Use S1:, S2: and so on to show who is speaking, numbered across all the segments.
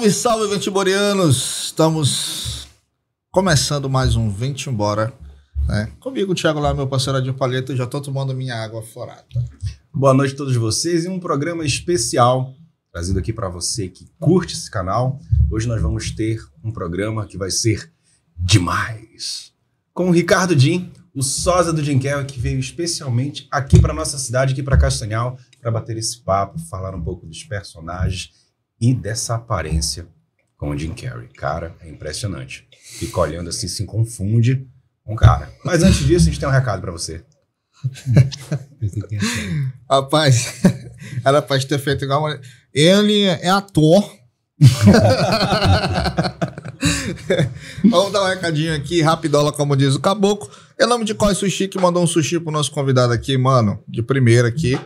S1: Salve, salve, Ventiborianos! Estamos começando mais um Vente Embora. Né? Comigo, Thiago lá, meu parceiro de palheta, já estou tomando minha água florada.
S2: Boa noite a todos vocês e um programa especial trazido aqui para você que curte esse canal. Hoje nós vamos ter um programa que vai ser demais. Com o Ricardo Din, o sósia do Dinquel que veio especialmente aqui para nossa cidade, aqui para Castanhal, para bater esse papo, falar um pouco dos personagens e dessa aparência com o Jim Carrey. Cara, é impressionante. Fica olhando assim, se confunde com o cara. Mas antes disso, a gente tem um recado para você.
S1: Rapaz, era pra ter feito igual. Ele é ator. Vamos dar um recadinho aqui, rapidola, como diz o caboclo. Eu nome de Koi Sushi, que mandou um sushi pro nosso convidado aqui, mano, de primeira aqui.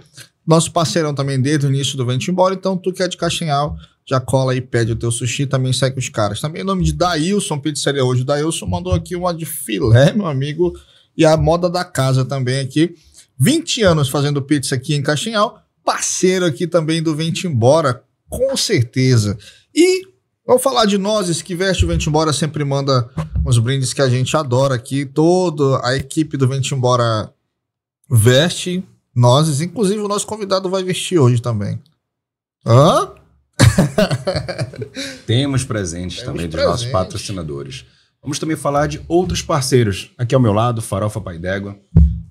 S1: Nosso parceirão também desde o início do Vente Embora, então tu que é de Castanhal, já cola e pede o teu sushi, também segue os caras. Também o nome de Daílson, Pizzaria hoje. O mandou aqui uma de filé, meu amigo, e a moda da casa também aqui. 20 anos fazendo pizza aqui em Castanhal, parceiro aqui também do Vente Embora, com certeza. E vou falar de nozes, que veste o Vente Embora sempre manda uns brindes que a gente adora aqui. Toda a equipe do Vente Embora veste nozes. Inclusive, o nosso convidado vai vestir hoje também. Hã?
S2: Temos presentes Temos também presente. dos nossos patrocinadores. Vamos também falar de outros parceiros. Aqui ao meu lado, Farofa Pai D'Égua,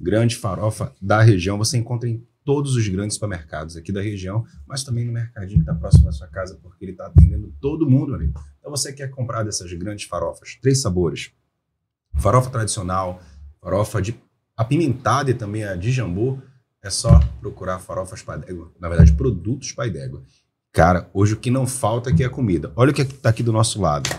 S2: grande farofa da região. Você encontra em todos os grandes supermercados aqui da região, mas também no mercadinho que está próximo da sua casa, porque ele está atendendo todo mundo, ali. Então você quer comprar dessas grandes farofas, três sabores. Farofa tradicional, farofa de apimentada e também a de jambu, é só procurar farofas pai d'égua. Na verdade, produtos pai d'égua. Cara, hoje o que não falta aqui é comida. Olha o que está aqui do nosso lado.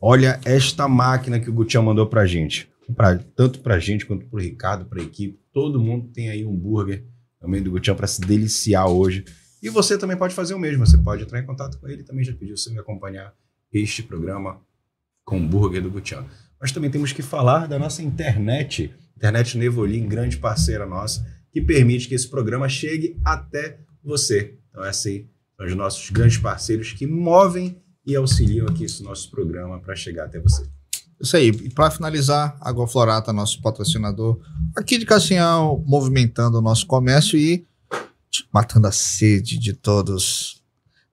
S2: Olha esta máquina que o Gutião mandou pra gente. Pra, tanto pra gente quanto pro Ricardo, pra equipe. Todo mundo tem aí um burger também do Gutião para se deliciar hoje. E você também pode fazer o mesmo. Você pode entrar em contato com ele. Também já pediu você me acompanhar este programa com o Burger do Gutião. Mas também temos que falar da nossa internet. Internet Nevolim, grande parceira nossa que permite que esse programa chegue até você. Então, essa aí são os nossos grandes parceiros que movem e auxiliam aqui esse nosso programa para chegar até você.
S1: Isso aí. E para finalizar, Água Florata, nosso patrocinador aqui de Castanhal, movimentando o nosso comércio e matando a sede de todos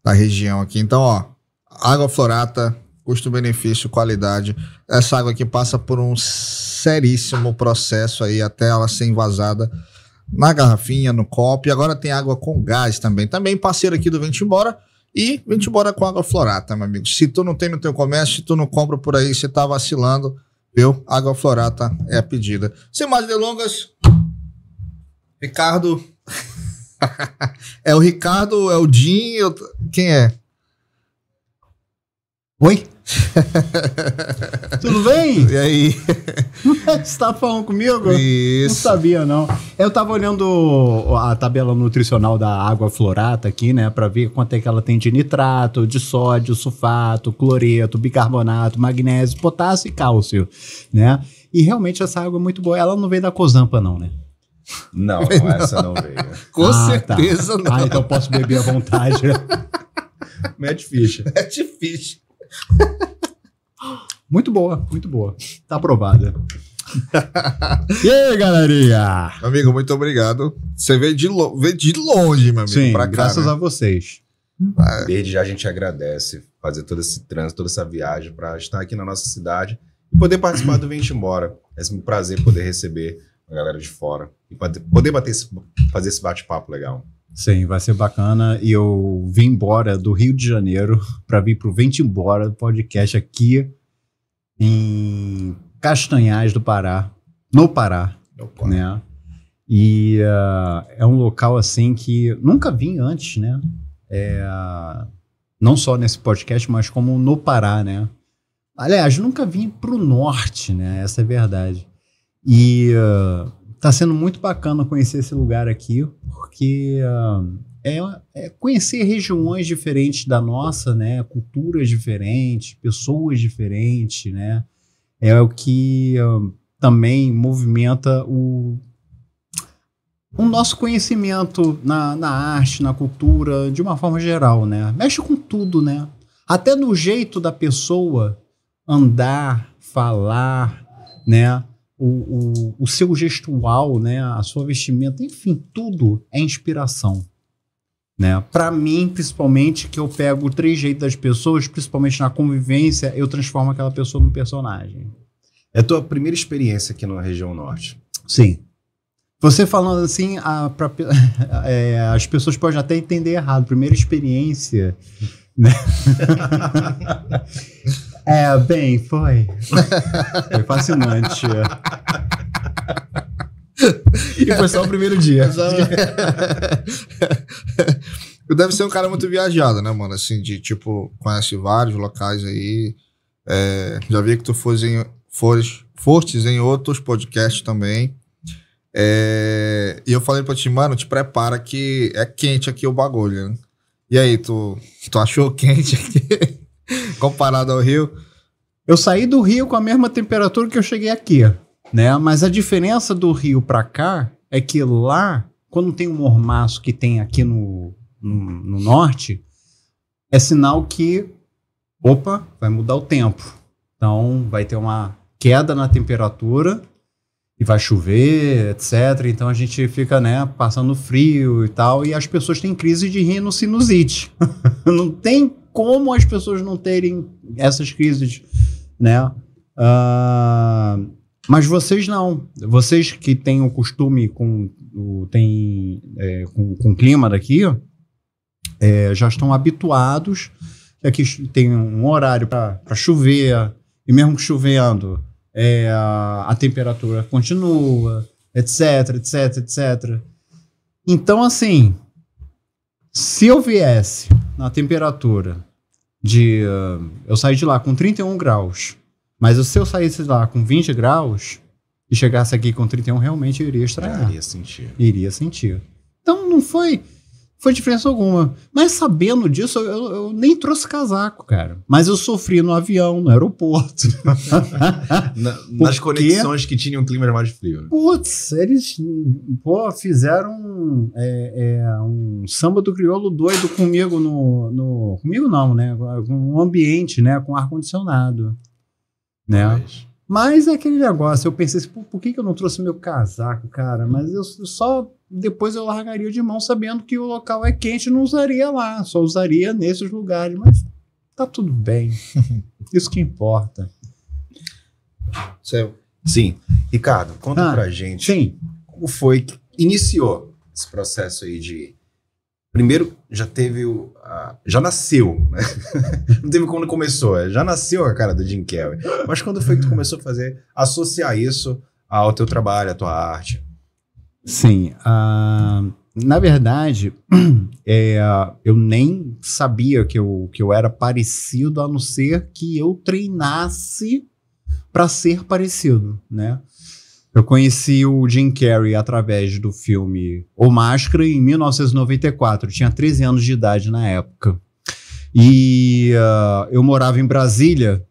S1: da região aqui. Então, ó, Água Florata, custo-benefício, qualidade. Essa água aqui passa por um seríssimo processo aí até ela ser envasada na garrafinha, no copo. E agora tem água com gás também. Também parceiro aqui do Vente Embora. E Vente Embora com água florata, tá, meu amigo. Se tu não tem no teu comércio, se tu não compra por aí, você tá vacilando, viu? Água florata tá, é a pedida. Sem mais delongas, Ricardo. é o Ricardo, é o Jim, eu... quem é? Oi? Tudo bem? E aí?
S3: Você tá falando comigo? Isso. Não sabia, não. Eu tava olhando a tabela nutricional da água florata aqui, né? Pra ver quanto é que ela tem de nitrato, de sódio, sulfato, cloreto, bicarbonato, magnésio, potássio e cálcio, né? E realmente essa água é muito boa. Ela não vem da Cozampa, não, né? Não, não, essa não veio.
S4: Com ah, tá. certeza tá. não. Ah, então eu posso beber à vontade.
S3: Mete ficha. Mete
S1: ficha. muito boa, muito boa. Tá aprovada.
S2: e aí, galerinha? Amigo, muito obrigado. Você veio de, lo veio de longe, meu amigo, Sim, pra cá. Graças né? a vocês. Ah, é. Desde já a gente agradece fazer todo esse trânsito, toda essa viagem para estar aqui na nossa cidade e poder participar do Vente Embora. É um prazer poder receber a galera de fora e poder bater esse, fazer esse bate-papo legal.
S3: Sim, vai ser bacana. E eu vim embora do Rio de Janeiro para vir para o Vente Embora podcast aqui em Castanhais do Pará, no Pará, é Opa. né? E uh, é um local assim que nunca vim antes, né? É, não só nesse podcast, mas como no Pará, né? Aliás, nunca vim para o norte, né? Essa é a verdade. E uh, Tá sendo muito bacana conhecer esse lugar aqui, porque uh, é, é, conhecer regiões diferentes da nossa, né? Culturas diferentes, pessoas diferentes, né? É o que uh, também movimenta o, o nosso conhecimento na, na arte, na cultura, de uma forma geral, né? Mexe com tudo, né? Até no jeito da pessoa andar, falar, né? o, o, seu gestual, né, a sua vestimenta, enfim, tudo é inspiração. Né? Para mim, principalmente, que eu pego o trejeito das pessoas, principalmente na convivência, eu transformo aquela pessoa num personagem.
S2: É a tua primeira experiência aqui na região norte? Sim. Você falando assim, a, pra,
S3: é, as pessoas podem até entender errado. Primeira experiência. Né? É, bem, foi. Foi fascinante. e foi só o primeiro dia.
S1: Deve ser um cara muito viajado, né, mano? Assim, de tipo, conhece vários locais aí. É, já vi que tu fores em, fores, fortes em outros podcasts também. É, e eu falei pra ti, mano, te prepara que é quente aqui o bagulho, né? E aí, tu, tu achou quente aqui? comparado ao Rio. Eu saí do Rio com a mesma temperatura que eu cheguei aqui,
S3: né? Mas a diferença do Rio para cá é que lá, quando tem um mormaço que tem aqui no, no, no norte, é sinal que, opa, vai mudar o tempo. Então, vai ter uma queda na temperatura e vai chover, etc. Então a gente fica, né, passando frio e tal, e as pessoas têm crise de sinusite. não tem como as pessoas não terem essas crises, né? Uh, mas vocês não. Vocês que têm o costume com o, tem, é, com, com, clima daqui, é, já estão habituados. Aqui tem um horário para chover, e mesmo chovendo, é, a, a temperatura continua, etc, etc, etc. Então, assim, se eu viesse na temperatura de. Uh, eu saí de lá com 31 graus. Mas se eu saísse lá com 20 graus e chegasse aqui com 31, realmente eu iria estranhar. Eu iria sentir. Iria sentir. Então não foi foi diferença alguma. Mas sabendo disso, eu, eu, nem trouxe casaco, cara. Mas eu sofri no avião, no aeroporto. Na, nas conexões
S2: que tinham um clima mais frio. Né?
S3: Putz, eles pô, fizeram é, é, um samba do crioulo doido comigo no, no. Comigo não, né? Com um ambiente, né? Com ar-condicionado.
S4: Né? Mas...
S3: Mas é aquele negócio, eu pensei assim, por, por que, que eu não trouxe meu casaco, cara? Mas eu, eu só depois eu largaria de mão sabendo que o local é quente, não usaria lá, só usaria nesses lugares, mas tá tudo
S1: bem. Isso que importa. Céu. Sim.
S2: Ricardo, conta ah, pra gente. Sim. Como foi que iniciou esse processo aí de Primeiro, já teve o. A, já nasceu, né? Não teve quando começou, é, já nasceu a cara do Jim Carrey. Mas quando foi que tu começou a fazer, associar isso ao teu trabalho, à tua arte? Sim. Uh, na
S3: verdade, é, eu nem sabia que eu, que eu era parecido, a não ser que eu treinasse para ser parecido, né? Eu conheci o Jim Carrey através do filme O Máscara em 1994. Eu tinha 13 anos de idade na época. E uh, eu morava em Brasília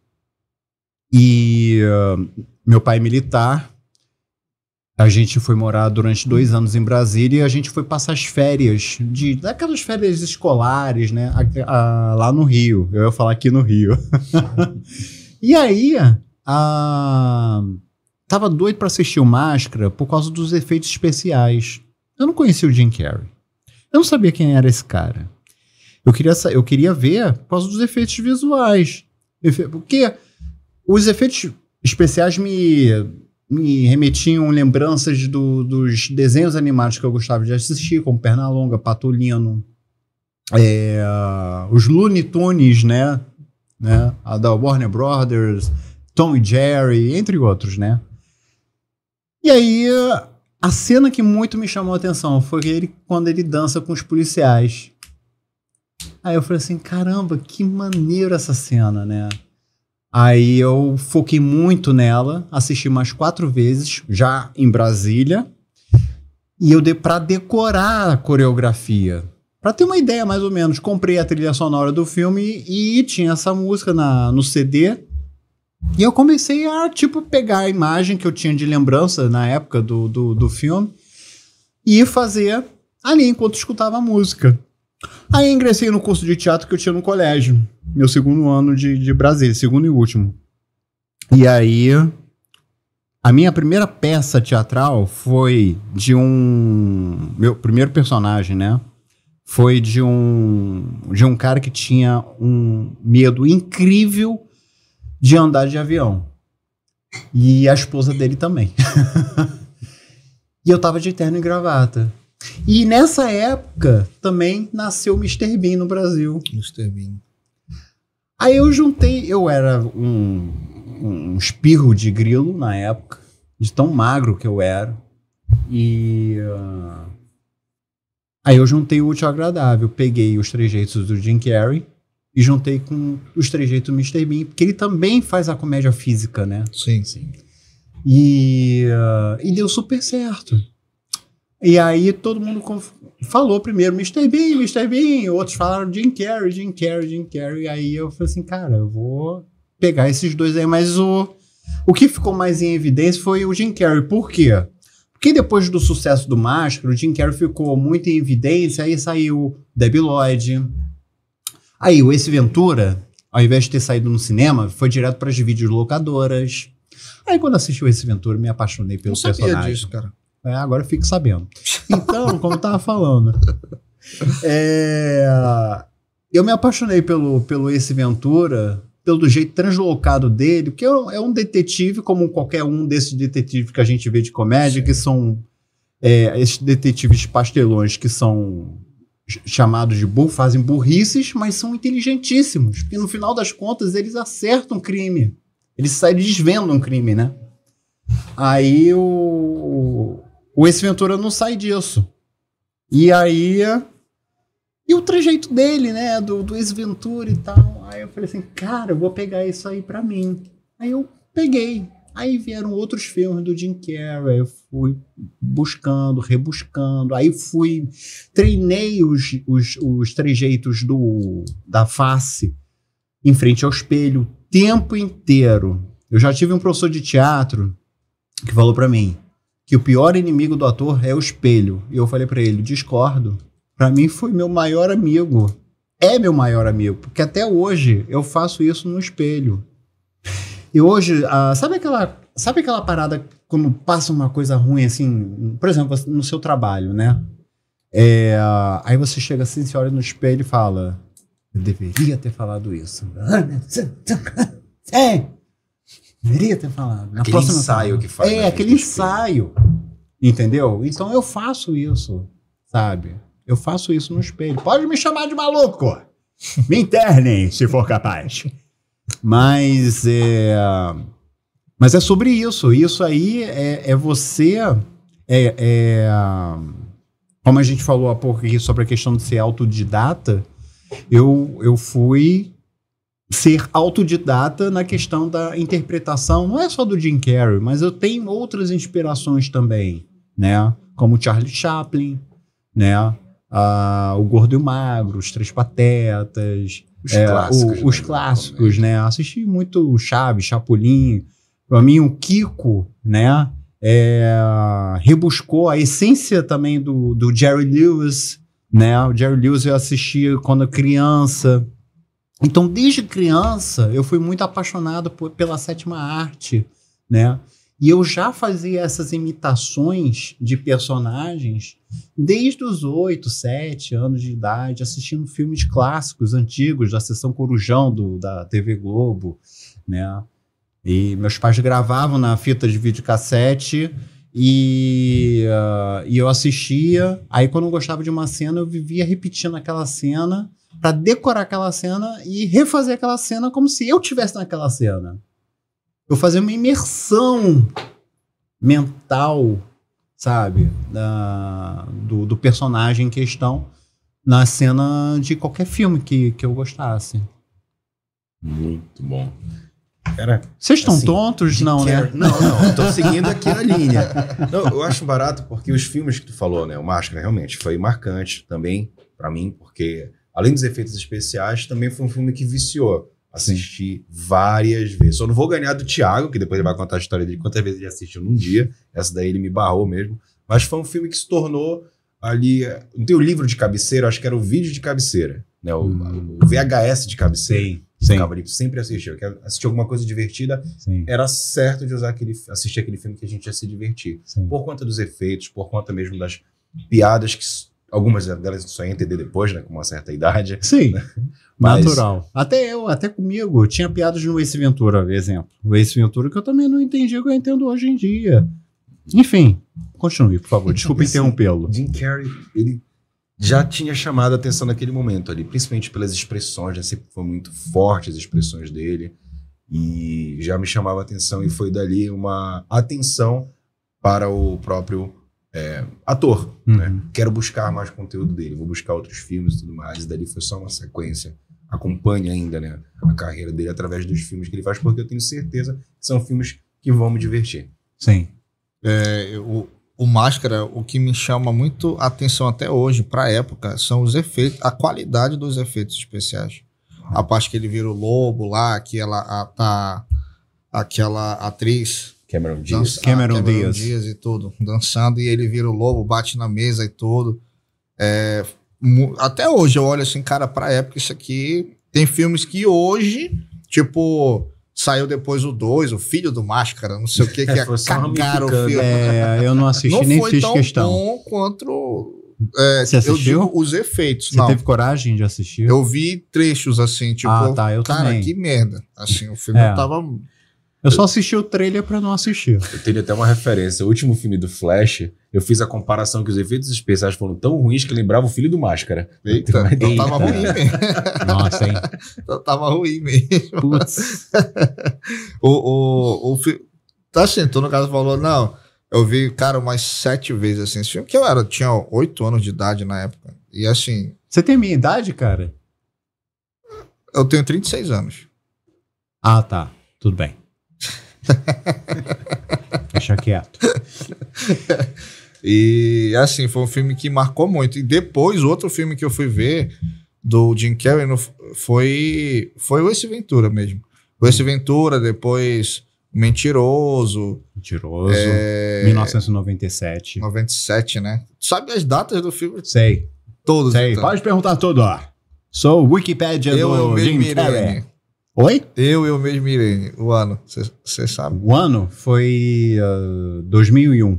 S3: e uh, meu pai é militar. A gente foi morar durante dois anos em Brasília e a gente foi passar as férias, de, daquelas férias escolares, né? A, a, lá no Rio. Eu ia falar aqui no Rio. e aí, a. Uh, tava doido para assistir o Máscara por causa dos efeitos especiais. Eu não conhecia o Jim Carrey. Eu não sabia quem era esse cara. Eu queria, eu queria ver por causa dos efeitos visuais. Porque os efeitos especiais me, me remetiam lembranças do, dos desenhos animados que eu gostava de assistir, como Pernalonga, Patolino, é, os Looney Tunes, né? né? A da Warner Brothers, Tom e Jerry, entre outros, né? E aí, a cena que muito me chamou a atenção foi ele quando ele dança com os policiais. Aí eu falei assim, caramba, que maneiro essa cena, né? Aí eu foquei muito nela, assisti mais quatro vezes, já em Brasília, e eu dei para decorar a coreografia. Pra ter uma ideia, mais ou menos, comprei a trilha sonora do filme e tinha essa música na, no CD. E eu comecei a, tipo, pegar a imagem que eu tinha de lembrança na época do, do, do filme e fazer ali enquanto escutava a música. Aí ingressei no curso de teatro que eu tinha no colégio, meu segundo ano de, de Brasília, segundo e último. E aí, a minha primeira peça teatral foi de um. Meu primeiro personagem, né? Foi de um, de um cara que tinha um medo incrível de andar de avião. E a esposa dele também. e eu tava de terno e gravata. E nessa época também nasceu o Mr. Bean no Brasil. Mr. Bean. Aí eu juntei, eu era um, um espirro de grilo na época, de tão magro que eu era. E uh, aí eu juntei o útil agradável. Peguei os trejeitos do Jim Carrey e juntei com os jeitos do Mr. Bean, porque ele também faz a comédia física, né? Sim, sim. E, uh, e deu super certo. E aí todo mundo falou primeiro Mr. Bean, Mr. Bean, outros falaram Jim Carrey, Jim Carrey, Jim Carrey. E aí eu falei assim, cara, eu vou pegar esses dois aí, mas o, o que ficou mais em evidência foi o Jim Carrey. Por quê? Porque depois do sucesso do Máscara, o Jim Carrey ficou muito em evidência, aí saiu Debbie Lloyd, Aí, o Ace Ventura, ao invés de ter saído no cinema, foi direto para as videolocadoras. Aí, quando assisti o Ace Ventura, me apaixonei pelo Não personagem. Sabia disso, cara. É, agora eu fico sabendo. Então, como eu tava falando, é, eu me apaixonei pelo, pelo Ace Ventura, pelo jeito translocado dele, que é, é um detetive como qualquer um desses detetives que a gente vê de comédia, Sim. que são é, esses detetives pastelões que são chamados de burro, fazem burrices, mas são inteligentíssimos, porque no final das contas eles acertam crime. Eles saem desvendam crime, né? Aí o, o Ace Ventura não sai disso. E aí. E o trejeito dele, né? Do, do Ace Ventura e tal. Aí eu falei assim, cara, eu vou pegar isso aí pra mim. Aí eu peguei. Aí vieram outros filmes do Jim Carrey. Eu fui buscando, rebuscando, aí fui, treinei os, os, os trejeitos do, da face em frente ao espelho o tempo inteiro. Eu já tive um professor de teatro que falou para mim que o pior inimigo do ator é o espelho. E eu falei para ele, discordo. Para mim foi meu maior amigo. É meu maior amigo, porque até hoje eu faço isso no espelho. E hoje, ah, sabe aquela, sabe aquela parada quando passa uma coisa ruim, assim, por exemplo, no seu trabalho, né? É, aí você chega assim, se olha no espelho e fala: Eu deveria ter falado isso. É, deveria ter falado. Na aquele ensaio que faz. É, aquele ensaio. Entendeu? Então eu faço isso, sabe? Eu faço isso no espelho. Pode me chamar de maluco. Me internem, se for capaz. Mas é. Mas é sobre isso. Isso aí é, é você. É, é, como a gente falou há pouco aqui sobre a questão de ser autodidata, eu, eu fui ser autodidata na questão da interpretação, não é só do Jim Carrey, mas eu tenho outras inspirações também, né? Como Charlie Chaplin, né? Ah, o Gordo e o Magro, Os Três Patetas, os é, clássicos, o, os né? né? Assisti muito o Chaves, Chapolin, para mim, o Kiko, né? É, rebuscou a essência também do, do Jerry Lewis, né? O Jerry Lewis eu assisti quando criança. Então, desde criança, eu fui muito apaixonado por, pela sétima arte, né? E eu já fazia essas imitações de personagens desde os oito, sete anos de idade, assistindo filmes clássicos, antigos, da Sessão Corujão do, da TV Globo, né? E meus pais gravavam na fita de videocassete e, uh, e eu assistia. Aí, quando eu gostava de uma cena, eu vivia repetindo aquela cena para decorar aquela cena e refazer aquela cena como se eu tivesse naquela cena. Eu fazia uma imersão mental, sabe, da, do, do personagem em questão na cena de qualquer filme que, que eu gostasse.
S2: Muito bom. Era, Vocês estão assim, tontos, não, care. né? É- não, não, estou seguindo aqui a linha. Não, eu acho barato porque os filmes que tu falou, né? O Máscara realmente foi marcante também para mim, porque além dos efeitos especiais, também foi um filme que viciou. Assisti várias vezes. Só não vou ganhar do Thiago, que depois ele vai contar a história dele quantas vezes ele assistiu num dia. Essa daí ele me barrou mesmo. Mas foi um filme que se tornou ali. Eh, não tem o livro de cabeceira, acho que era o vídeo de cabeceira, né? O, hum. o VHS de cabeceira. Sim. Sim. Ficava sempre assistia. Eu assistir alguma coisa divertida, Sim. era certo de usar aquele, assistir aquele filme que a gente ia se divertir. Sim. Por conta dos efeitos, por conta mesmo das piadas que algumas delas só ia entender depois, né, com uma certa idade. Sim. Mas... Natural. Até eu, até comigo,
S3: tinha piadas no Ace Ventura, exemplo. O Ace Ventura que eu também não entendi o que eu entendo hoje em dia. Enfim, continue, por favor. Então, desculpa interrompê-lo.
S2: Jim Carrey, ele já tinha chamado a atenção naquele momento ali, principalmente pelas expressões, já né, sempre foi muito forte as expressões dele e já me chamava a atenção e foi dali uma atenção para o próprio é, ator, né, uhum. né? Quero buscar mais conteúdo dele, vou buscar outros filmes e tudo mais, e dali foi só uma sequência. Acompanha ainda, né, a carreira dele através dos filmes que ele faz, porque eu tenho certeza que são filmes que vão me divertir. Sim.
S1: É, eu, o Máscara, o que me chama muito atenção até hoje, para a época, são os efeitos, a qualidade dos efeitos especiais. A parte que ele vira o lobo lá, que ela a, a aquela atriz
S2: Cameron Diaz, dança, ah, Cameron,
S1: Cameron Diaz. Diaz. e tudo, dançando e ele vira o lobo, bate na mesa e tudo. É, até hoje eu olho assim, cara, para época isso aqui tem filmes que hoje, tipo, Saiu depois o 2, o filho do Máscara, não sei o que, é, que é, cagaram o filme. É, eu não assisti, não nem fiz questão. Não foi tão bom quanto... É, Você assistiu? Eu digo, os efeitos, Você não. teve coragem de assistir? Eu vi trechos, assim, tipo... Ah, tá, eu cara, também. que merda. Assim, o filme é. tava
S2: eu só assisti o trailer para não assistir. Eu tenho até uma referência. O último filme do Flash, eu fiz a comparação que os efeitos especiais foram tão ruins que lembrava o filho do Máscara. Eita,
S4: então tava ruim mesmo. Nossa, hein?
S1: Então tava ruim mesmo. Putz. o, o, o, Tá assim, tu no caso falou, não, eu vi, cara, umas sete vezes assim esse filme, que eu era, tinha oito anos de idade na época. E assim... Você tem minha idade, cara? Eu tenho 36 anos. Ah, tá. Tudo bem. Deixa quieto. e assim, foi um filme que marcou muito. E depois, outro filme que eu fui ver do Jim Carrey no, foi, foi o Esse Ventura mesmo. O Esse Ventura, depois Mentiroso. Mentiroso. É... 1997. 97, né? Sabe as datas do filme? Sei.
S3: Todos. Sei. Então. Pode perguntar todo, ó. Sou Wikipedia eu, do eu Jim Carrey.
S1: Oi? Eu, eu mesmo irei. O ano, você sabe. O ano foi uh, ah, 2001.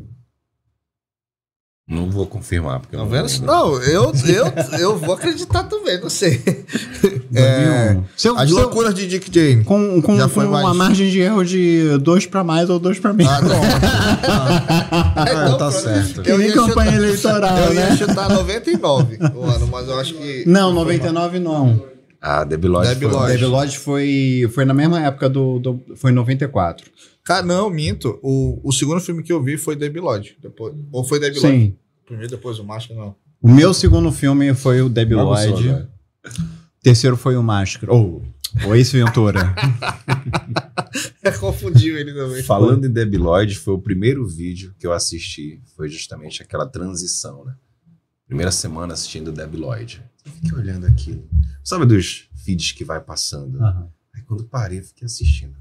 S2: Não vou confirmar. Porque tá não,
S1: vendo? não, eu, eu, eu vou acreditar também, não sei. É, seu, as loucuras de Dick
S3: Jane. Com, com, com uma mais... margem de erro de dois para mais ou dois para menos. Ah,
S2: não. é, tá certo. Eu ia
S3: campanha chutar, eleitoral, eu né? Eu ia chutar 99 o ano, mas
S1: eu acho que... Não, 99
S3: não.
S2: Ah, Debbie Lodge. Debbie, foi... Lodge. Lodge foi,
S3: foi na mesma época do, do. Foi em 94. Cara, não, minto. O, o segundo filme que
S1: eu vi foi Debbie Lodge. Depois, ou foi Debbie Sim. Lodge? Primeiro, depois o Máscara, não.
S3: O meu segundo filme foi o
S2: Debbie Lodge. Né?
S3: Terceiro foi o Máscara. Ou oh, isso, Ace Ventura.
S2: é, confundiu ele também. Falando em Debbie Lloyd, foi o primeiro vídeo que eu assisti. Foi justamente aquela transição, né? Primeira semana assistindo Debbie Lloyd. Fiquei olhando aquilo. Sabe dos feeds que vai passando? Uhum. Aí quando parei, fiquei assistindo.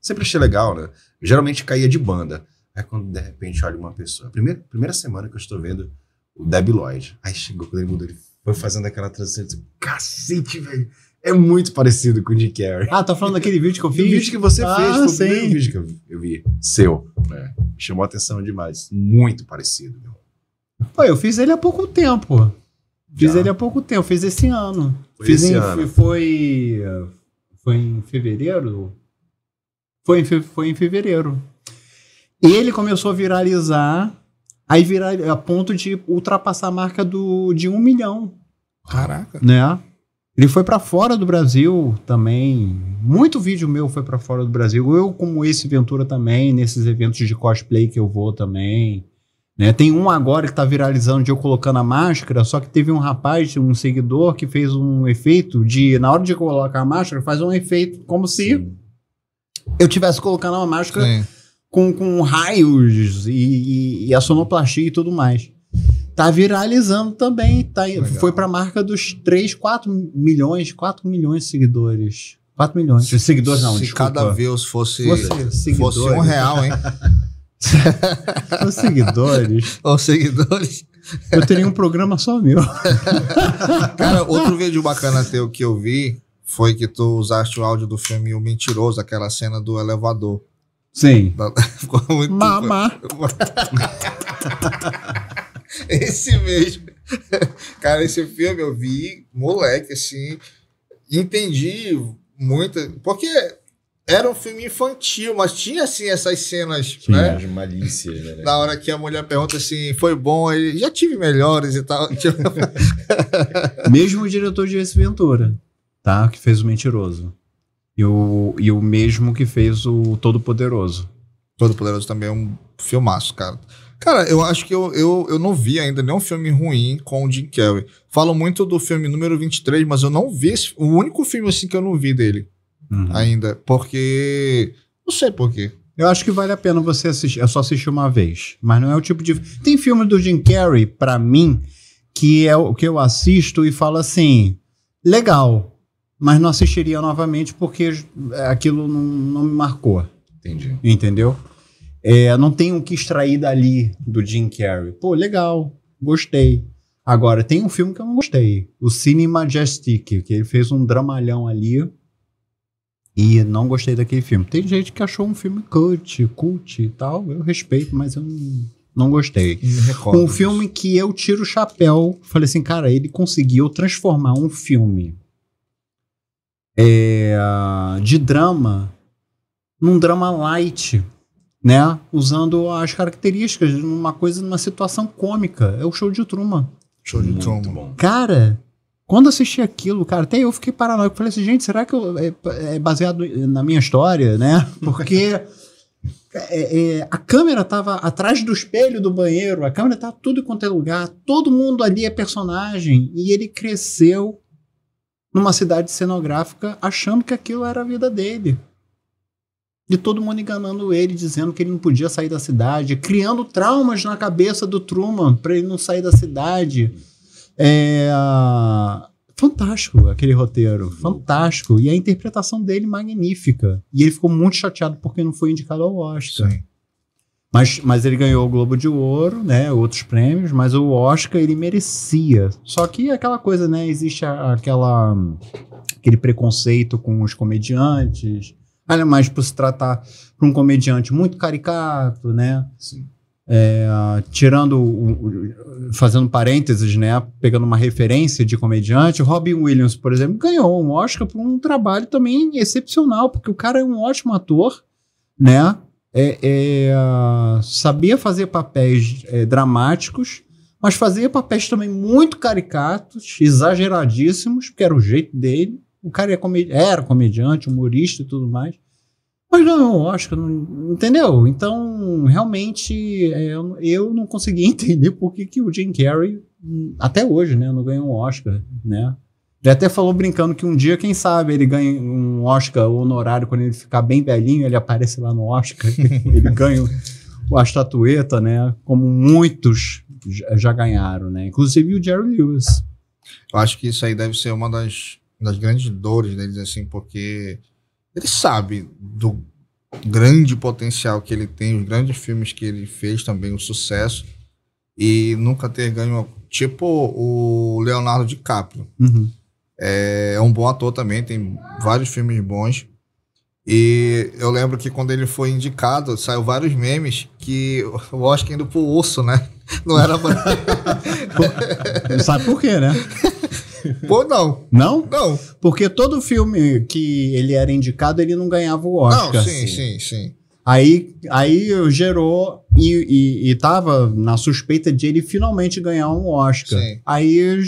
S2: Sempre achei legal, né? geralmente caía de banda. Aí quando de repente olha uma pessoa. Primeira, primeira semana que eu estou vendo o Debbie Lloyd. Aí chegou, quando ele mudou, ele foi fazendo aquela transição. disse, Cacete, velho. É muito parecido com o Jim Carrey. Ah, tá
S3: falando daquele vídeo que eu fiz? O vídeo que você ah, fez, foi sim. o primeiro vídeo que eu,
S2: eu vi, seu. Né? Chamou atenção demais. Muito parecido. Meu.
S3: Pô, eu fiz ele há pouco tempo. Fiz ele há pouco tempo, fiz esse ano. Foi fiz esse em, ano. Foi, foi em fevereiro? Foi em, foi em fevereiro. Ele começou a viralizar, aí virar a ponto de ultrapassar a marca do, de um milhão. Caraca. Né? Ele foi para fora do Brasil também. Muito vídeo meu foi para fora do Brasil. Eu, como esse Ventura também, nesses eventos de cosplay que eu vou também. Né? Tem um agora que está viralizando de eu colocando a máscara, só que teve um rapaz, um seguidor, que fez um efeito de, na hora de colocar a máscara, faz um efeito como se Sim. eu tivesse colocando uma máscara com, com raios e, e, e a sonoplastia e tudo mais tá viralizando também. Tá, foi foi pra marca dos 3, 4 milhões, 4 milhões de seguidores. 4 milhões. Se,
S1: seguidores não, Se desculpa. cada vez fosse,
S4: fosse, fosse um real, hein?
S1: Os seguidores. Os seguidores. Eu teria um programa só meu. Cara, outro vídeo bacana teu que eu vi foi que tu usaste o áudio do filme O Mentiroso, aquela cena do elevador. Sim. Ficou muito. Mamá. Esse mesmo. Cara, esse filme eu vi, moleque, assim. Entendi muita. Porque era um filme infantil, mas tinha assim essas cenas, tinha né? As
S2: malícias, né?
S1: Na hora que a mulher pergunta assim, foi bom, ele já tive melhores e tal.
S3: mesmo o diretor de Ace Ventura, tá? Que fez o Mentiroso. E
S1: o, e o mesmo que fez o Todo Poderoso. Todo Poderoso também é um filmaço, cara. Cara, eu acho que eu, eu, eu não vi ainda nenhum filme ruim com o Jim Carrey. Falo muito do filme número 23, mas eu não vi. Esse, o único filme assim que eu não vi dele uhum. ainda. Porque. Não sei porquê. Eu acho que vale a pena você assistir. Eu é só assisti uma
S3: vez. Mas não é o tipo de. Tem filme do Jim Carrey, pra mim, que é o que eu assisto e falo assim: legal, mas não assistiria novamente porque é, aquilo não, não me marcou. Entendi. Entendeu? É, não tenho o que extrair dali do Jim Carrey. Pô, legal, gostei. Agora, tem um filme que eu não gostei: O Cine Majestic, que ele fez um dramalhão ali e não gostei daquele filme. Tem gente que achou um filme cult, cult e tal. Eu respeito, mas eu não, não gostei. um filme que eu tiro o chapéu. Falei assim, cara, ele conseguiu transformar um filme é, de drama num drama light, né? Usando as características de uma coisa, numa situação cômica. É o show de Truman. Show de Truman. Cara, quando assisti aquilo, cara, até eu fiquei paranoico. Falei assim, gente, será que eu, é, é baseado na minha história, né? Porque é, é, a câmera tava atrás do espelho do banheiro, a câmera tava tá tudo quanto é lugar, todo mundo ali é personagem. E ele cresceu numa cidade cenográfica achando que aquilo era a vida dele. De todo mundo enganando ele, dizendo que ele não podia sair da cidade, criando traumas na cabeça do Truman para ele não sair da cidade é, fantástico aquele roteiro, fantástico. E a interpretação dele magnífica. E ele ficou muito chateado porque não foi indicado ao Oscar. Sim. Mas, mas ele ganhou o Globo de Ouro, né? Outros prêmios, mas o Oscar ele merecia. Só que é aquela coisa, né? Existe aquela, aquele preconceito com os comediantes. Ainda mais por se tratar de um comediante muito caricato, né? Sim. É, tirando, fazendo parênteses, né, pegando uma referência de comediante, Robin Williams, por exemplo, ganhou um Oscar por um trabalho também excepcional, porque o cara é um ótimo ator, né, é, é, sabia fazer papéis é, dramáticos, mas fazia papéis também muito caricatos, exageradíssimos, porque era o jeito dele. O cara é era, era comediante, humorista e tudo mais. Mas não, acho que não. Entendeu? Então, realmente, é, eu, eu não consegui entender por que, que o Jim Carrey, até hoje, né, não ganhou um Oscar, né? Ele até falou brincando que um dia, quem sabe, ele ganha um Oscar honorário quando ele ficar bem velhinho, ele aparece lá no Oscar, ele ganha a estatueta,
S1: né? Como muitos já ganharam, né? Inclusive o Jerry Lewis. Eu acho que isso aí deve ser uma das, das grandes dores deles, assim, porque ele sabe do grande potencial que ele tem, os grandes filmes que ele fez também, o sucesso, e nunca ter ganho. Tipo o Leonardo DiCaprio. Uhum. É, é um bom ator também, tem vários filmes bons. E eu lembro que quando ele foi indicado, saiu vários memes que o Oscar indo pro urso, né? Não era Pra... Não
S3: sabe por quê, né? Pô, não. Não? Não. Porque todo filme que ele era indicado, ele não ganhava
S1: o Oscar. Não, sim, sim, sim. sim.
S3: Aí, aí gerou e, e, e, tava na suspeita de ele finalmente ganhar um Oscar. Sim. Aí,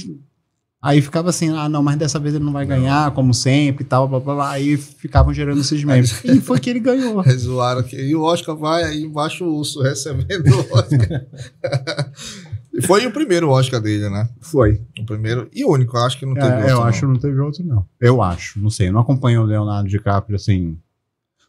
S3: aí ficava assim, ah, não, mas dessa vez ele não vai não. ganhar, como sempre, tal, blá, blá, blá. Aí ficavam gerando
S1: esses memes. e foi que ele ganhou. zoaram que, e o Oscar vai aí embaixo o urso recebendo o Oscar. Foi o primeiro Oscar dele, né? Foi. O primeiro e único. Eu acho que não teve é,
S3: outro. Eu não. acho que não
S1: teve outro, não. Eu acho. Não sei. Eu não acompanho o Leonardo DiCaprio assim.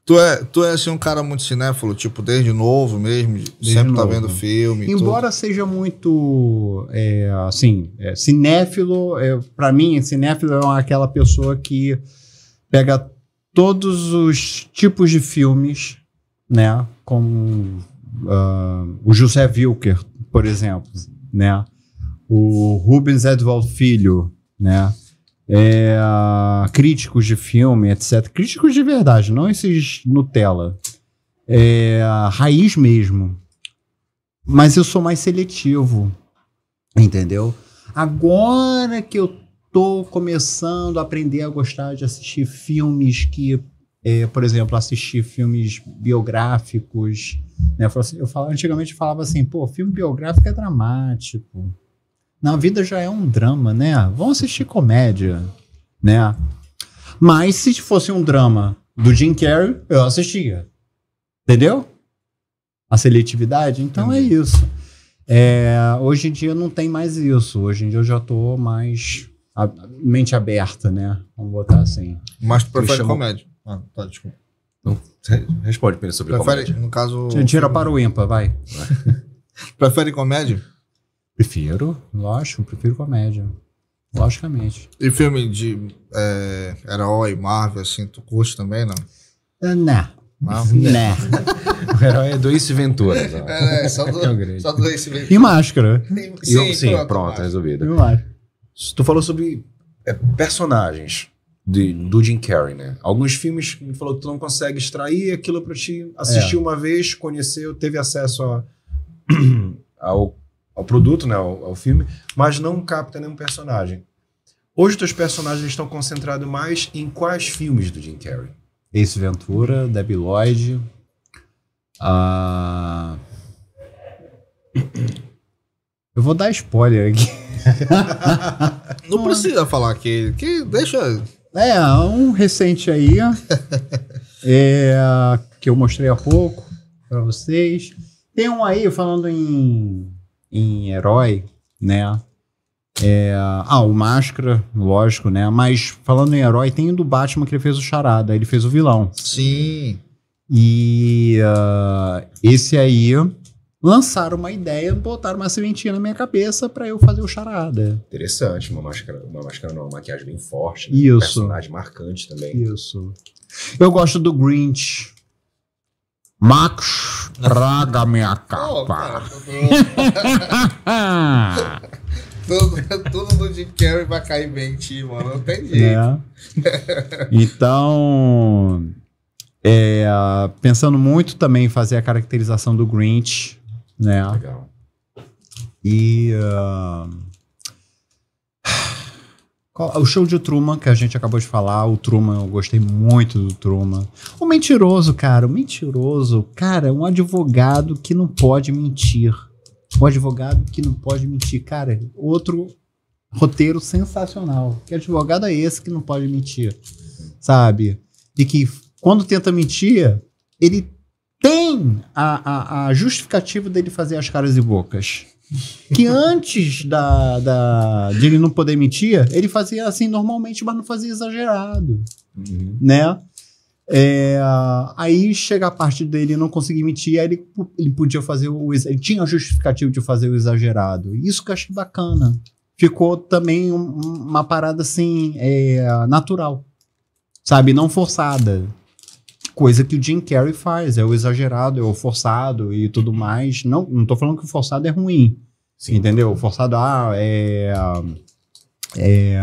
S1: Tu é, tu é assim um cara muito cinéfilo, tipo, desde novo mesmo, desde sempre tá novo, tá vendo filme. Embora tudo. seja muito, é, assim, é, cinéfilo,
S3: é, para mim, cinéfilo é aquela pessoa que pega todos os tipos de filmes, né? Como uh, o José Wilker por exemplo, né? O Rubens Edvaldo Filho, né? É, críticos de filme, etc. Críticos de verdade, não esses Nutella. É, raiz mesmo. Mas eu sou mais seletivo, entendeu? Agora que eu tô começando a aprender a gostar de assistir filmes que, é, por exemplo, assistir filmes biográficos, né, eu, falo assim, eu antigamente eu falava assim, pô, filme biográfico é dramático. Na vida já é um drama, né? Vamos assistir comédia, né? Mas se fosse um drama do Jim Carrey, eu assistia. Entendeu? A seletividade. Então é, é isso. É, hoje em dia não tem mais isso. Hoje em dia eu já tô mais a, mente aberta, né? Vamos botar assim. Mas tu prefere chamo... comédia?
S1: Ah, tá, desculpa. Não, responde primeiro sobre Prefere, comédia. No caso. Tira para o ímpar, vai. vai. Prefere comédia? Prefiro, lógico, prefiro comédia. Logicamente. E filme de é, herói, Marvel, assim, tu curte também, não?
S3: Uh, não.
S2: Marvel? Né. o herói é do Ace Ventura.
S4: É, é, só
S2: do, é só do Ace Ventura. E máscara. E, sim, sim, pronto, pronto resolvido. Tu falou sobre é, personagens de, do Jim Carrey, né? Alguns filmes que falou que tu não consegue extrair aquilo para te assistir é. uma vez, conheceu, teve acesso a, ao, ao, produto, né? Ao, ao, filme, mas não capta nenhum personagem. Hoje teus personagens estão concentrados mais em quais filmes do Jim Carrey?
S3: Ace Ventura, Debbie Lloyd, a...
S1: Eu vou dar spoiler aqui. não precisa falar que, que deixa
S3: é, um recente aí, é, que eu mostrei há pouco
S1: para vocês. Tem um aí
S3: falando em, em herói, né? É, ah, o Máscara, lógico, né? Mas falando em herói, tem o do Batman que ele fez o Charada, ele fez o vilão.
S2: Sim. E uh, esse aí lançaram uma
S3: ideia, botaram uma sementinha na minha cabeça para eu fazer o charada.
S2: Interessante, uma máscara, uma máscara não, uma maquiagem bem forte, né? Isso. um personagem marcante também. Isso.
S3: Eu gosto do Grinch. Max, traga minha capa.
S1: Tudo, do Jim Carrey vai cair bem em ti, mano. Não tem jeito. É.
S3: Então, é, pensando muito também em fazer a caracterização do Grinch, né? Legal. E. Uh... O show de Truman, que a gente acabou de falar, o Truman, eu gostei muito do Truman. O mentiroso, cara, o mentiroso, cara, é um advogado que não pode mentir. Um advogado que não pode mentir. Cara, outro roteiro sensacional. Que advogado é esse que não pode mentir? Sabe? De que quando tenta mentir, ele tem a, a, a justificativa dele fazer as caras e bocas. Que antes da, da, de ele não poder mentir, ele fazia assim normalmente, mas não fazia exagerado. Uhum. Né? É, aí chega a parte dele não conseguir mentir, aí ele, ele podia fazer o. Ele tinha a justificativa de fazer o exagerado. Isso que eu achei bacana. Ficou também um, uma parada assim, é, natural. Sabe? Não forçada. Coisa que o Jim Carrey faz, é o exagerado, é o forçado e tudo mais. Não, não tô falando que o forçado é ruim. Sim. Entendeu? O forçado, ah, é, é.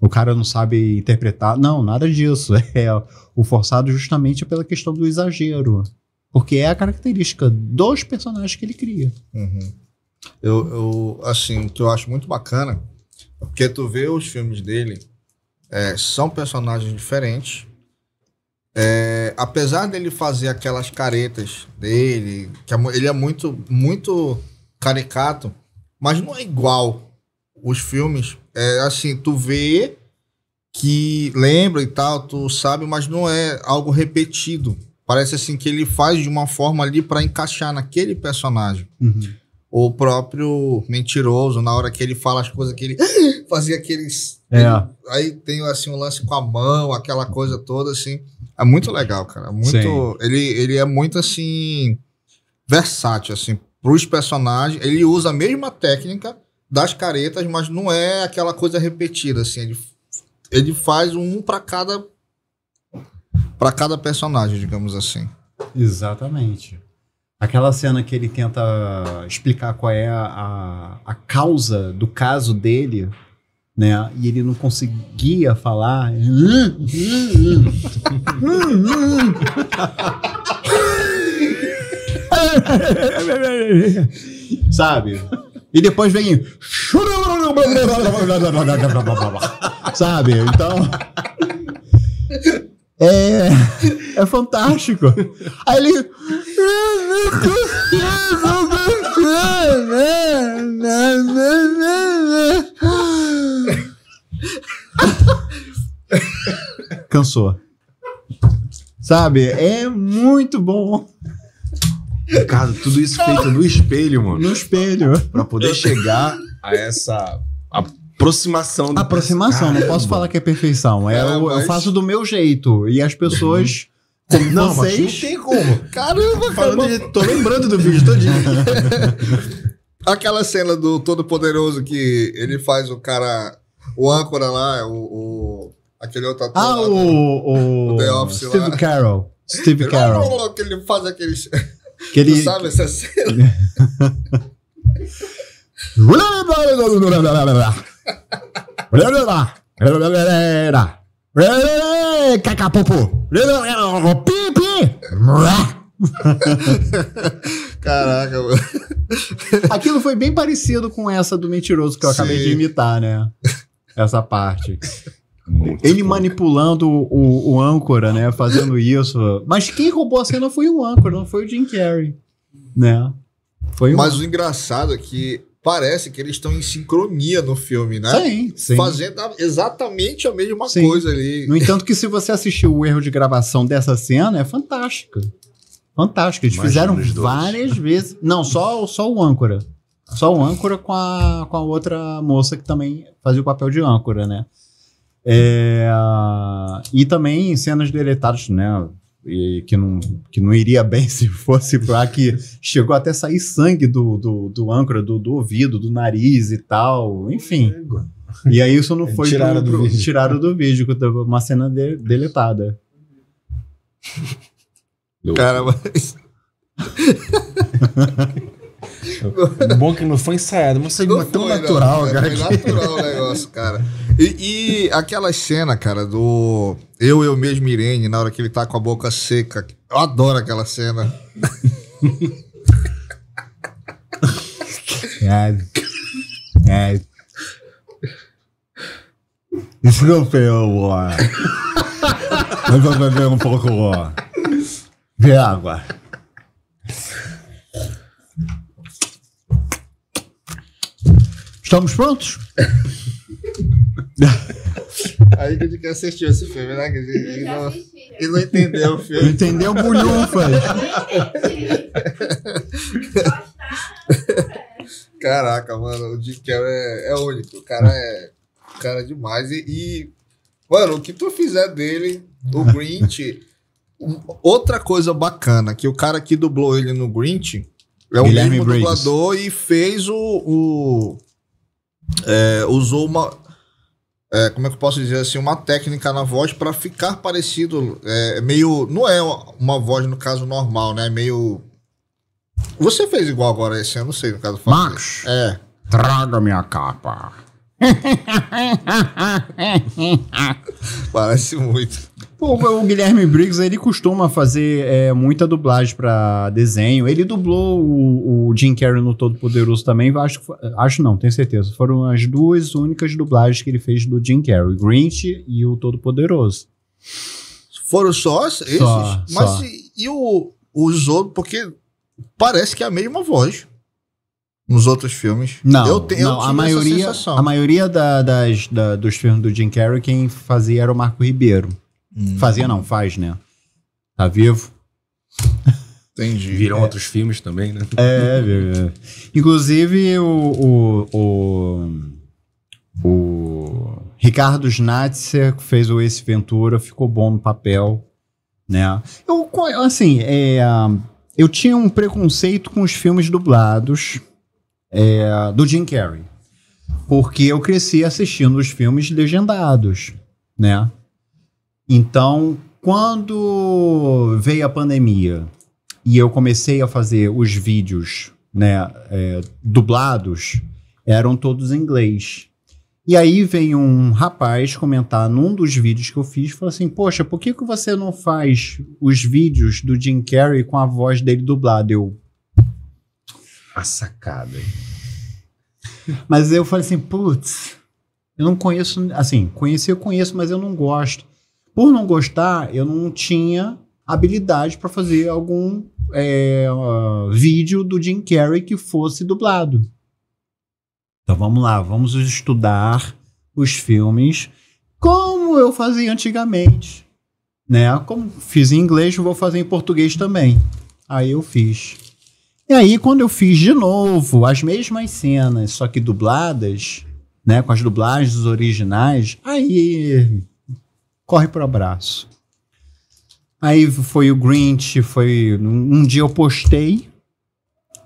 S3: O cara não sabe interpretar. Não, nada disso. É o forçado justamente é pela questão do exagero. Porque é a característica dos personagens que ele
S1: cria. Uhum. Eu, eu, assim, o que eu acho muito bacana, porque tu vê os filmes dele, é, são personagens diferentes, é, apesar dele fazer aquelas caretas dele, que é ele é muito, muito caricato, mas não é igual os filmes. É assim, tu vê que lembra e tal, tu sabe, mas não é algo repetido. Parece assim que ele faz de uma forma ali para encaixar naquele personagem. Uhum o próprio mentiroso, na hora que ele fala as coisas que ele fazia aqueles. É. Ele, aí tem assim um lance com a mão, aquela coisa toda, assim. É muito legal, cara. Muito. Ele, ele é muito assim. versátil, assim. Pros personagens. Ele usa a mesma técnica das caretas, mas não é aquela coisa repetida, assim. Ele, ele faz um para cada. para cada personagem, digamos assim. Exatamente.
S3: Aquela cena que ele tenta explicar qual é a, a causa do caso dele, né? E ele não conseguia falar. Sabe? E depois vem. Sabe? Então. É. É fantástico. Aí ele. Cansou. Sabe? É muito bom.
S2: Cara, tudo isso feito no espelho, mano.
S3: No espelho.
S2: Pra poder chegar a essa aproximação. aproximação, não posso falar
S3: que é perfeição. É, é, mas... eu faço do meu jeito. E as pessoas uhum.
S1: Como não, vocês? mas não
S3: tem como. Caramba, Falando de, tô lembrando do vídeo todinho.
S1: Aquela cena do Todo Poderoso que ele faz o cara, o âncora lá, o, o aquele outro ator. Ah, lá, o, o, The Office Steve lá. Carroll. Steve Carroll. Que ele faz aquele Que ele... sabe essa cena? Caraca, mano.
S3: Aquilo foi bem parecido com essa do mentiroso que eu Sim. acabei de imitar, né? Essa parte. Muito ele bom. manipulando o, o âncora, né? Fazendo isso. Mas quem roubou a cena foi o âncora, não foi o Jim Carrey, né?
S1: Foi Mas o engraçado é que parece que eles estão em sincronia no filme, né? Sim, sim. Fazendo exatamente a mesma sim. coisa ali. No entanto,
S3: que se você assistiu o erro de gravação dessa cena, é fantástica. Fantástica. Eles Imagina fizeram várias vezes. Não, só, só o âncora. Só o âncora com a, com a outra moça que também fazia o papel de âncora, né? É, e também cenas deletadas, né? e que não, que não iria bem se fosse para que chegou até sair sangue do, do, do âncora, do, do ouvido, do nariz e tal, enfim. E aí isso não foi tiraram, pro, do, vídeo. tiraram do vídeo, uma cena de, deletada.
S4: Cara, mas...
S2: Bom que não foi ensaiado, mas saiu tão foi, natural, não, cara. Foi natural o negócio, cara.
S1: E, e aquela cena, cara, do eu, eu mesmo, Irene, na hora que ele tá com a boca seca. Eu adoro aquela cena. Ai. Ai. Isso não feio, boa. Mas vou beber um pouco. De água.
S3: Estamos prontos?
S1: aí A gente que assistiu esse filme, né? E não, e não entendeu o filme. Não entendeu bolhufas. Caraca, mano, o Jim Carrey é, é único. O cara é cara é demais. E, e, mano, o que tu fizer dele, o Grinch... Outra coisa bacana, que o cara que dublou ele no Grinch é o Guilherme mesmo Brace. dublador e fez o, o é, usou uma. É, como é que eu posso dizer assim? Uma técnica na voz para ficar parecido. É, meio. Não é uma voz, no caso, normal, né? Meio. Você fez igual agora esse ano, não sei, no caso. Max! É. Traga minha capa. Parece muito.
S3: Pô, o Guilherme Briggs, ele costuma fazer é, muita dublagem para desenho. Ele dublou o, o, Jim Carrey no Todo Poderoso também. Acho, acho não, tenho certeza. Foram as duas únicas dublagens que ele fez do Jim Carrey. Grinch e o Todo Poderoso.
S1: Foram só esses? Só, Mas só. E, e o, os outros? Porque parece que é a mesma voz nos outros filmes.
S3: Não, eu te, não a maioria, a maioria da, das, da, dos filmes do Jim Carrey, quem fazia era o Marco Ribeiro. Hum. Fazia não, faz, né?
S2: Tá vivo. Entendi. Viram é. outros filmes também, né? É,
S3: é, é. Inclusive, o, o, o, o Ricardo Schnatzer, que fez o Ace Ventura, ficou bom no papel, né? Eu, assim, é, eu tinha um preconceito com os filmes dublados é, do Jim Carrey, porque eu cresci assistindo os filmes legendados, né? Então, quando veio a pandemia e eu comecei a fazer os vídeos né, é, dublados, eram todos em inglês. E aí vem um rapaz comentar num dos vídeos que eu fiz, falou assim: "Poxa, por que, que você não faz os vídeos do Jim Carrey com a voz dele dublada?" Eu a sacada. Mas eu falei assim: "Putz, eu não conheço, assim, conhecer eu conheço, mas eu não gosto. Por não gostar, eu não tinha habilidade para fazer algum é, uh, vídeo do Jim Carrey que fosse dublado. Então vamos lá, vamos estudar os filmes como eu fazia antigamente, né? Como fiz em inglês, vou fazer em português também. Aí eu fiz. E aí quando eu fiz de novo as mesmas cenas, só que dubladas, né, com as dublagens originais, aí corre pro abraço. Aí foi o Grinch, foi. Um dia eu postei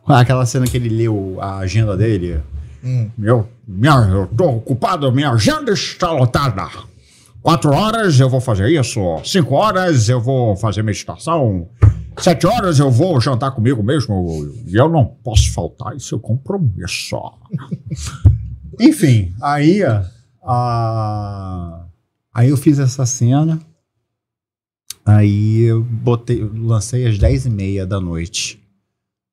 S3: aquela cena que ele leu a agenda dele. Hum. Eu, minha, eu tô ocupado, minha agenda está lotada. Quatro horas eu vou fazer isso, cinco horas eu vou fazer meditação, sete horas eu vou jantar comigo mesmo e eu não posso faltar isso é compromisso. Enfim, aí a Aí eu fiz essa cena, aí eu botei, lancei às 10 e meia da noite.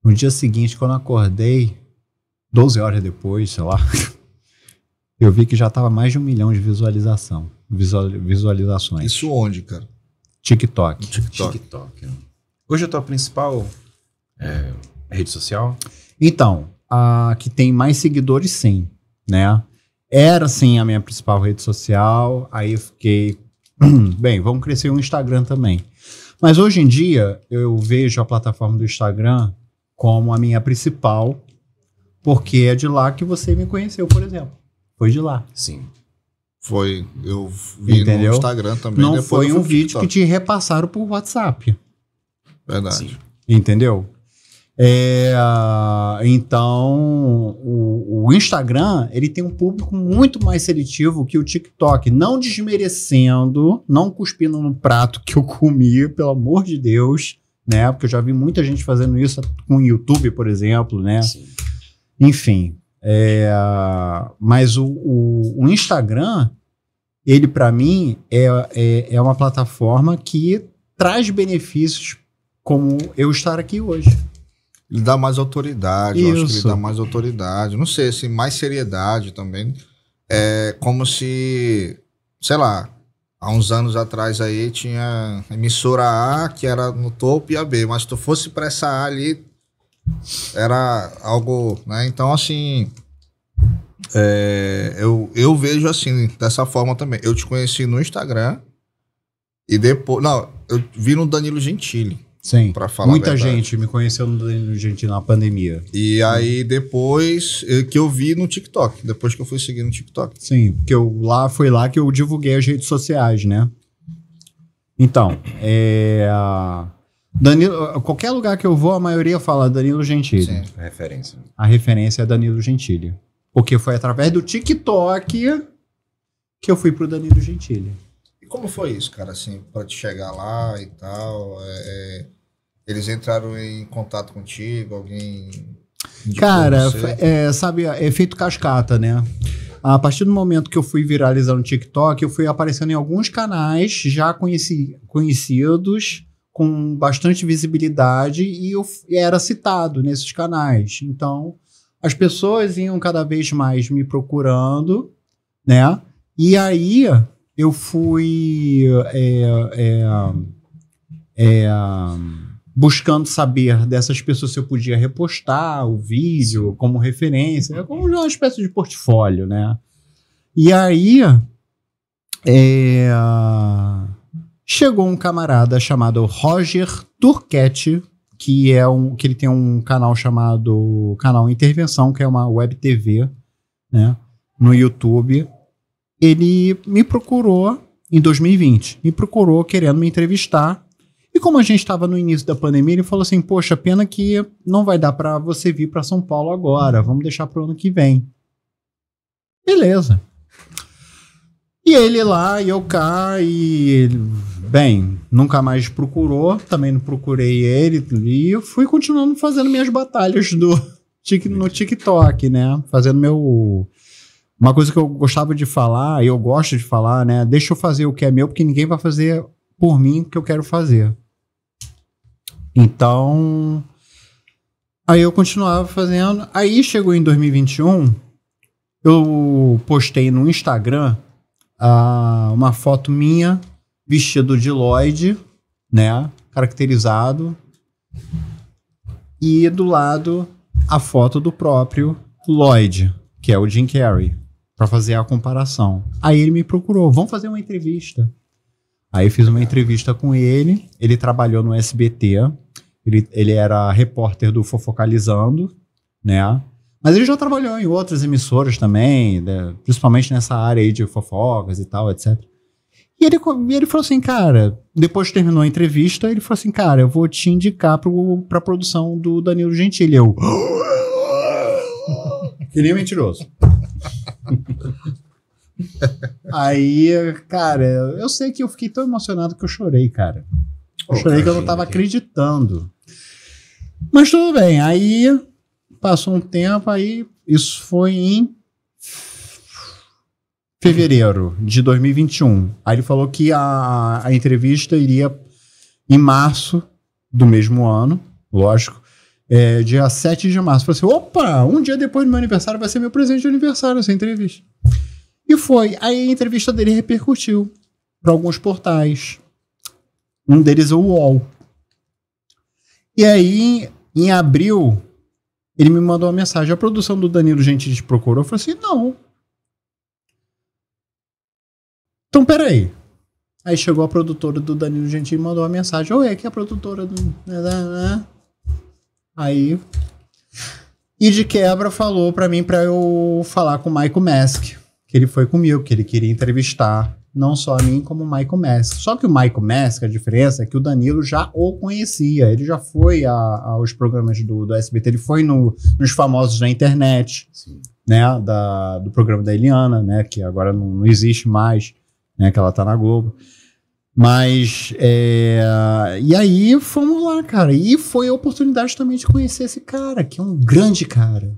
S3: No dia seguinte, quando eu acordei, 12 horas depois, sei lá, eu vi que já tava mais de um milhão de visualização, visualizações. Isso onde, cara? TikTok. TikTok.
S2: TikTok. É. Hoje é a tua principal é, rede social?
S3: Então, a que tem mais seguidores, sim, né? Era, sim, a minha principal rede social. Aí eu fiquei, bem, vamos crescer o Instagram também. Mas hoje em dia, eu vejo a plataforma do Instagram como a minha principal, porque é de lá que você me conheceu, por exemplo. Foi de lá. Sim.
S1: Foi, eu vi Entendeu? no Instagram também. Não foi um vídeo que
S3: te repassaram por WhatsApp. Verdade. Sim. Entendeu? É, então, o, o, Instagram ele tem um público muito mais seletivo que o TikTok, não desmerecendo, não cuspindo no prato que eu comi, pelo amor de Deus, né? Porque eu já vi muita gente fazendo isso com o YouTube, por exemplo, né? Sim. Enfim, é, mas o, o, o, Instagram, ele para mim é, é, é uma plataforma que traz
S1: benefícios como eu estar aqui hoje. Ele dá mais autoridade, Isso. eu acho que ele dá mais autoridade. Não sei, assim, mais seriedade também. É como se, sei lá, há uns anos atrás aí tinha emissora A, que era no topo, e a B. Mas se tu fosse para essa A ali, era algo, né? Então, assim, é, eu, eu vejo assim, dessa forma também. Eu te conheci no Instagram e depois... Não, eu vi no Danilo Gentili. Sim. Pra falar Muita gente
S3: me conheceu no Danilo Gentili na pandemia.
S1: E aí depois eh, que eu vi no TikTok, depois que eu fui seguir no TikTok. Sim, porque eu, lá
S3: foi lá que eu divulguei as redes sociais, né? Então, é. Danilo, qualquer lugar que eu vou, a maioria fala Danilo Gentili. Sim, a é referência. A referência é Danilo Gentili. Porque foi através do TikTok que eu fui pro Danilo Gentili
S1: como foi isso, cara, assim, para te chegar lá e tal? É, é, eles entraram em contato contigo, alguém. Cara,
S3: é, sabe, é feito cascata, né? A partir do momento que eu fui viralizar no TikTok, eu fui aparecendo em alguns canais já conheci, conhecidos, com bastante visibilidade, e eu era citado nesses canais. Então, as pessoas iam cada vez mais me procurando, né? E aí eu fui é, é, é, buscando saber dessas pessoas se eu podia repostar o vídeo como referência, né, como uma espécie de portfólio, né? E aí é, chegou um camarada chamado Roger Turquette, que é um que ele tem um canal chamado canal Intervenção, que é uma web TV, né, no YouTube ele me procurou em 2020, me procurou querendo me entrevistar. E como a gente estava no início da pandemia, ele falou assim: "Poxa, pena que não vai dar para você vir para São Paulo agora, vamos deixar para o ano que vem". Beleza. E ele lá e eu cá e ele, bem, nunca mais procurou, também não procurei ele e eu fui continuando fazendo minhas batalhas do no TikTok, né? Fazendo meu uma coisa que eu gostava de falar, e eu gosto de falar, né? Deixa eu fazer o que é meu, porque ninguém vai fazer por mim o que eu quero fazer. Então. Aí eu continuava fazendo. Aí chegou em 2021, eu postei no Instagram uh, uma foto minha vestido de Lloyd, né? Caracterizado. E do lado a foto do próprio Lloyd, que é o Jim Carrey para fazer a comparação. Aí ele me procurou, vamos fazer uma entrevista. Aí fiz uma entrevista com ele, ele trabalhou no SBT, ele, ele era repórter do Fofocalizando, né? Mas ele já trabalhou em outras emissoras também, né? principalmente nessa área aí de fofocas e tal, etc. E ele, e ele falou assim, cara, depois terminou a entrevista, ele falou assim, cara, eu vou te indicar pro, pra produção do Danilo Gentili. Eu... que nem mentiroso. Aí, cara, eu sei que eu fiquei tão emocionado que eu chorei, cara. Eu oh, chorei que eu não tava acreditando. Mas tudo bem, aí passou um tempo, aí isso foi em fevereiro de 2021. Aí ele falou que a, a entrevista iria em março do mesmo ano, lógico é, dia 7 de março. Falei assim: opa, um dia depois do meu aniversário vai ser meu presente de aniversário essa entrevista. E foi. Aí a entrevista dele repercutiu para alguns portais. Um deles é o UOL. E aí, em abril, ele me mandou uma mensagem. A produção do Danilo Gentili te procurou. Eu falei assim: não. Então, peraí. Aí chegou a produtora do Danilo Gentili e mandou uma mensagem. Oi, aqui é a produtora do. Né, né, né. Aí. E de quebra falou para mim para eu falar com o Michael Mask, que ele foi comigo, que ele queria entrevistar não só a mim como o Michael Mask. Só que o Michael Mask, a diferença é que o Danilo já o conhecia, ele já foi a, aos programas do, do SBT, ele foi no, nos famosos da internet, Sim. né, da, do programa da Eliana, né, que agora não, não existe mais, né, que ela tá na Globo. Mas. É... E aí fomos lá, cara. E foi a oportunidade também de conhecer esse cara, que é um grande cara.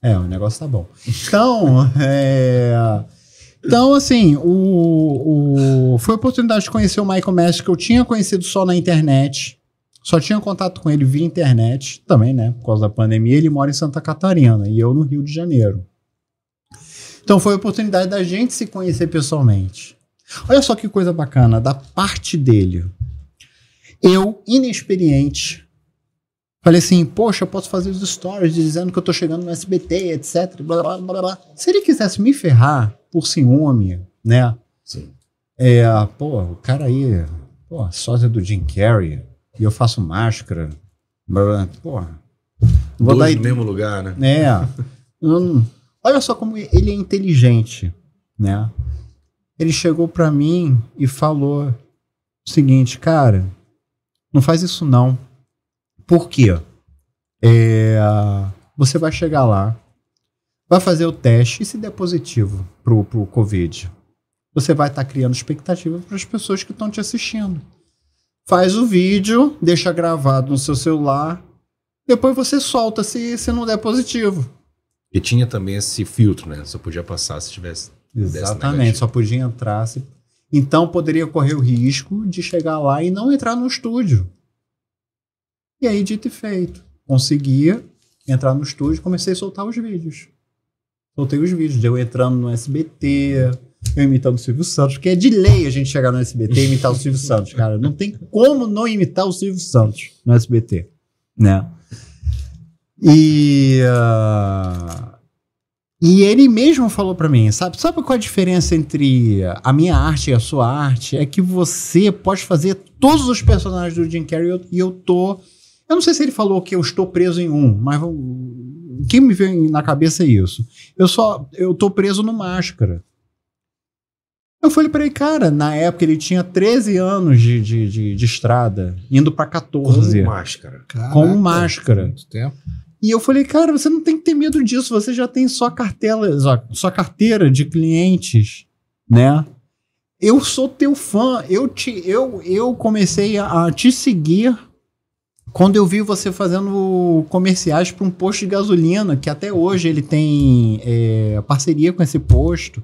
S3: É, o negócio tá bom. Então, é... Então, assim, o, o... foi a oportunidade de conhecer o Michael Mestre, que eu tinha conhecido só na internet. Só tinha contato com ele via internet também, né? Por causa da pandemia. Ele mora em Santa Catarina e eu no Rio de Janeiro. Então foi a oportunidade da gente se conhecer pessoalmente. Olha só que coisa bacana da parte dele. Eu, inexperiente, falei assim: Poxa, posso fazer os stories dizendo que eu tô chegando no SBT, etc. Blá, blá, blá, blá. Se ele quisesse me ferrar por ciúme, né? Sim. É, pô, o cara aí, pô, sósia do Jim Carrey, e eu faço máscara. Blá, blá, pô, não
S4: vou Dois dar. no mesmo lugar, né? É.
S3: não. Olha só como ele é inteligente, né? Ele chegou para mim e falou o seguinte, cara, não faz isso não. Por quê? É, você vai chegar lá, vai fazer o teste e se der positivo pro, pro Covid, você vai estar tá criando expectativa para as pessoas que estão te assistindo. Faz o vídeo, deixa gravado no seu celular, depois você solta se, se não der positivo.
S2: E tinha também esse filtro, né? Só podia passar se tivesse. Exatamente,
S3: só podia entrar. Se... Então poderia correr o risco de chegar lá e não entrar no estúdio. E aí, dito e feito, conseguia entrar no estúdio comecei a soltar os vídeos. Soltei os vídeos, eu entrando no SBT, eu imitando o Silvio Santos, que é de lei a gente chegar no SBT e imitar o Silvio Santos, cara. Não tem como não imitar o Silvio Santos no SBT, né? E. Uh, e ele mesmo falou para mim, sabe? Sabe qual a diferença entre a minha arte e a sua arte? É que você pode fazer todos os personagens do Jim Carrey e eu, tô. Eu não sei se ele falou que eu estou preso em um, mas o que me vem na cabeça é isso. Eu só. Eu tô preso no máscara. Eu falei para ele, cara, na época ele tinha 13 anos de, de, de, de estrada, indo para 14. com máscara.
S4: Caraca, Como máscara.
S3: Muito tempo. E eu falei, cara, você não tem que ter medo disso, você já tem sua cartela, sua, sua carteira de clientes, né? Eu sou teu fã, eu te eu, eu comecei a, a te seguir quando eu vi você fazendo comerciais para um posto de gasolina, que até hoje ele tem é, parceria com esse posto,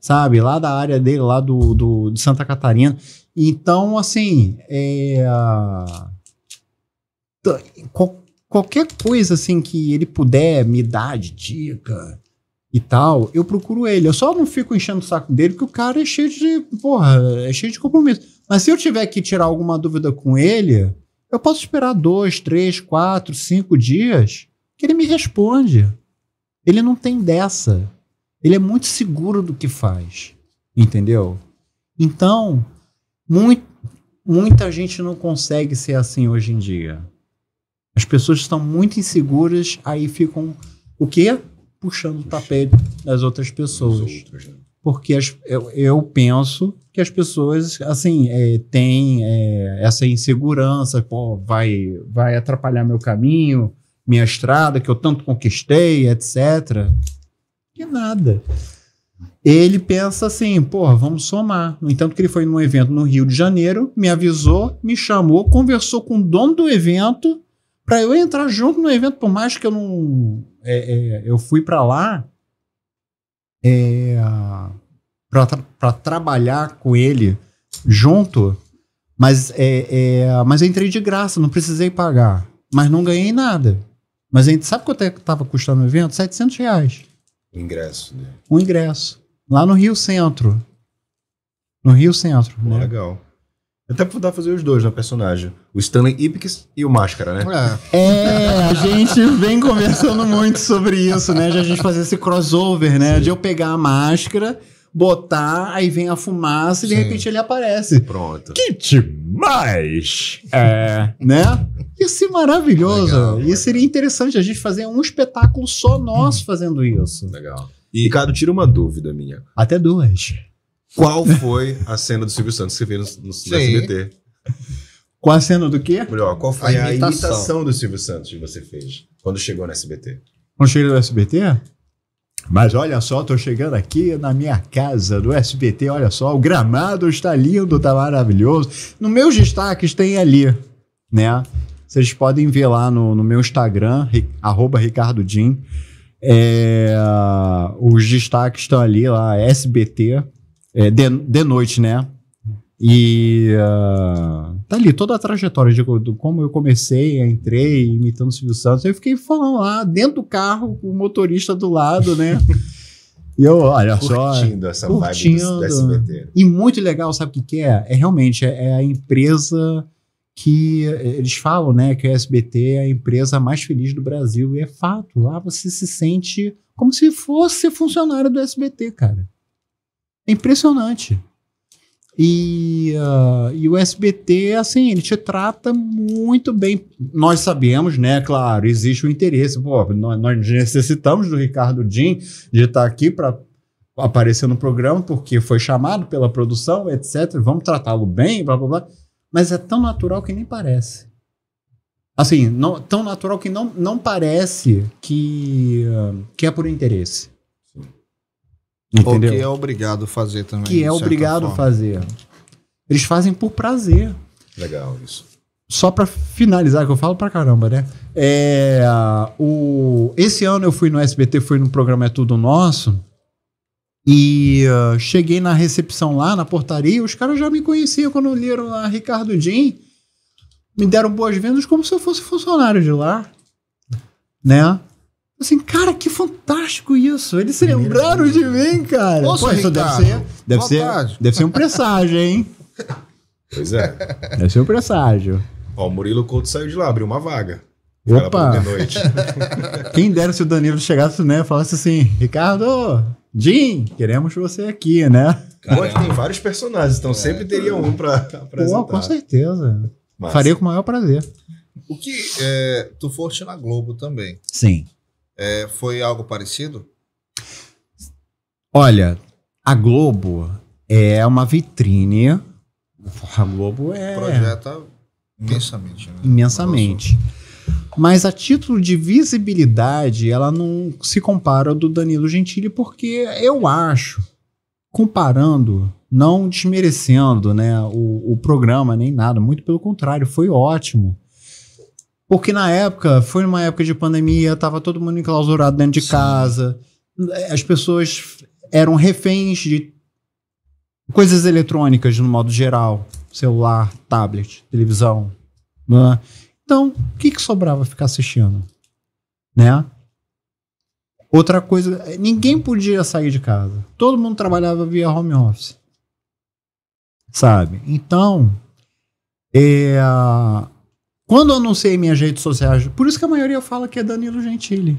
S3: sabe? Lá da área dele, lá do, do de Santa Catarina. Então, assim, é, qualquer coisa assim que ele puder me dar de dica e tal, eu procuro ele. Eu só não fico enchendo o saco dele porque o cara é cheio de, porra, é cheio de compromisso. Mas se eu tiver que tirar alguma dúvida com ele, eu posso esperar dois, três, quatro, cinco dias que ele me responde. Ele não tem dessa. Ele é muito seguro do que faz, entendeu? Então, muito, muita gente não consegue ser assim hoje em dia. As pessoas estão muito inseguras, aí ficam o quê? Puxando o tapete das outras pessoas. Né? Porque as, eu, eu, penso que as pessoas, assim, é, têm é, essa insegurança, pô, vai, vai atrapalhar meu caminho, minha estrada que eu tanto conquistei, etc. Que nada. Ele pensa assim, pô vamos somar. No entanto, que ele foi num evento no Rio de Janeiro, me avisou, me chamou, conversou com o dono do evento para eu entrar junto no evento, por mais que eu não. É, é, eu fui para lá é, para tra trabalhar com ele junto, mas, é, é, mas eu entrei de graça, não precisei pagar. Mas não ganhei nada. Mas a gente sabe quanto é que estava custando o evento? 700 reais.
S2: O ingresso, né?
S3: Um ingresso. Lá no Rio Centro. No Rio Centro. né?
S2: Legal. Até pra dar fazer os dois, né, personagem. O Stanley Ipkiss e o Máscara, né? É. é. a
S3: gente vem conversando muito sobre isso, né? De a gente fazer esse crossover, né? Sim. De eu pegar a máscara, botar, aí vem a fumaça e de Sim. repente ele aparece. Pronto. Que demais! É. Né? Ia ser maravilhoso. Legal, Ia seria interessante a gente fazer um espetáculo só nós hum. fazendo isso. Legal. E, Ricardo, tira uma
S2: dúvida minha.
S3: Até duas.
S2: Qual foi a cena do Silvio Santos que você fez no, no SBT?
S3: Qual a cena do quê?
S2: Melhor, qual foi a, a imitação. imitação. do Silvio Santos que você fez quando chegou no SBT?
S3: Quando cheguei no SBT? Mas olha só, tô chegando aqui na minha casa do SBT, olha só, o gramado está lindo, tá maravilhoso. No meus destaques tem ali, né? Vocês podem ver lá no, no meu Instagram, arroba Ricardo Jim. É, os destaques estão ali lá, SBT, é, de, de noite, né? E uh, tá ali toda a trajetória de, de como eu comecei, entrei imitando o Silvio Santos. Eu fiquei falando lá dentro do carro com o motorista do lado, né? e eu, olha curtindo só. Curtindo essa vibe do, do SBT. E muito legal, sabe o que, que é? É realmente é, é, a empresa que é, eles falam, né? Que o SBT é a empresa mais feliz do Brasil. E é fato. Lá você se sente como se fosse funcionário do SBT, cara. É impressionante. E, uh, e o SBT, assim, ele te trata muito bem. Nós sabemos, né? Claro, existe o interesse. Pô, nós, nós necessitamos do Ricardo Din de estar tá aqui para aparecer no programa, porque foi chamado pela produção, etc. Vamos tratá-lo bem, blá blá blá. Mas é tão natural que nem parece. Assim, não, tão natural que não, não parece que, uh, que é por interesse. Entendeu? Ou que é
S1: obrigado a fazer também. Que é obrigado forma. a
S3: fazer. Eles fazem por prazer.
S2: Legal isso.
S3: Só para finalizar, que eu falo pra caramba, né?
S1: É,
S3: o, esse ano eu fui no SBT, fui no programa É Tudo Nosso. E uh, cheguei na recepção lá, na portaria, os caras já me conheciam quando leram lá Ricardo Jim. Me deram boas-vindas como se eu fosse funcionário de lá. Né? Assim, cara, que fantástico isso. Eles se lembraram de mim, cara. Nossa, Pô, isso deve ser, deve, ser, deve ser um presságio, hein? Pois é. Deve ser um presságio.
S2: Ó, o Murilo Couto saiu de lá, abriu uma vaga.
S3: Opa! noite. Quem dera se o Danilo chegasse, né? Falasse assim, Ricardo, Jim, queremos você aqui, né? tem
S2: vários personagens, então é, sempre teria um pra apresentar. Pô, com
S3: certeza. Faria com o maior prazer.
S2: O que é, tu foste na Globo
S1: também. Sim. É, foi algo parecido?
S3: Olha, a Globo é uma vitrine. A Globo
S1: é. Projeta imensamente. Né? Imensamente.
S3: Mas a título de visibilidade, ela não se compara ao do Danilo Gentili, porque eu acho, comparando, não desmerecendo né, o, o programa nem nada, muito pelo contrário, foi ótimo. Porque na época, foi uma época de pandemia, tava todo mundo enclausurado dentro de Sim. casa. As pessoas eram reféns de coisas eletrônicas no modo geral, celular, tablet, televisão. Né? Então, o que, que sobrava ficar assistindo? Né? Outra coisa, ninguém podia sair de casa. Todo mundo trabalhava via home office. Sabe? Então, é, quando eu anunciei minhas redes sociais, por isso que a maioria fala que é Danilo Gentili.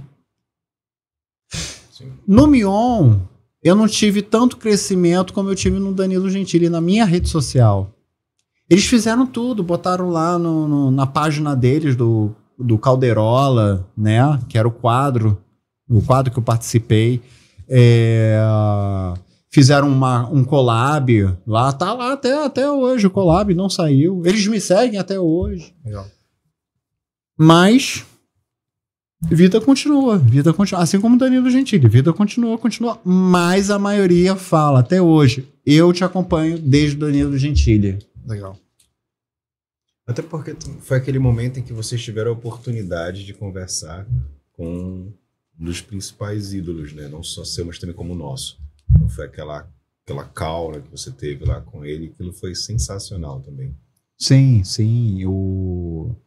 S3: Sim. No Mion, eu não tive tanto crescimento como eu tive no Danilo Gentili, na minha rede social. Eles fizeram tudo, botaram lá no, no, na página deles do, do Calderola, né? Que era o quadro, o quadro que eu participei. É, fizeram uma, um collab lá, tá lá até, até hoje o collab não saiu. Eles me seguem até hoje. Legal. Mas vida continua, vida continua. Assim como o Danilo Gentili, vida continua, continua. Mas a maioria fala até hoje. Eu te acompanho desde o Danilo Gentili.
S2: Legal. Até porque foi aquele momento em que vocês tiveram a oportunidade de conversar com um dos principais ídolos, né? Não só seu, mas também como o nosso. Então foi aquela aquela caula que você teve lá com ele, aquilo foi sensacional também.
S3: Sim, sim. O eu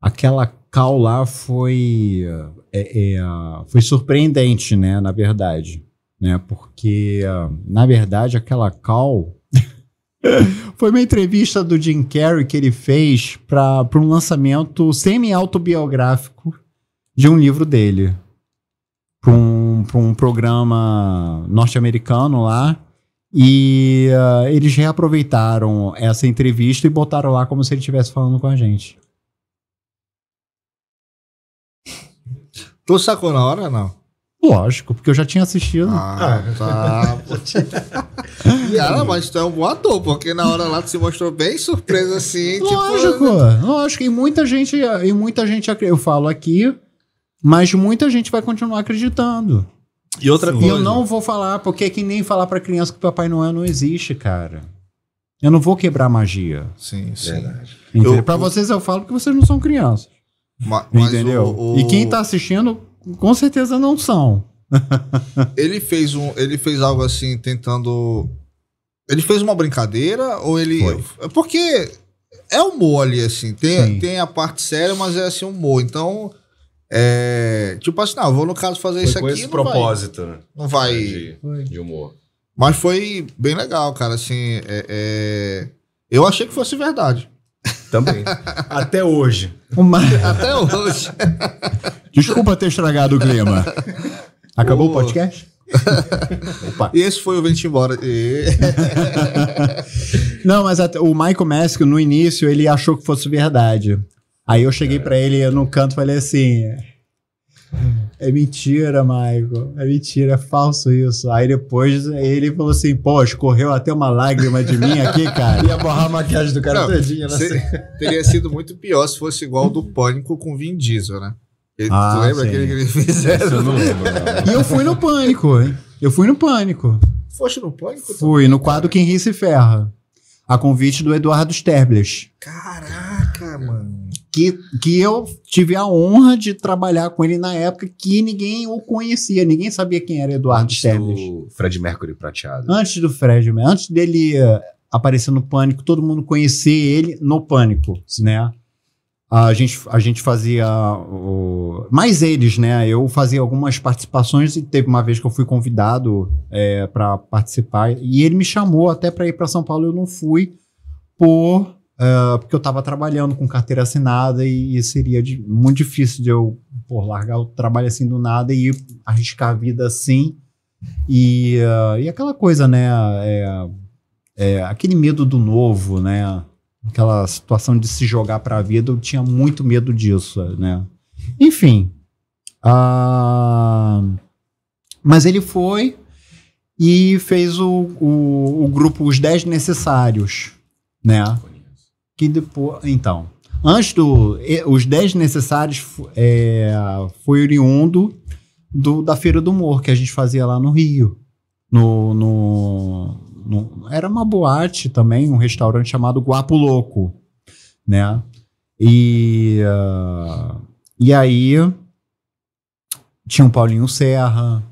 S3: aquela call lá foi, é, é, foi surpreendente, né? Na verdade. Né, porque, na verdade, aquela call foi uma entrevista do Jim Carrey que ele fez para um lançamento semi-autobiográfico de um livro dele. Para um, pra um programa norte-americano lá. E uh, eles reaproveitaram essa entrevista e botaram lá como se ele estivesse falando com a gente.
S1: Tu sacou na hora ou não?
S3: Lógico, porque eu já tinha assistido. Ah, ah
S1: tá. Cara, mas tu é um bom ator, porque na hora lá tu se mostrou bem surpreso assim. Tipo, lógico,
S3: tipo... lógico. E muita gente, e muita gente, eu falo aqui, mas muita gente vai continuar acreditando.
S1: E outra Sim. coisa. eu não
S3: vou falar, porque é que nem falar para criança que Papai Noel não existe, cara. Eu não vou quebrar magia.
S1: Sim, sim. Verdade. eu, pra eu...
S3: vocês eu falo que vocês não são crianças. Mas, Entendeu? O, o... E quem tá assistindo, com certeza não são.
S1: ele fez um. Ele fez algo assim, tentando. Ele fez uma brincadeira ou ele. Foi. Porque é humor ali, assim. Tem, tem a parte séria, mas é assim, humor. Então. É, tipo assim, não, ah, vou no caso fazer foi isso aqui. esse propósito,
S2: vai, né? Não vai. De, de, humor.
S1: Mas foi bem legal, cara. Assim, é, é... eu achei que fosse verdade. Também. Até hoje. Uma... Até hoje. Desculpa ter estragado o clima. Acabou o, o podcast? e esse foi o Vente Embora.
S3: Não, mas até, o Michael Mask, no início, ele achou que fosse verdade. Aí eu cheguei é. para ele no canto e falei assim: é mentira, Maico. É mentira, é falso isso. Aí depois ele falou assim: pô, escorreu até uma lágrima de mim aqui, cara. Ia borrar a maquiagem do cara todinha, né? Assim.
S1: Teria sido muito pior se fosse igual do Pânico com Vin Diesel, né?
S4: Ele, ah, tu
S3: lembra
S1: sim. aquele que não lembro. e eu fui no Pânico,
S3: hein? Eu fui no Pânico.
S1: Foste no Pânico?
S3: Fui, no quadro Quem Ri Se Ferra. A convite do Eduardo Sterblich. Caraca, mano que, que eu tive a honra de trabalhar com ele na época que ninguém o conhecia, ninguém sabia quem era Eduardo Sterling. Antes do Fred
S2: Mercury prateado.
S3: Antes do Fred, né? antes dele eh, aparecer no Pânico, todo mundo conhecer ele no Pânico, né? A gente, a gente fazia o... mais eles, né? Eu fazia algumas participações e teve uma vez que eu fui convidado é, eh, para participar e ele me chamou até para ir para São Paulo. Eu não fui por Uh, porque eu estava trabalhando com carteira assinada e, e seria de, muito difícil de eu por, largar o trabalho assim do nada e arriscar a vida assim. E, uh, e aquela coisa, né? É, é, aquele medo do novo, né? Aquela situação de se jogar para a vida, eu tinha muito medo disso, né? Enfim. Uh, mas ele foi e fez o, o, o grupo Os 10 Necessários, né? que depois. Então, antes do. Os 10 necessários é, foi oriundo do, da Feira do Humor, que a gente fazia lá no Rio. No, no, no, era uma boate também, um restaurante chamado Guapo Louco, né? E, uh, e aí tinha o Paulinho Serra,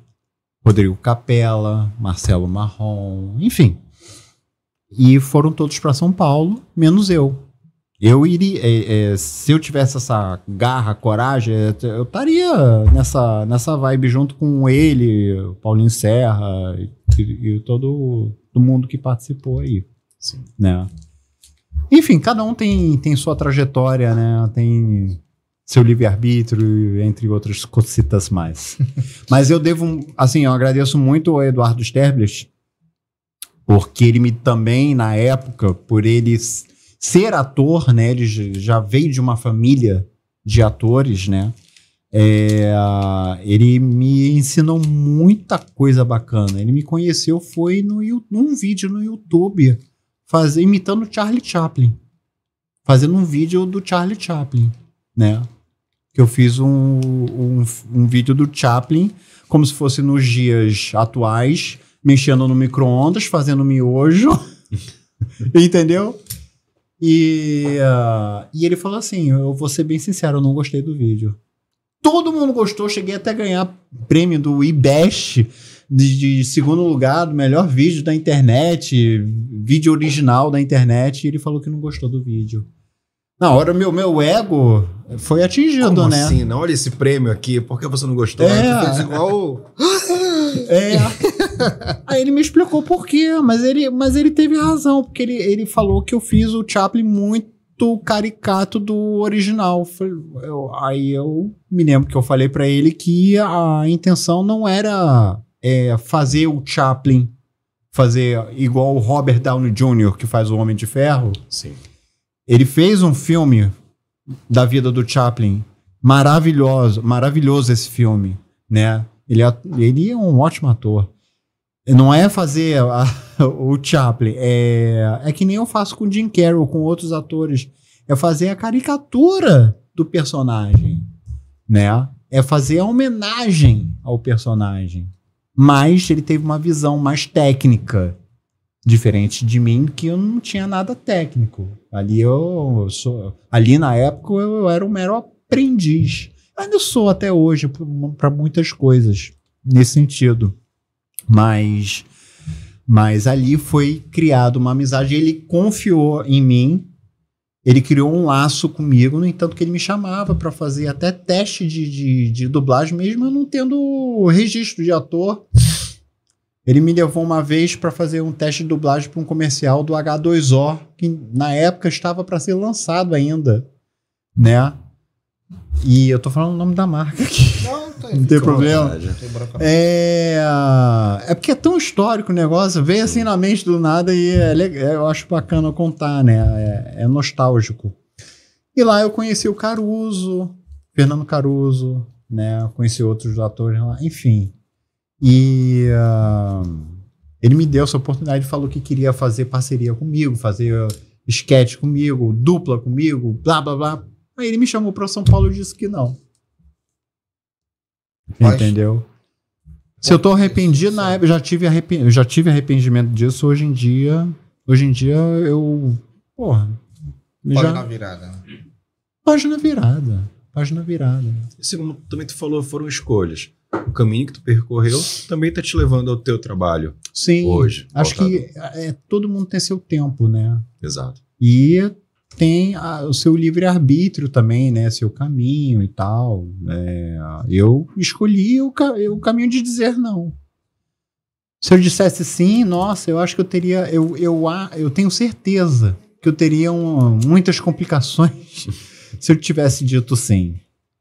S3: Rodrigo Capella, Marcelo Marrom, enfim, e foram todos para São Paulo, menos eu. Eu iria. É, é, se eu tivesse essa garra, coragem, é, eu estaria nessa, nessa vibe junto com ele, Paulinho Serra e, e todo, todo mundo que participou aí.
S4: Sim. Né?
S3: Enfim, cada um tem, tem sua trajetória, né? Tem seu livre-arbítrio, entre outras cositas mais. Mas eu devo, assim, eu agradeço muito ao Eduardo Sterblich, porque ele me também, na época, por ele ser ator, né? Ele já veio de uma família de atores, né? É, ele me ensinou muita coisa bacana. Ele me conheceu foi no, num vídeo no YouTube, faz, imitando Charlie Chaplin. Fazendo um vídeo do Charlie Chaplin, né? Que eu fiz um, um, um vídeo do Chaplin, como se fosse nos dias atuais, mexendo no micro-ondas, fazendo miojo, entendeu? E, uh, e ele falou assim: eu vou ser bem sincero, eu não gostei do vídeo. Todo mundo gostou, cheguei até a ganhar prêmio do IBEST de, de, segundo lugar, do melhor vídeo da internet, vídeo original da internet, e ele falou que não gostou do vídeo. Na hora, meu, meu ego foi atingido, Como né? Assim, não
S2: olha esse prêmio aqui, por que você não gostou? É. Fez igual.
S1: é.
S3: Aí ele me explicou por quê, mas ele, mas ele teve razão, porque ele, ele falou que eu fiz o Chaplin muito caricato do original. Eu, aí eu me lembro que eu falei para ele que a intenção não era é, fazer o Chaplin fazer igual o Robert Downey Jr., que faz o Homem de Ferro. Sim ele fez um filme da vida do Chaplin. Maravilhoso, maravilhoso esse filme, né? Ele é, ele é um ótimo ator. Não é fazer a, o Chaplin, é, é que nem eu faço com Jim Carrey ou com outros atores. É fazer a caricatura do personagem, né? É fazer a homenagem ao personagem. Mas ele teve uma visão mais técnica Diferente de mim, que eu não tinha nada técnico. Ali eu, eu sou. Ali na época eu, eu era um mero aprendiz. Ainda sou até hoje para muitas coisas nesse sentido. Mas, mas ali foi criada uma amizade. Ele confiou em mim, ele criou um laço comigo. No entanto, que ele me chamava para fazer até teste de, de, de dublagem, mesmo eu não tendo registro de ator. Ele me levou uma vez para fazer um teste de dublagem para um comercial do H2O, que na época estava para ser lançado ainda, né? E eu tô falando o nome da marca aqui. Não, não tem problema. É, é porque é tão histórico o negócio, veio assim na mente do nada e é legal, é, eu acho bacana contar, né? É, é nostálgico. E lá eu conheci o Caruso, Fernando Caruso, né? Conheci outros atores lá, enfim. E uh, ele me deu essa oportunidade, falou que queria fazer parceria comigo, fazer esquete comigo, dupla comigo, blá blá blá. Aí ele me chamou para São Paulo e disse que não. Entendeu? Se eu tô arrependido na é época, eu já tive, já tive arrependimento disso. Hoje em dia, hoje em dia eu, porra, página já...
S1: virada. Né?
S3: Página virada. Página virada.
S2: Segundo também tu falou foram escolhas o caminho que tu percorreu também está te levando ao teu trabalho. Sim. Hoje. Acho voltado.
S3: que é, é, todo mundo tem seu tempo, né? Exato. E tem a, o seu livre-arbítrio também, né? Seu caminho e tal. É, eu escolhi o, o caminho de dizer não. Se eu dissesse sim, nossa, eu acho que eu teria. Eu, eu, eu tenho certeza que eu teria um, muitas complicações se eu tivesse dito sim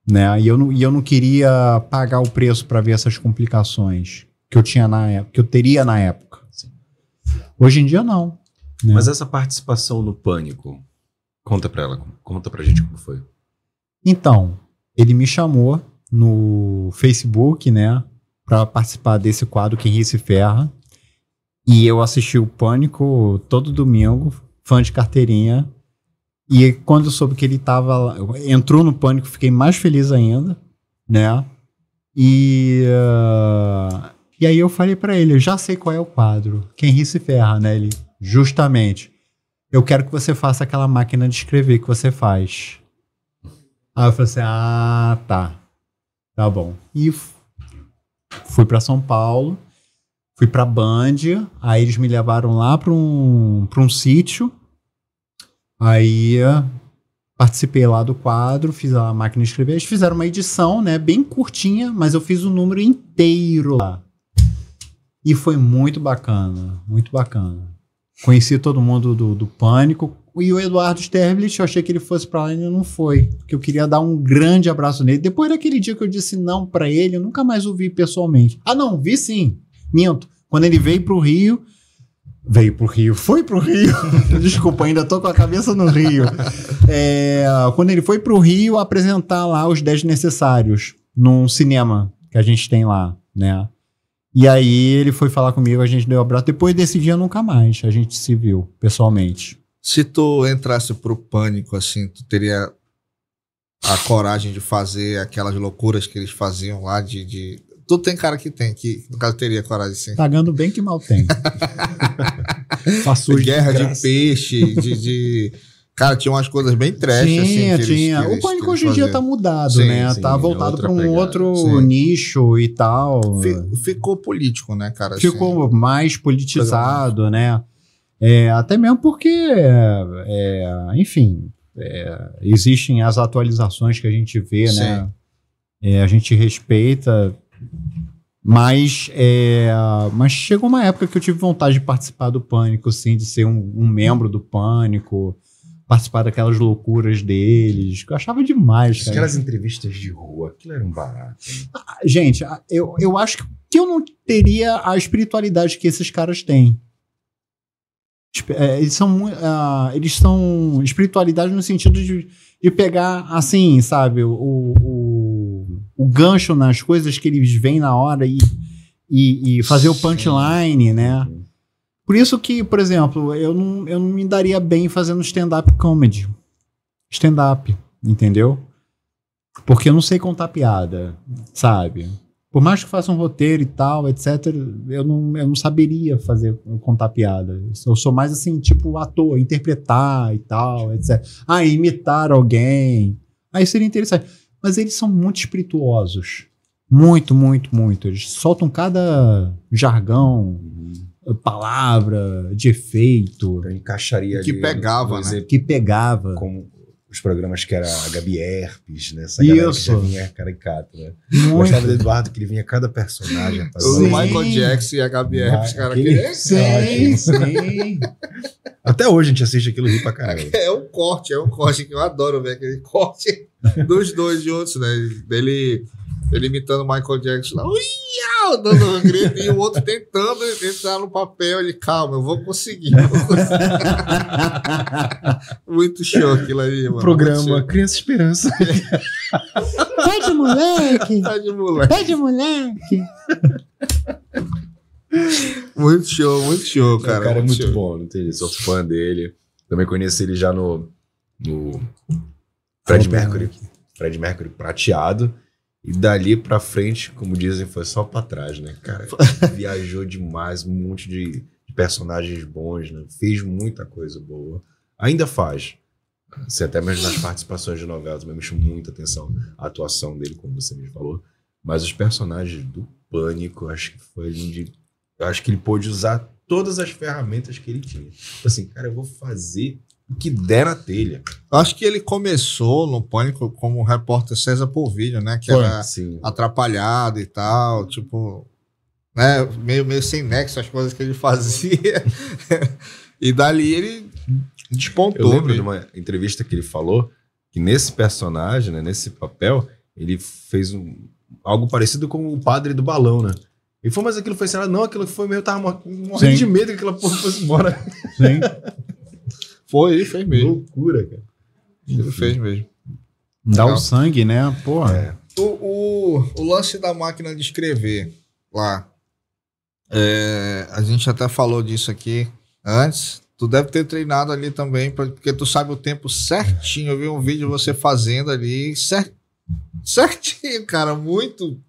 S3: né? E eu não, e eu não queria pagar o preço para ver essas complicações que eu tinha na época, que eu teria na época. Hoje em dia não.
S2: Né? Mas essa participação no pânico, conta para ela, conta a gente como foi.
S3: Então, ele me chamou no Facebook, né, para participar desse quadro Quem Ri se Ferra. E eu assisti o Pânico todo domingo, fã de carteirinha, e quando eu soube que ele estava lá, entrou no pânico, fiquei mais feliz ainda, né? E, uh, e aí eu falei para ele, eu já sei qual é o quadro. Quem ri se ferra, né? Ele, justamente. Eu quero que você faça aquela máquina de escrever que você faz. Aí eu falei assim, ah, tá. Tá bom. E fui para São Paulo, fui para Band, aí eles me levaram lá para um, pra um sítio Aí ah, participei lá do quadro, fiz a máquina de escrever. Eles fizeram uma edição, né, bem curtinha, mas eu fiz o número inteiro lá. E foi muito bacana, muito bacana. Conheci todo mundo do, do Pânico. E o Eduardo Sterblich, eu achei que ele fosse para lá e não foi. Porque eu queria dar um grande abraço nele. Depois daquele dia que eu disse não para ele, eu nunca mais o vi pessoalmente. Ah, não, vi sim. Minto. Quando ele veio pro Rio, Veio pro Rio, foi pro Rio. Desculpa, ainda tô com a cabeça no Rio. É, quando ele foi pro Rio apresentar lá os 10 necessários num cinema que a gente tem lá, né? E aí ele foi falar comigo, a gente deu um abraço. Depois desse dia nunca mais a gente se viu pessoalmente.
S1: Se tu entrasse pro pânico assim, tu teria a coragem de fazer aquelas loucuras que eles faziam lá de, de tudo tem cara que tem, que no caso teria coragem sim. Pagando bem que mal tem. Faço guerra de, de peixe, de, de... Cara, tinha umas coisas bem trash, tinha, assim. Tinha, tinha. O pânico hoje em dia tá mudado, sim, né? Sim,
S3: tá é voltado para um pegada, outro sim. nicho e tal.
S1: Ficou político, né, cara?
S3: Ficou assim, mais politizado, né? É, até mesmo porque, é, é enfim, é, existem as atualizações que a gente vê, né? É, a gente respeita, mas, é, mas chegou uma época que eu tive vontade de participar do Pânico, assim, de ser um, um membro do Pânico, participar daquelas loucuras deles, eu achava demais, cara. Aquelas
S2: entrevistas de rua, aquilo era um barato.
S3: Ah, gente, eu, eu acho que eu não teria a espiritualidade que esses caras têm. É, eles são, uh, eles são espiritualidade no sentido de, de pegar, assim, sabe, o, o o gancho nas coisas que eles veem na hora e, e, e fazer o punchline, né? Por isso que, por exemplo, eu não, eu não me daria bem fazendo stand-up comedy. Stand-up, entendeu? Porque eu não sei contar piada, sabe? Por mais que faça um roteiro e tal, etc., eu não, eu não saberia fazer contar piada. Eu sou mais assim, tipo, ator, interpretar e tal, etc. Ah, imitar alguém. Aí seria interessante mas eles são muito espirituosos. Muito, muito, muito. Eles soltam cada jargão,
S2: palavra de efeito. encaixaria Que ali, pegava, né? Que pegava. Como, os programas que era a Gabi Herpes, né? Essa galera Isso. que já vinha caricato, né? Muito. Gostava do Eduardo, que ele vinha cada personagem. Rapaz, o Michael Jackson
S1: e a Gabi Herpes, cara. Aquele...
S2: Que... Sim,
S1: sim.
S2: Até hoje a gente assiste aquilo ri pra caralho. É
S1: um corte, é um corte que eu adoro ver aquele corte dos dois juntos, né? Dele ele imitando Michael Jackson lá, dando um grito, e o outro tentando entrar no papel. Ele, calma, eu vou conseguir. Eu vou conseguir. Muito
S3: show aquilo aí, mano. Programa
S2: Criança Esperança.
S4: Pé de moleque. Pé de moleque. Pé de moleque.
S2: Muito show, muito show, cara. O cara é muito, muito bom, não tem Sou fã dele. Também conheço ele já no, no Fred Mercury. Fred Mercury prateado. E dali pra frente, como dizem, foi só pra trás, né, cara? Viajou demais, um monte de, de personagens bons, né? Fez muita coisa boa. Ainda faz. Assim, até mesmo nas participações de novelas, eu me chamou muita atenção a atuação dele, como você me falou. Mas os personagens do Pânico, acho que foi eu Acho que ele pôde usar todas as ferramentas que ele tinha. Tipo assim, cara, eu vou fazer que der na telha.
S1: Acho que ele começou no Pânico como o repórter César Polvilho, né? Que Foi, era sim. atrapalhado e tal, tipo, né? Meio, meio sem nexo as coisas que ele fazia.
S2: e dali ele despontou. Eu lembro né? de uma entrevista que ele falou que nesse personagem, né, nesse papel, ele fez um, algo parecido com o padre do balão, né? E foi, mas aquilo foi, será? Não, aquilo foi meio, eu tava morrendo Sim. de medo que aquela porra fosse embora. Sim. Foi, ele fez mesmo. Loucura,
S1: cara. Ele fez mesmo.
S3: Dá o sangue, né? Porra. É. O,
S1: o, o, lance da máquina de escrever lá. É, a gente até falou disso aqui antes. Tu deve ter treinado ali também, porque tu sabe o tempo certinho. Eu vi um vídeo você fazendo ali, certo certinho, cara. Muito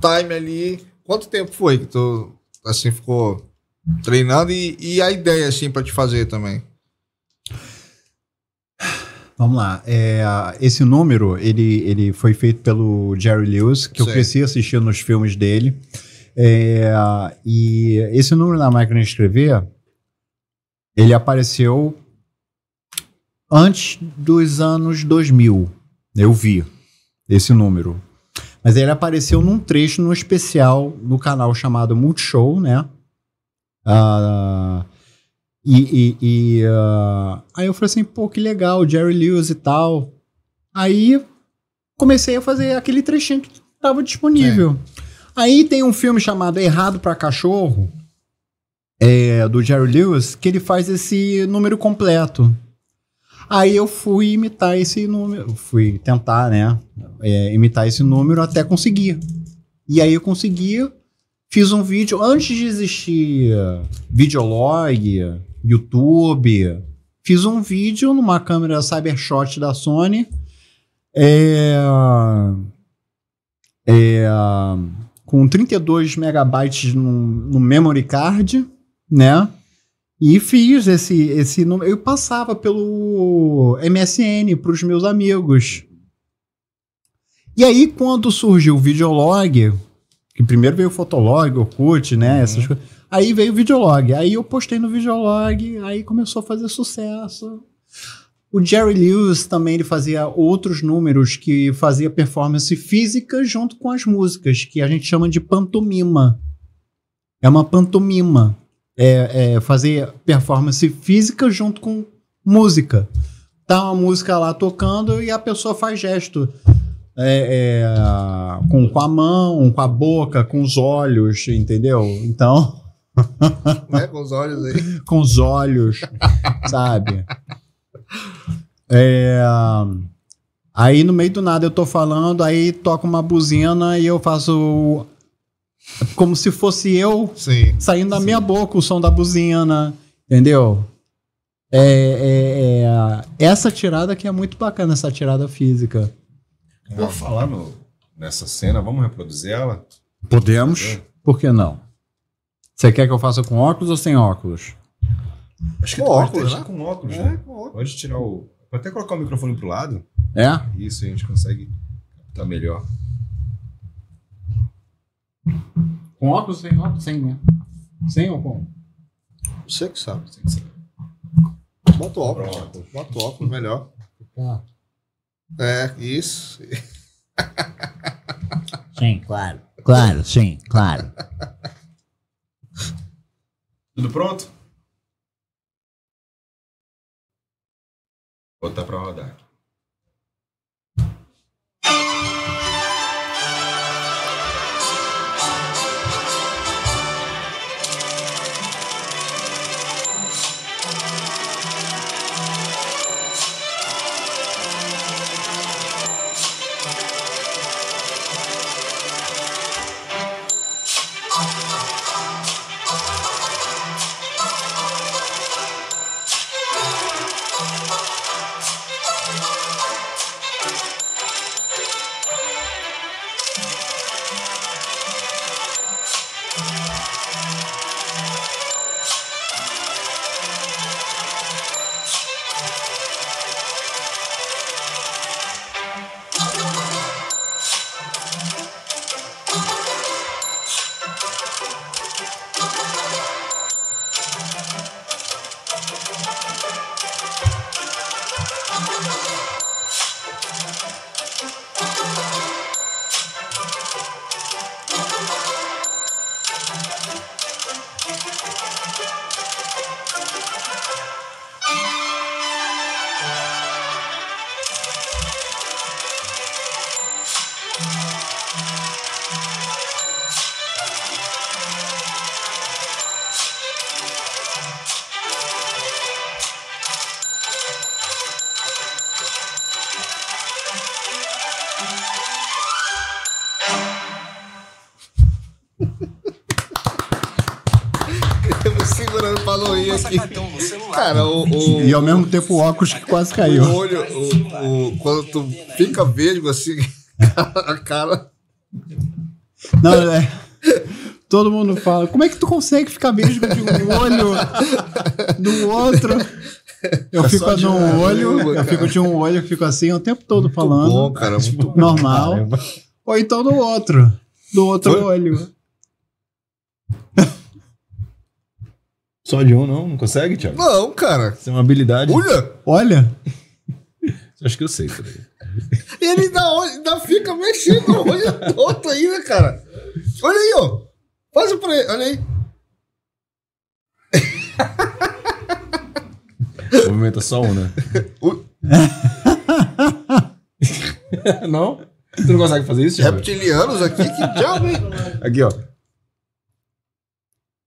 S1: time ali. Quanto tempo foi que tu assim ficou treinando e, e a ideia assim para te fazer também?
S3: Vamos lá. É, esse número ele, ele foi feito pelo Jerry Lewis, que Sim. eu cresci assistindo nos filmes dele. É, e esse número na máquina de escrever ele apareceu antes dos anos 2000. Eu vi esse número. Mas ele apareceu num trecho, num especial no canal chamado Multishow, né? Ah, e, e, e uh, aí eu falei assim, pô, que legal, Jerry Lewis e tal. Aí comecei a fazer aquele trechinho que estava disponível. É. Aí tem um filme chamado Errado para Cachorro, é, do Jerry Lewis, que ele faz esse número completo. Aí eu fui imitar esse número, fui tentar, né, é, imitar esse número até conseguir. E aí eu consegui, fiz um vídeo, antes de existir ah, videolog, YouTube. Fiz um vídeo numa câmera Cybershot da Sony. É, é, com 32 megabytes no, no memory card, né? E fiz esse, esse Eu passava pelo MSN para os meus amigos. E aí, quando surgiu o Videolog, que primeiro veio o Fotolog, o Orkut, né? Uhum. Essas coisas. Aí veio o videolog. Aí eu postei no videolog, aí começou a fazer sucesso. O Jerry Lewis também ele fazia outros números que fazia performance física junto com as músicas, que a gente chama de pantomima. É uma pantomima. É, é fazer performance física junto com música. Tá uma música lá tocando e a pessoa faz gesto. É, é, com, com a mão, com a boca, com os olhos, entendeu? Então.
S1: né? Com os olhos aí.
S3: Com os olhos, sabe? É... Aí no meio do nada eu tô falando, aí toca uma buzina e eu faço como se fosse eu sim, saindo da sim. minha boca o som da buzina, entendeu? É, é, é, essa tirada que é muito bacana, essa tirada física.
S2: vamos falar no, nessa cena, vamos reproduzir ela?
S3: Podemos, é. por que não? Você quer que eu faça com óculos ou sem óculos?
S2: Acho que com óculos, né? com óculos, é, né? Com óculos. Pode tirar o. Vou até colocar o microfone pro lado. É? Isso, a gente consegue captar tá melhor. Com óculos, sem óculos, sem né? Sem ou com?
S1: Você que sabe. Você que sabe. Bota o óculos. óculos. Bota o óculos melhor. Tá. É, isso.
S4: Sim, claro. Claro, sim, claro. Tudo pronto? Vou botar para rodar aqui.
S1: E
S3: ao mesmo tempo o óculos que quase caiu. O olho,
S1: o, o, quando tu fica vesgo assim, a cara.
S3: Não, é. Todo mundo fala, como é que tu consegue ficar vesgo de um olho do outro? Eu é fico de um olho, eu fico de um olho, eu fico assim o tempo todo muito falando. Bom,
S4: cara, muito normal. Bom,
S3: Ou então do outro, do outro Foi? olho.
S2: Só de um, não? Não consegue, Thiago? Não, cara. Isso é uma habilidade. Olha! Olha! Acho que eu sei, peraí.
S1: Ele ainda, ainda fica mexendo o olho aí, ainda, né, cara. Olha aí, ó. Faz pra ele, olha aí.
S2: Movimenta é só um, né? não? Tu não consegue fazer isso? Reptilianos aqui, que diabo, hein? Aqui, ó.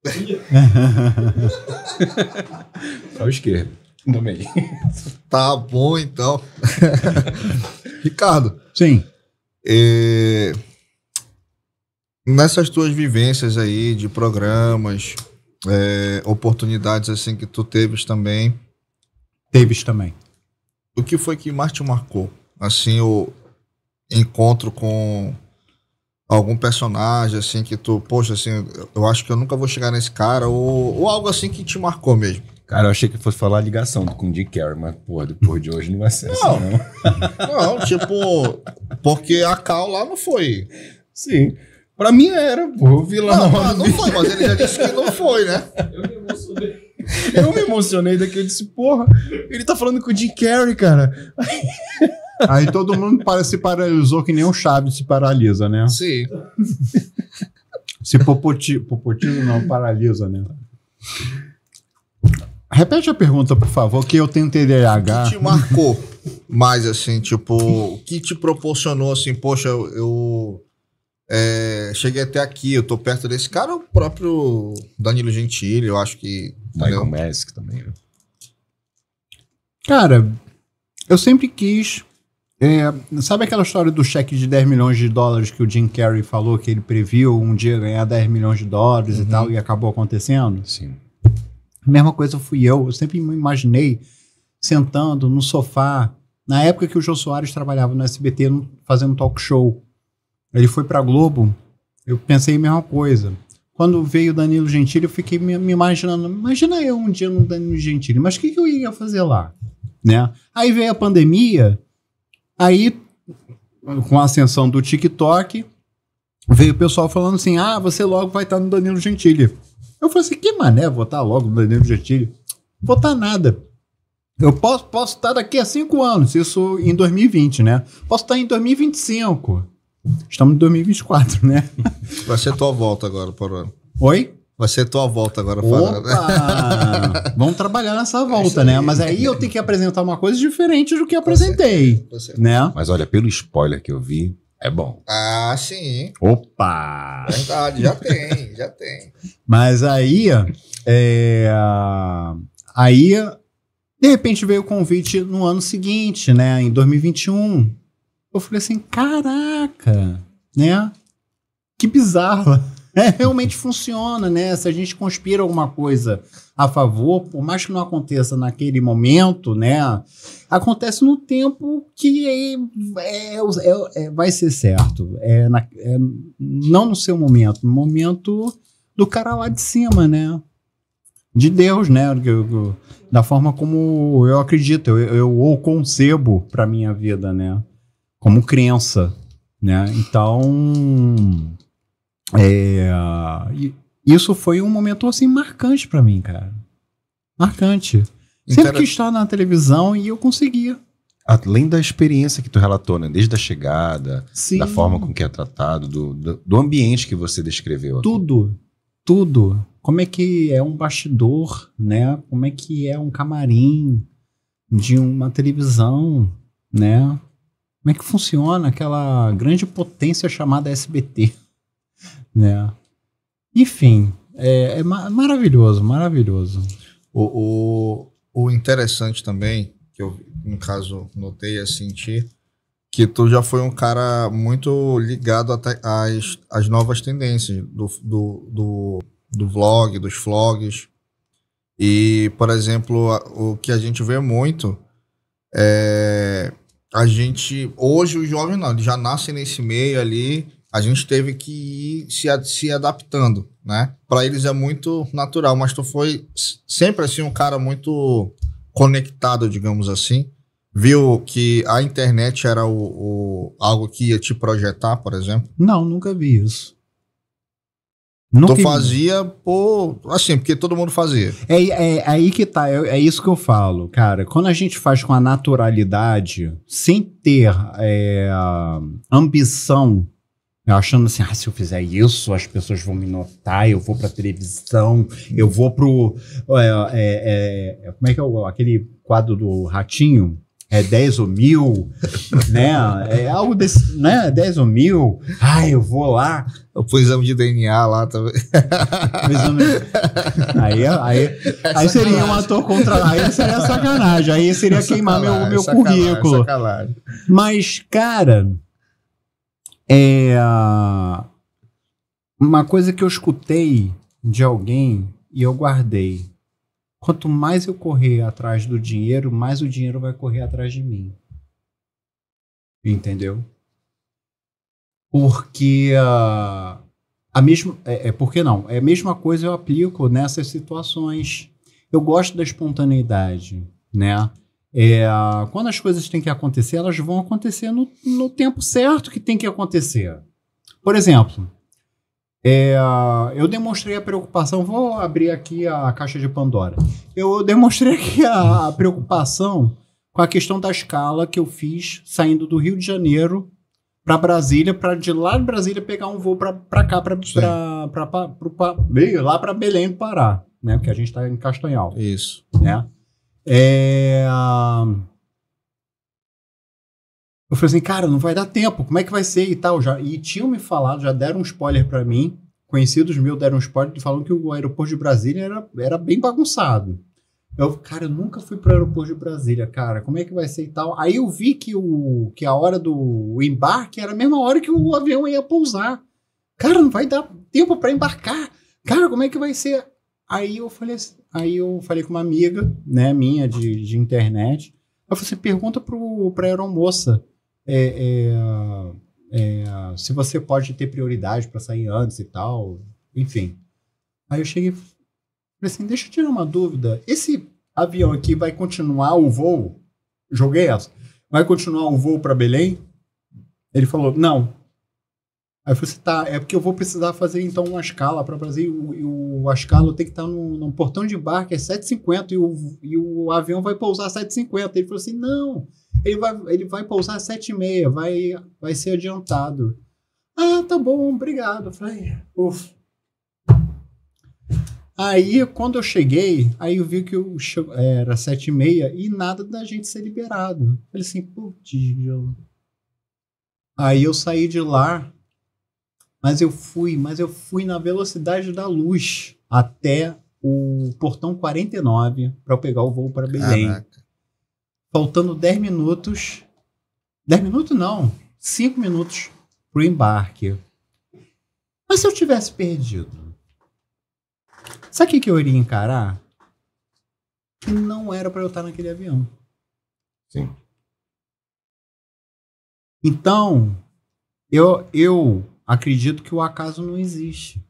S2: Só o esquerdo também. Tá bom,
S1: então. Ricardo. Sim. É... Nessas tuas vivências aí de programas, é... oportunidades assim que tu teves também. Teves também. O que foi que mais te marcou? Assim, o encontro com algum personagem assim que tu, poxa, assim, eu acho que eu nunca vou chegar nesse cara, ou,
S2: ou algo assim que te marcou mesmo? Cara, eu achei que fosse falar ligação com o Dick Carrey, mas, porra, depois de hoje não vai ser não.
S4: Assim, não.
S1: não, tipo, porque a Cal
S2: lá não foi. Sim. Pra mim era, pô, eu vi lá não, na Não, não foi, mas ele já disse que não foi, né? Eu me emocionei. Eu me emocionei daqui, eu disse, porra, ele tá falando com o Jim Carrey, cara.
S3: Aí todo mundo se paralisou que nem o Chaves se paralisa, né? Sim. se popoti, popotismo não, paralisa, né?
S1: Repete a pergunta, por favor, que eu tenho TDAH. O que te marcou mais, assim, tipo, o que te proporcionou, assim, poxa, eu, é, cheguei até aqui, eu tô perto desse cara, o próprio Danilo Gentili, eu acho que... Tá Michael Messick também, né?
S3: Cara, eu sempre quis é, sabe aquela história do cheque de 10 milhões de dólares que o Jim Carrey falou que ele previu um dia ganhar 10 milhões de dólares uhum. e tal, e acabou acontecendo? Sim. Mesma coisa fui eu. Eu sempre me imaginei sentando no sofá, na época que o Jô Soares trabalhava no SBT fazendo talk show. Ele foi pra Globo, eu pensei a mesma coisa. Quando veio o Danilo Gentili, eu fiquei me, me imaginando. Imagina eu um dia no Danilo Gentili, mas o que, que eu iria fazer lá? Né? Aí veio a pandemia Aí, com a ascensão do TikTok, veio o pessoal falando assim: ah, você logo vai estar no Danilo Gentili. Eu falei assim: que mané votar logo no Danilo Gentili? Votar nada. Eu posso, posso estar daqui a cinco anos, isso em 2020, né? Posso estar em 2025. Estamos em 2024, né?
S1: Vai ser tua volta agora, Parano. Oi? Vai ser tua volta agora, fala. Né? Vamos trabalhar nessa é volta, é né? Mas
S3: aí eu tenho que apresentar uma coisa diferente do que tá apresentei. Tá né? Mas olha, pelo spoiler que eu vi, é bom.
S1: Ah, sim.
S3: Opa! Verdade, já tem,
S1: já tem.
S3: Mas aí, é, aí, de repente veio o convite no ano seguinte, né? Em 2021. Eu falei assim, caraca, né? Que bizarro. É, realmente funciona, né? Se a gente conspira alguma coisa a favor, por mais que não aconteça naquele momento, né? Acontece no tempo que é, é, é vai ser certo. É, na, é, não no seu momento, no momento do cara lá de cima, né? De Deus, né? Da forma como eu acredito, eu, eu ou concebo para minha vida, né? Como crença, né? Então é, isso foi um momento assim marcante para mim, cara. Marcante. Então Sempre que estava na televisão e eu conseguia.
S2: Além da experiência que tu relatou, né? Desde a chegada, Sim. da forma com que é tratado, do, do, do ambiente que você descreveu. Aqui.
S3: Tudo, tudo. Como é que é um bastidor, né? Como é que é um camarim de uma televisão, né? Como é que funciona aquela grande potência chamada
S1: SBT? né? Enfim, é, é maravilhoso, maravilhoso. O, o, o, interessante também, que eu, no caso, notei e senti que tu já foi um cara muito ligado até às, às novas tendências do, do, do, do vlog, dos vlogs. E, por exemplo, o que a gente vê muito é a gente hoje os jovens não, eles já nascem nesse meio ali a gente teve que ir se, se adaptando, né? Para eles é muito natural, mas tu foi sempre assim um cara muito conectado, digamos assim. Viu que a internet era o, o algo que ia te projetar, por exemplo? Não, nunca vi isso. Nunca tu fazia por. Assim, porque todo mundo fazia.
S3: É, é, é aí que tá, é, é, isso que eu falo, cara. Quando a gente faz com a naturalidade, sem ter é, ambição eu achando assim, ah, se eu fizer isso, as pessoas vão me notar, eu vou pra televisão, eu vou pro. É, é, é, é como é que é o, aquele quadro do Ratinho? É 10 ou mil, né? É algo desse, né? 10 ou mil. Ah, eu vou
S1: lá. Eu fui exame de DNA lá também. aí, aí, é aí seria
S3: um ator contra. Aí seria sacanagem. Aí seria queimar meu, meu currículo. Sacanagem. Mas, cara. É, ah, uma coisa que eu escutei de alguém e eu guardei. Quanto mais eu correr atrás do dinheiro, mais o dinheiro vai correr atrás de mim. Entendeu? Porque uh, a mesma é, é porque não é a mesma coisa eu aplico nessas situações. Eu gosto da espontaneidade, né? É, quando as coisas têm que acontecer, elas vão acontecer no, no tempo certo que tem que acontecer. Por exemplo, é, eu demonstrei a preocupação. Vou abrir aqui a caixa de Pandora. Eu demonstrei aqui a, a preocupação com a questão da escala que eu fiz saindo do Rio de Janeiro para Brasília, para de lá de Brasília pegar um voo para cá, para lá para Belém do Pará, né? Porque a gente está em Castanhal. Isso. Né? É... Eu falei assim, cara, não vai dar tempo, como é que vai ser e tal? Já, e tinham me falado, já deram um spoiler para mim, conhecidos meus deram um spoiler falando que o aeroporto de Brasília era, era bem bagunçado. Eu, cara, eu nunca fui para o aeroporto de Brasília, cara, como é que vai ser e tal? Aí eu vi que, o, que a hora do embarque era a mesma hora que o avião ia pousar. Cara, não vai dar tempo para embarcar. Cara, como é que vai ser? Aí eu falei assim, Aí eu falei com uma amiga, né, minha de, de internet. Eu falei assim: pergunta pro, pra aeromoça é, é, é, se você pode ter prioridade para sair antes e tal. Enfim. Aí eu cheguei falei assim: deixa eu tirar uma dúvida. Esse avião aqui vai continuar o voo? Joguei essa. Vai continuar o voo para Belém? Ele falou: não, Aí eu falei assim, tá, é porque eu vou precisar fazer então uma escala para Brasil e o, o Ascalo tem que estar num, num portão de embarque, é 750 e o, e o avião vai pousar 750. Ele falou assim: não, ele vai, ele vai pousar 7,6, vai, vai ser adiantado. Ah, tá bom, obrigado. Eu falei, ufa. Aí, quando eu cheguei, aí eu vi que eu, era sete e meia e nada da gente ser liberado. falei assim, putz, Aí eu saí de lá mas eu fui, mas eu fui na velocidade da luz até o portão 49 para eu pegar o voo para Belém. Caraca. Faltando 10 minutos. 10 minutos não, 5 minutos pro embarque. Mas se eu tivesse perdido, sabe o que, que eu iria encarar? Que não era para eu estar naquele avião. Sim. Então, eu, eu acredito que o acaso não existe.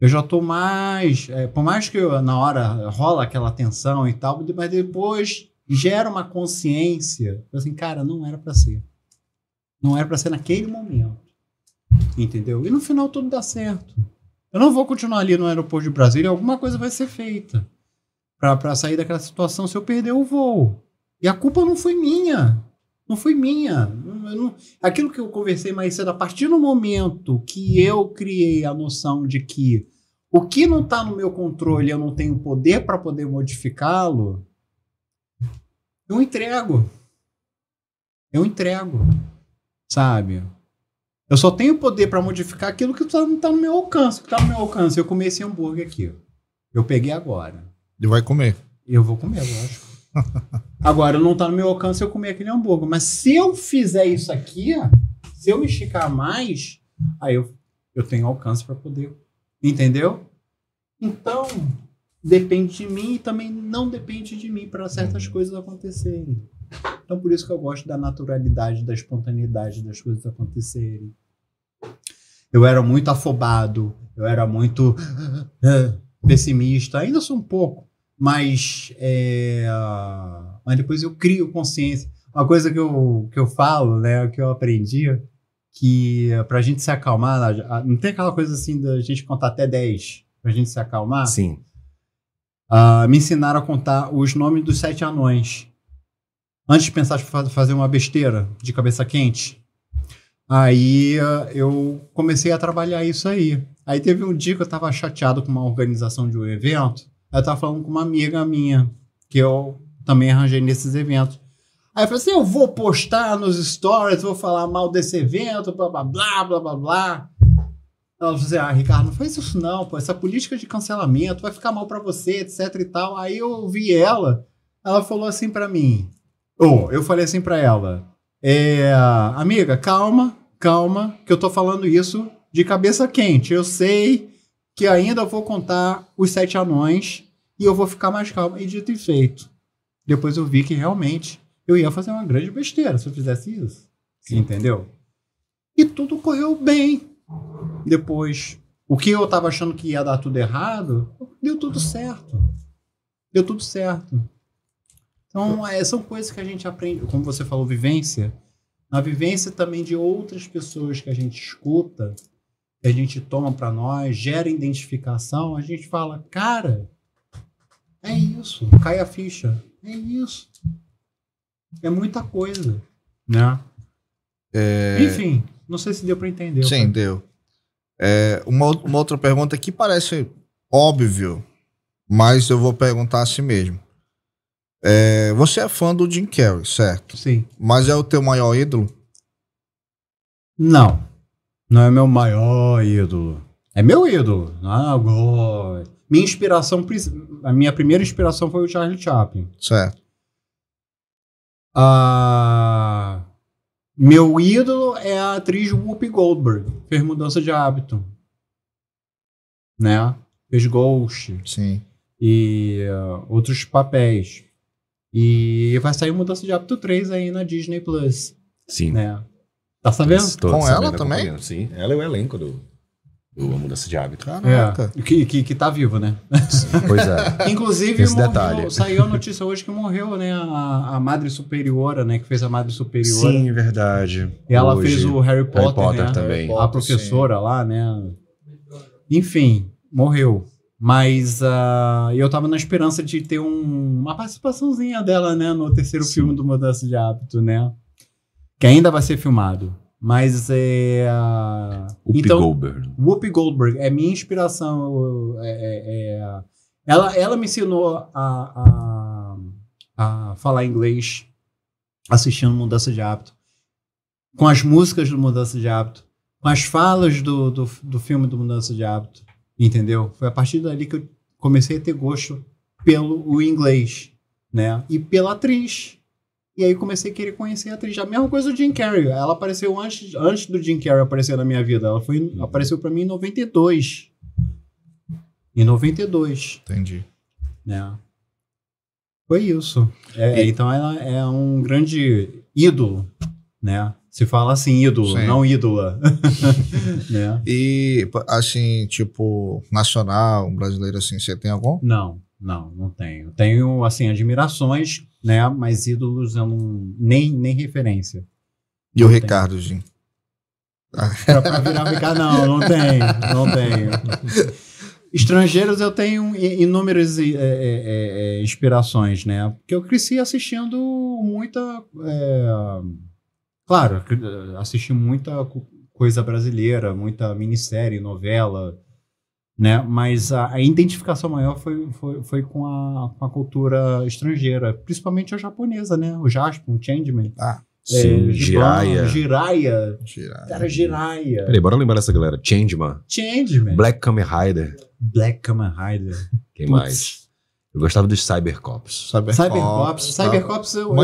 S3: Eu já estou mais. É, por mais que eu, na hora rola aquela tensão e tal, mas depois gera uma consciência. Tipo assim, cara, não era para ser. Não era para ser naquele momento. Entendeu? E no final tudo dá certo. Eu não vou continuar ali no aeroporto de Brasília, alguma coisa vai ser feita para sair daquela situação se eu perder o voo. E a culpa não foi minha não foi minha. Não, aquilo que eu conversei mais cedo, a partir do momento que eu criei a noção de que o que não está no meu controle, eu não tenho poder para poder modificá-lo, eu entrego. Eu entrego. Sabe? Eu só tenho poder para modificar aquilo que não está tá no meu alcance. que está no meu alcance. Eu comi esse hambúrguer aqui. Eu peguei agora.
S1: E vai comer. Eu vou comer, lógico.
S3: Agora, não está no meu alcance eu comer aquele hambúrguer. Mas se eu fizer isso aqui, se eu me esticar mais, aí eu, eu tenho alcance para poder. Entendeu? Então, depende de mim e também não depende de mim para certas coisas acontecerem. Então, por isso que eu gosto da naturalidade, da espontaneidade das coisas acontecerem. Eu era muito afobado, eu era muito ah, pessimista, ainda sou um pouco mas, é, mas depois eu crio consciência. Uma coisa que eu, que eu falo, né, que eu aprendi, que para a gente se acalmar, não tem aquela coisa assim da gente contar até 10 a gente se acalmar? Sim. Uh, me ensinaram a contar os nomes dos sete anões. Antes de pensar em fazer uma besteira de cabeça quente. Aí ah, eu comecei a trabalhar isso aí. Aí teve um dia que eu estava chateado com uma organização de um evento eu tava falando com uma amiga minha, que eu também arranjei nesses eventos. Aí eu falei assim: eu vou postar nos stories, vou falar mal desse evento, blá blá blá blá blá blá. Ela falou assim: ah, Ricardo, não faz isso não, pô, essa política de cancelamento vai ficar mal para você, etc e tal. Aí eu vi ela, ela falou assim para mim: ou oh, eu falei assim para ela, é, amiga, calma, calma, que eu tô falando isso de cabeça quente. Eu sei que ainda vou contar os sete anões e eu vou ficar mais calmo. E dito e feito. Depois eu vi que realmente eu ia fazer uma grande besteira se eu fizesse isso. Sim. Entendeu? E tudo correu bem. Depois, o que eu estava achando que ia dar tudo errado, deu tudo certo. Deu tudo certo. Então, é, são coisas que a gente aprende, como você falou, vivência. Na vivência também de outras pessoas que a gente escuta, que a gente toma para nós, gera identificação, a gente fala, cara, é isso, cai a ficha, é isso. É muita coisa,
S2: né? É... Enfim,
S3: não sei se deu para entender. Sim, cara.
S1: deu. É, uma, uma outra pergunta que parece óbvio, mas eu vou perguntar a si mesmo. É, você é fã do Jim Carrey, certo? Sim. Mas é o teu maior ídolo? Não.
S3: Não é meu maior ídolo. É meu ídolo. Ah, agora. Minha inspiração, a minha primeira inspiração foi o Charlie Chaplin. Certo. Ah, meu ídolo é a atriz Whoopi Goldberg. Fez mudança de hábito. Né? Fez Ghost. Sim. E uh, outros papéis. E vai sair mudança de hábito 3 aí na Disney Plus.
S2: Sim. Né? Tá sabendo? Com sabendo, ela né, também? Sim, ela é o elenco do, do A Mudança de Hábito. Caraca. É, que, que, que tá vivo, né? Sim, pois é. Inclusive, Esse morreu, detalhe. saiu a
S3: notícia hoje que morreu, né? A, a Madre Superiora, né? Que fez a Madre Superiora. Sim,
S2: verdade. E ela hoje, fez o Harry Potter, Harry Potter né? também.
S3: a professora sim. lá, né? Enfim, morreu. Mas uh, eu tava na esperança de ter um, uma participaçãozinha dela, né? No terceiro sim. filme do Mudança de Hábito, né? que ainda vai ser filmado. Mas é. A... Ah, Whoopi então, Goldberg. Whoopi Goldberg é minha inspiração. É, é, é, ela, ela me ensinou a, a, a falar inglês assistindo Mudança de Hábito, com as músicas do Mudança de Hábito, com as falas do, do, do filme do Mudança de Hábito, entendeu? Foi a partir dali que eu comecei a ter gosto pelo o inglês, né? E pela atriz, e aí comecei a querer conhecer a atriz. A mesma coisa do Jim Carrey. Ela apareceu antes, antes do Jim Carrey aparecer na minha vida. Ela foi, uhum. apareceu para mim em 92. Em 92. Entendi. Né? Foi isso. É, e... Então ela é um grande ídolo, né? Se fala assim, ídolo, Sim. não ídola.
S1: né? E, assim, tipo, nacional, brasileiro assim, você tem algum?
S3: Não, não, não tenho.
S1: Tenho, assim, admirações né? Mas ídolos eu
S3: não. Nem, nem referência. E não o tem. Ricardo, Jim? para Pra, pra virar ficar não, não tem. Não tem. Estrangeiros eu tenho inúmeras é, é, é, é inspirações, né? Porque eu cresci assistindo muita. É, claro, assisti muita coisa brasileira, muita minissérie, novela né? Mas a, a identificação maior foi, foi, foi com, a, com, a, cultura estrangeira, principalmente a japonesa, né? O Jasper, o Changeman. Ah. É, sim, Jiraiya. Jiraya. Cara, Jiraiya. Peraí,
S2: bora lembrar essa galera. Changeman. Changeman. Black Kamen Rider. Black Kamen Rider. Quem Puts. mais? Eu gostava dos Cybercops. Cybercops. Cybercops, tá. eu, eu,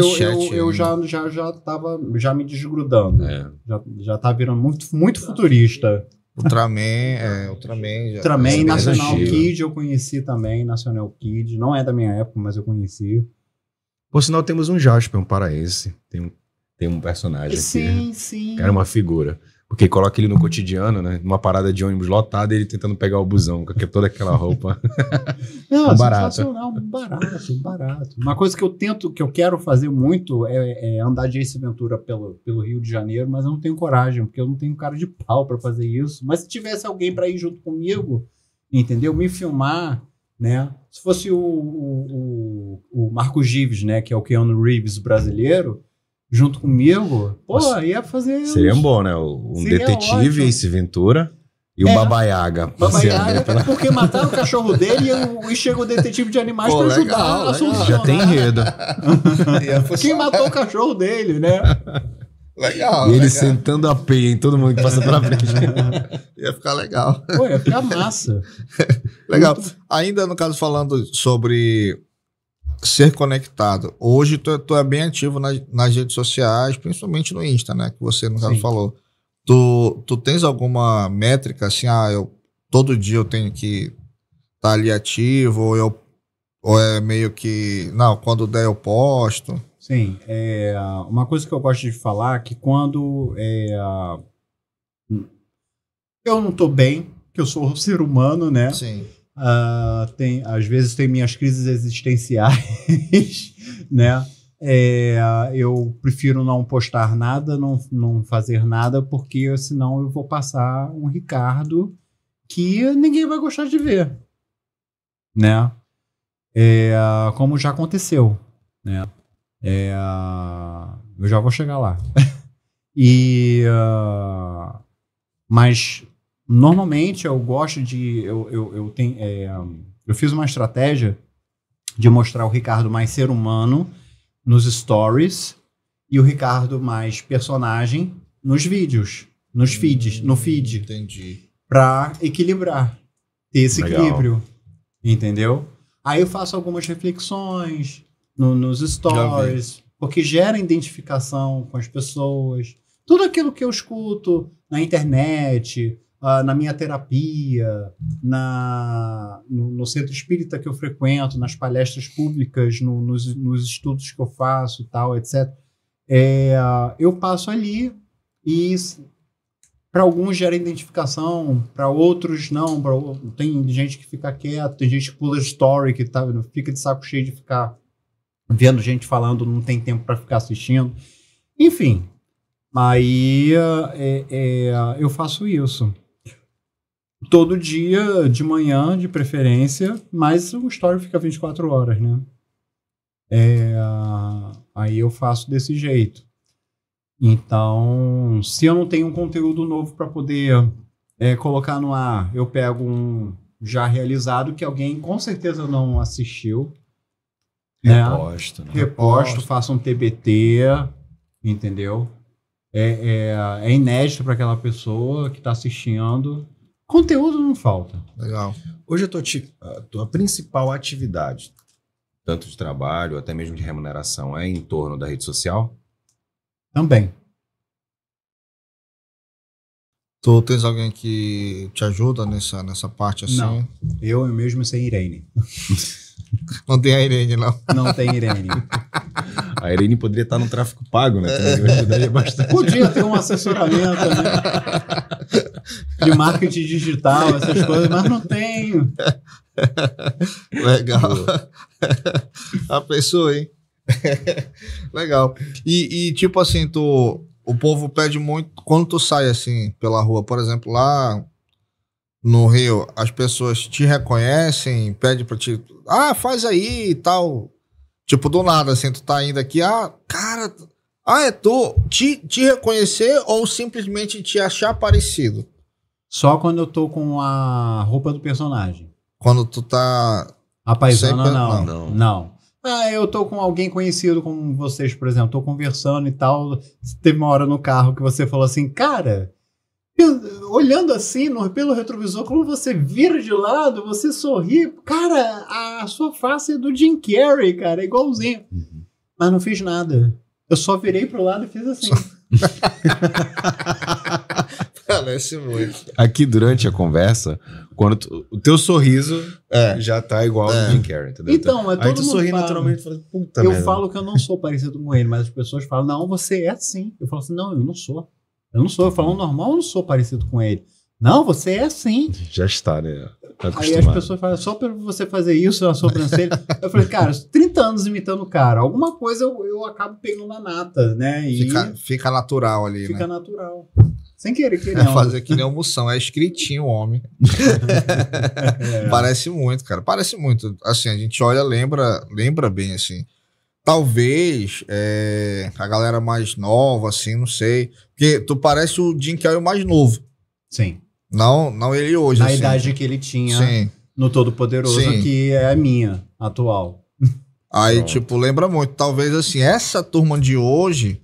S2: eu, eu, já,
S3: já, já, tava, já me desgrudando. É. Já, já tá virando muito, muito
S2: futurista. Ultraman, é, Ultraman. Já, Ultraman é National antigo.
S3: Kid eu conheci também, National Kid. Não é da minha época, mas eu conheci.
S2: Por sinal, temos um Jasper, um paraense. Tem um, tem um personagem sim, aqui. Sim, sim. Era uma figura. Porque coloca ele no cotidiano, né? Numa parada de ônibus lotada, ele tentando pegar o busão, com toda aquela roupa.
S3: Não, um barato. barato, barato. Uma coisa que eu tento, que eu quero fazer muito é, é andar de Ace Ventura pelo, pelo Rio de Janeiro, mas eu não tenho coragem, porque eu não tenho cara de pau para fazer isso. Mas se tivesse alguém para ir junto comigo, entendeu? Me filmar, né? Se fosse o, o, o, o Marco Gives, né? Que é o Keanu Reeves brasileiro junto comigo, pô, Nossa, ia é fazer. Seria bom, né? Um detetive, ótimo.
S2: Ace Ventura. E o é. Baba Yaga. Baba Yaga, pela...
S3: porque mataram o cachorro dele e, e chega o detetive de animais para ajudar legal, a Já
S2: tem enredo.
S3: Quem matou o
S1: cachorro dele, né? Legal.
S3: E ele legal.
S2: sentando a peia em todo mundo que passa pela frente. ia ficar legal.
S1: Pô, ia ficar massa.
S2: legal.
S1: Muito... Ainda no caso, falando sobre ser conectado. Hoje tu, é, tu é bem ativo nas, nas, redes sociais, principalmente no Insta, né? Que você no caso Sim. falou. Tu, tu tens alguma métrica assim, ah, eu todo dia eu tenho que estar tá ali ativo, ou eu ou é meio que, não, quando der eu posto. Sim, é, uma coisa que eu gosto de falar é que quando é,
S3: eu não estou bem, que eu sou um ser humano, né? Sim. Uh, tem, às vezes tem minhas crises existenciais, né? É, eu prefiro não postar nada, não, não fazer nada, porque senão eu vou passar um Ricardo que ninguém vai gostar de ver, né? É, como já aconteceu, né? É, eu já vou chegar lá. e uh, mas Normalmente eu gosto de. Eu, eu, eu, tenho, é, eu fiz uma estratégia de mostrar o Ricardo mais ser humano nos stories e o Ricardo mais personagem nos vídeos, nos hum, feeds, no feed. Entendi. Pra equilibrar, ter esse Legal. equilíbrio. Entendeu? Aí eu faço algumas reflexões no, nos stories, porque gera identificação com as pessoas. Tudo aquilo que eu escuto na internet, uh, na minha terapia, na, no, no, centro espírita que eu frequento, nas palestras públicas, no, nos, nos, estudos que eu faço e tal, etc. É, eu passo ali e para alguns gera identificação, para outros não. Pra, tem gente que fica quieto, tem gente que pula story, que tá, fica de saco cheio de ficar vendo gente falando, não tem tempo para ficar assistindo. Enfim, aí é, é, eu faço isso todo dia, de manhã, de preferência, mas o story fica 24 horas, né? É, aí eu faço desse jeito. Então, se eu não tenho um conteúdo novo para poder é, colocar no ar, eu pego um já realizado que alguém com certeza não assistiu.
S4: Né? Reposto, né? Reposto,
S3: faço um TBT, entendeu? É, é, é inédito para aquela pessoa que está
S2: assistindo. Conteúdo não falta. Legal. Hoje a tua, a tua principal atividade, tanto de trabalho, até mesmo de remuneração, é em torno da rede social? Também. Tu
S1: tens alguém que te ajuda nessa, nessa parte assim? Não. Eu, eu mesmo sem Irene.
S2: Não tem a Irene, não. Não tem Irene. A Irene poderia estar no tráfico pago, né? Podia ter um assessoramento, né? de marketing digital, essas coisas, mas não tenho.
S4: Legal. A pessoa, hein?
S1: Legal. E, e, tipo assim, tu, o povo pede muito quando tu sai assim pela rua, por exemplo, lá no Rio, as pessoas te reconhecem, pede para ti, ah, faz aí e tal. Tipo, do nada, assim, tu tá indo aqui, ah, cara, ah, é tu, te, te reconhecer ou simplesmente te achar parecido? Só quando eu tô com a roupa do personagem. Quando tu tá.
S3: A paisana, Sempre... não, não. Não. Ah, eu tô com alguém conhecido como vocês, por exemplo, tô conversando e tal. Teve uma hora no carro que você falou assim, cara, olhando assim no, pelo retrovisor, como você vira de lado, você sorri, cara, a sua face é do Jim Carrey, cara, é igualzinho. Uhum. Mas não fiz nada. Eu só virei pro lado e fiz assim. Só... fortalece muito.
S2: Aqui, durante a conversa, quando tu, o teu sorriso é. já tá igual é. ao Jim Carrey, entendeu? Então, então é todo Aí tu sorri fala, naturalmente fala,
S3: puta Eu merda. falo que eu não sou parecido com ele, mas as pessoas falam, não, você é assim. Eu falo assim, não, eu não sou. Eu não sou. Eu falo, normal, eu não sou parecido com ele. Não, você é assim.
S2: Já está, né? Aí as
S3: pessoas falam, só para você fazer isso, a sobrancelha. eu falei, cara, 30 anos imitando o cara. Alguma coisa eu, eu acabo pegando na
S1: nata, né? E fica, fica natural ali, fica né? Fica
S3: natural. Sem querer, querendo. É fazer
S1: que nem almoção. É escritinho o homem. é. Parece muito, cara. Parece muito. Assim, a gente olha, lembra, lembra bem, assim. Talvez é, a galera mais nova, assim, não sei. Porque tu parece o Jim Carrey mais novo. Sim. Não, não ele hoje, Na assim. idade que ele tinha Sim. no Todo Poderoso, que é a minha, atual. Aí, Pronto. tipo, lembra muito. Talvez, assim, essa turma de hoje,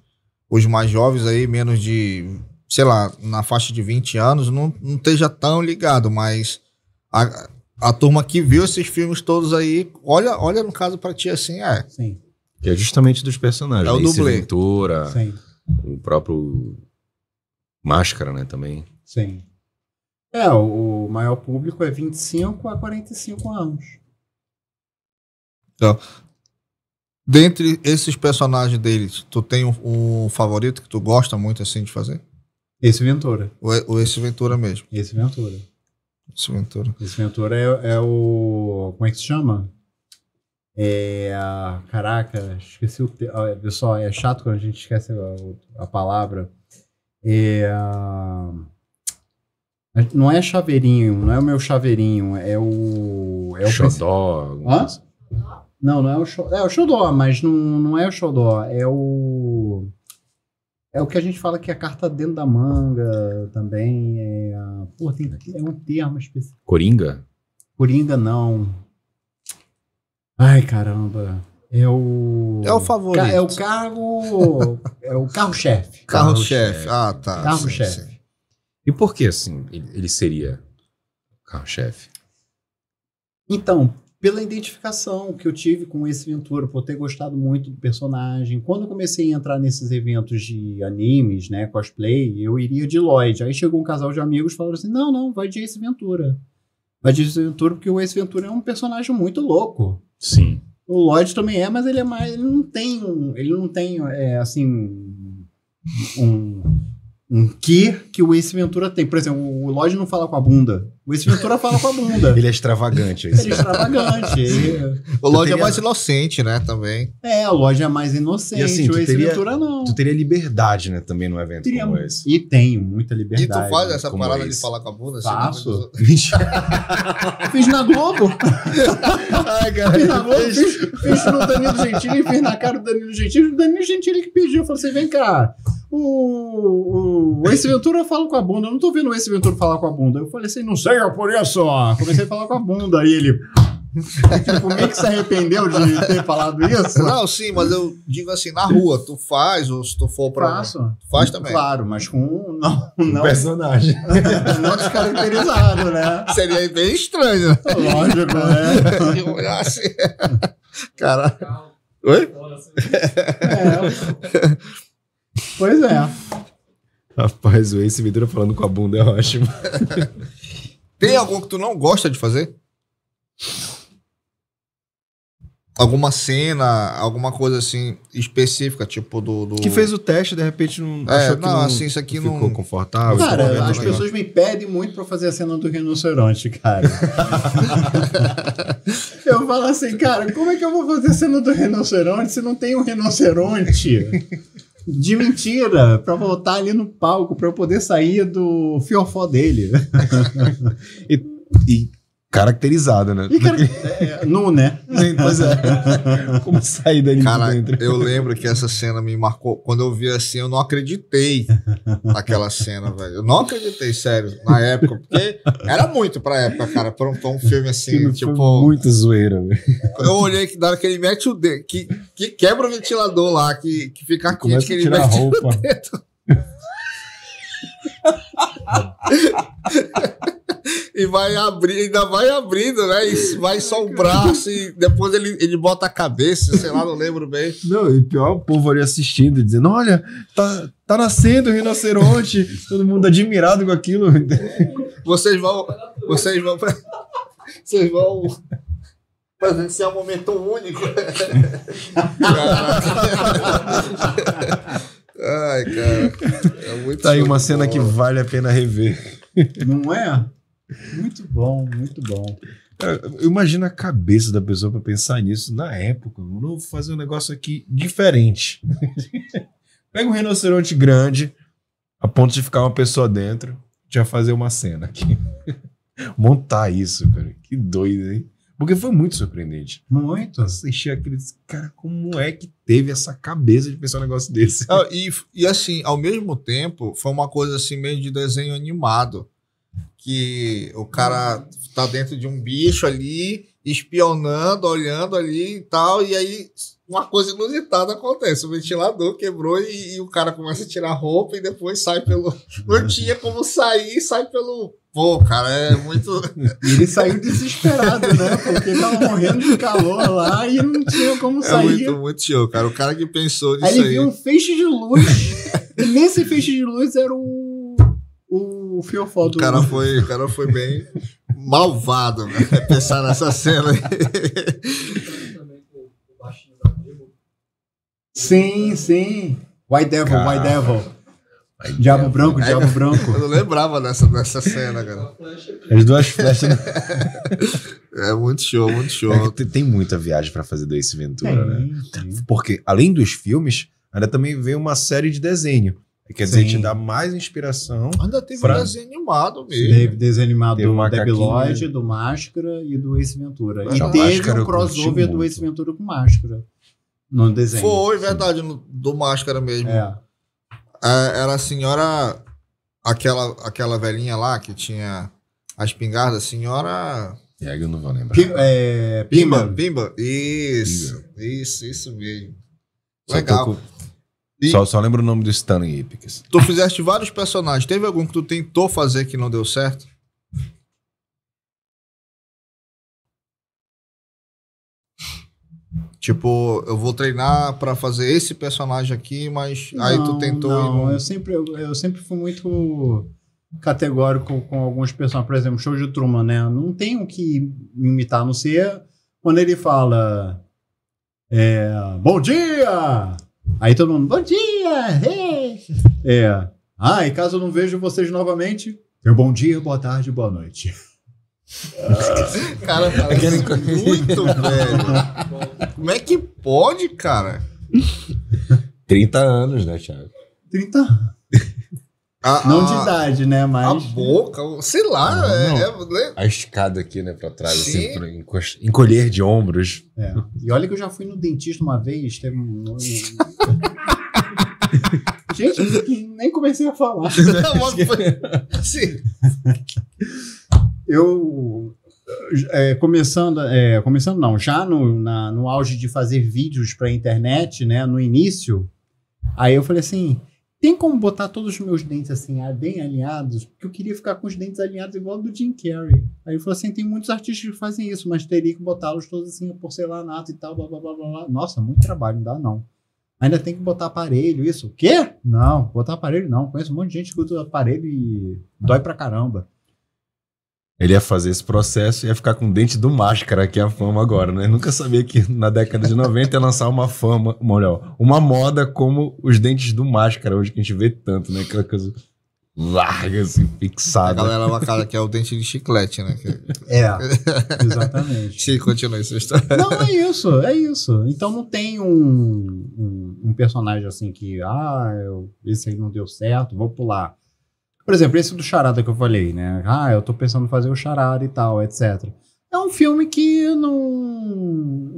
S1: os mais jovens aí, menos de sei lá, na faixa de 20 anos, não, não esteja tão ligado, mas a, a turma que viu esses filmes todos aí, olha, olha no caso para ti assim, é.
S4: Sim.
S2: Que é justamente dos personagens. É o né? dublê. Ventura, Sim. o próprio Máscara, né, também.
S1: Sim.
S3: É, o, o maior público é 25 a 45 anos.
S1: Então, dentre esses personagens deles, tu tem um, um favorito que tu gosta muito assim de fazer? Esse é Ventura. Ou, é, é esse Ventura mesmo? Esse Ventura. Esse Ventura. Esse Ventura
S3: é, é o. Como é que se chama? É. Caraca, esqueci o. Te... Pessoal, é chato quando a gente esquece a, a palavra. É. Não é chaveirinho, não é o meu chaveirinho, é o. É o xodó. Hã? Assim. Não, não é o xodó. É o xodó, mas não, não é o xodó, é o. É o que a gente fala que é a carta dentro da manga também. É, a... Pô, tem, é um termo específico. Coringa? Coringa não. Ai, caramba. É o. É o favorito. É o cargo. é o carro-chefe. Carro-chefe.
S2: Ah, tá. Carro-chefe. E por que, assim, ele seria carro-chefe?
S3: Então, pela identificação que eu tive com esse Ventura, por ter gostado muito do personagem. Quando eu comecei a entrar nesses eventos de animes, né, cosplay, eu iria de Lloyd. Aí chegou um casal de amigos e falaram assim: não, não, vai de Ace Ventura. Vai de Ace Ventura, porque o Ace Ventura é um personagem muito louco. Sim. O Lloyd também é, mas ele é mais. Ele não tem. Ele não tem, é, assim. Um. Um que que o Ace Ventura tem. Por exemplo, o Lodge não fala com a bunda. O Ace Ventura fala com a bunda.
S2: ele é extravagante. Ele é extravagante.
S3: ele... O Lodge é teria... é mais inocente, né, também. É, o Lodge é mais inocente. E assim, o Ace teria, Ventura
S2: não. Tu teria liberdade, né, também num evento teria... como esse. E tenho muita liberdade. E tu faz né, essa parada esse. de falar com a bunda? Assim, Faço. Não... Né? fiz na
S4: Globo. Ai, cara. Fiz na Globo, fiz,
S3: fiz no Danilo Gentili, fiz na cara do Danilo Gentili. O Danilo Gentili que pediu, falou assim, vem cá, o, o Ace Ventura falo com a bunda, eu não tô vendo esse mentor falar com a bunda. Eu falei assim, não sei, por isso. Comecei a falar com a bunda. Aí ele.
S1: tipo, é que se arrependeu de ter falado isso? Não, sim, mas eu digo assim, na rua, tu faz ou se tu for pra. Faço. Tu faz também. Claro, mas com não, não, um personagem.
S4: não descaracterizado, né? Seria bem estranho. Né? Lógico, né? Se olhasse. Cara. Oi? É. Pois é.
S2: Rapaz, o Ace Ventura falando com a bunda é ótimo.
S1: Tem algum que tu não gosta de fazer? Alguma cena, alguma coisa assim específica, tipo do. do... Que fez
S2: o teste, de repente não. É, não, que não, assim, isso aqui não. Ficou
S1: confortável. Cara, as pessoas
S2: me pedem
S3: muito pra fazer a cena do rinoceronte, cara. eu falo assim, cara, como é que eu vou fazer a cena do rinoceronte se não tem um rinoceronte? de mentira para voltar ali no palco para eu poder sair do fiofó
S2: dele. e, e caracterizada, né? E é, nu, né? Pois é. Como sair dali Cara, de dentro? eu
S1: lembro que essa cena me marcou. Quando eu vi assim, eu não acreditei naquela cena, velho. Eu não acreditei, sério,
S2: na época. Porque
S1: era muito pra época, cara. Pra um, pra um filme assim, filme tipo...
S2: muito zoeira, velho.
S1: Eu olhei que dava aquele mete o dedo, que, que quebra o ventilador lá, que, que fica quente, que ele mete o dedo e vai abrir, ainda vai abrindo, né? E vai só o braço
S2: e depois ele, ele bota a cabeça, sei lá, não lembro bem. Não, e pior o povo ali assistindo, dizendo: olha, tá, tá nascendo o rinoceronte, todo mundo admirado com aquilo.
S1: Vocês vão. Vocês vão. Vocês vão presenciar um momento único.
S4: Caraca.
S1: Ai, cara.
S2: É muito Tá aí uma cena que vale a pena rever. Não é? Muito bom, muito bom. Imagina a cabeça da pessoa para pensar nisso na época. Eu vou fazer um negócio aqui diferente. Pega um rinoceronte grande, a ponto de ficar uma pessoa dentro, já fazer uma cena aqui. Montar isso, cara. Que doido, hein? Porque foi muito surpreendente. Muito. Assistir aquele. Cara, como é que teve essa cabeça de pensar um negócio desse? Ah,
S1: e, e assim, ao mesmo tempo, foi uma coisa assim meio de desenho animado. Que o cara tá dentro de um bicho ali, espionando, olhando ali e tal, e aí uma coisa inusitada acontece. O ventilador quebrou e, e, o cara começa a tirar roupa e depois sai pelo. Não tinha como sair, sai pelo. Pô, cara, é muito. E ele saiu desesperado, né? Porque tava morrendo
S3: de calor lá e não tinha como é sair. É
S1: muito, muito show, cara. O cara que pensou nisso aí. Ele aí... viu um
S3: feixe de luz. e nesse feixe de luz era o.
S1: O fiofó do. O cara foi, o cara foi bem malvado, né? Pensar nessa cena aí. Sim, sim. White Devil, cara. White Devil. Diabo branco, é, Diabo branco. Eu não lembrava dessa, dessa cena, cara. As duas flechas. Né?
S2: é muito show, muito show. É tem, tem, muita viagem para fazer do Ace Ventura, tem, né? Tem. Porque além dos filmes, ainda também veio uma série de desenho. Quer dizer, Sim. te dá mais inspiração.
S1: Ainda teve pra... desenho
S2: animado mesmo. Teve desenho animado teve do Debiloid, do Máscara e do Ace Ventura. Mas e teve um
S3: crossover do Ace Ventura com Máscara no desenho.
S1: Foi, verdade, no, do Máscara mesmo. É. É, era a senhora, aquela, aquela velhinha lá que tinha a espingarda, a senhora... É, eu não vou lembrar. Pim, é, Pimba. Pimba, Isso, Pimba. isso, isso mesmo. Legal.
S2: E... Só, só lembro o nome do Stanley Ipkiss.
S1: Tu fizeste vários personagens. Teve algum que tu tentou fazer que não deu certo? Tipo, eu vou treinar para fazer esse personagem aqui, mas não, aí tu tentou não, não... Eu
S3: sempre, eu, eu sempre fui muito categórico com alguns personagens. Por exemplo, show de Truman, né? Não tem o que imitar, a não ser quando ele fala... É, bom dia! Aí todo mundo, bom
S4: dia! Hey! É. é.
S3: Ah, e caso eu não vejo vocês novamente, eu bom dia, boa tarde, boa noite.
S4: cara, tá muito, assim, velho. Como é que
S1: pode, cara?
S2: 30 anos, né, Thiago? 30 a, Não a, de idade, né? Mas. A boca, sei lá. Não, não. É, é, A escada aqui, né, pra trás, assim, Sim. assim, pra encolher de ombros. É.
S3: E olha que eu já fui no dentista uma vez, teve um.
S1: Gente, nem comecei a falar. Não, mas foi... Sim
S3: eu é, começando, é, começando não, já no, na, no auge de fazer vídeos para internet, né, no início, aí eu falei assim, tem como botar todos os meus dentes assim, bem alinhados? Porque eu queria ficar com os dentes alinhados igual do Jim Carrey. Aí eu falei assim, tem muitos artistas que fazem isso, mas teria que botá-los todos assim, porcelanato e tal, blá, blá, blá, blá. Nossa, muito trabalho, não dá não. Ainda tem que botar aparelho, isso. O quê? Não, botar aparelho não. Conheço um monte de gente que usa aparelho e dói pra caramba.
S2: Ele ia fazer esse processo e ia ficar com o dente do máscara, que é a fama agora, né? nunca sabia que na década de 90 ia lançar uma fama, uma, olha, uma moda como os dentes do máscara, hoje que a gente vê tanto, né? Aquela coisa larga, assim, fixada. A galera uma cara
S1: que é o dente de chiclete, né?
S4: É, exatamente.
S1: Se continua essa história.
S3: Não, é isso, é isso. Então não tem um, um, um personagem assim que, ah, eu, esse aí não deu certo, vou pular. Por exemplo, esse do Charada que eu falei, né? Ah, eu tô pensando em fazer o Charada e tal, etc. É um filme que não,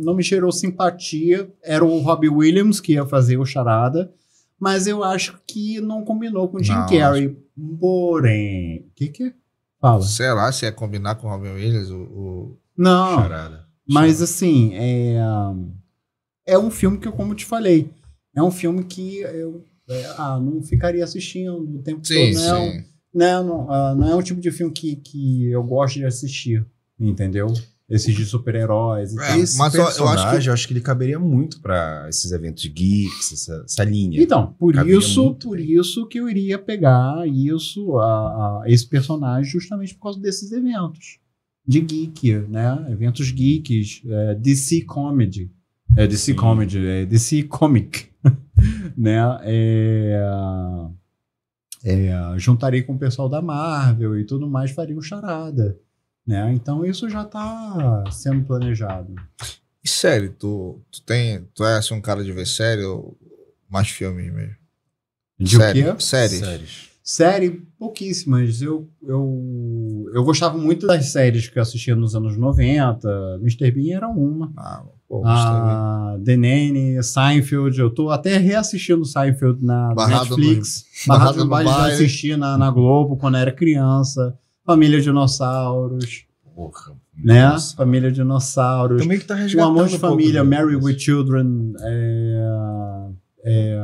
S3: não me gerou simpatia. Era o Robbie Williams que ia fazer o Charada, mas eu acho que não combinou com o Jim não, Carrey.
S1: Acho... Porém. O que, que é? Fala. Sei lá se é combinar com o Robin Williams o, o não, Charada. Mas Charada. assim,
S3: é, é um filme que, como eu te falei, é um filme que eu é, ah, não ficaria assistindo o tempo sim, todo. Não, sim. Né, não, não, ah, não é um tipo de filme que, que eu gosto de assistir, entendeu? Esses de super-heróis. É, tal. mas eu acho, que, eu
S2: acho que ele caberia muito para esses eventos geeks, essa, essa linha. Então, por caberia isso
S3: por bem. isso que eu iria pegar isso, a, a, esse personagem, justamente por causa desses eventos de geek, né? Eventos geeks, é, DC Comedy. É DC Sim. Comedy, é DC Comic. né? É, é, juntarei com o pessoal da Marvel e tudo mais, faria um charada. Né? Então isso já está sendo planejado.
S1: E série, tu, tu tem. Tu é assim, um cara de ver série ou mais filmes mesmo?
S4: De série, o quê? Séries. séries.
S3: Série, pouquíssimas. Eu, eu, eu gostava muito das séries que eu assistia nos anos 90. Mr. Bean era uma. Ah, Pô, a ah, Seinfeld. Eu tô até reassistindo Seinfeld na Barrado Netflix. No, Barrado, Barrado no baile, assisti na, na Globo quando era criança. Família Dinossauros. Porra, né? Nossa. Família Dinossauros. Também que tá resgatando. O Amor de um Família, Mary with Children. É, é,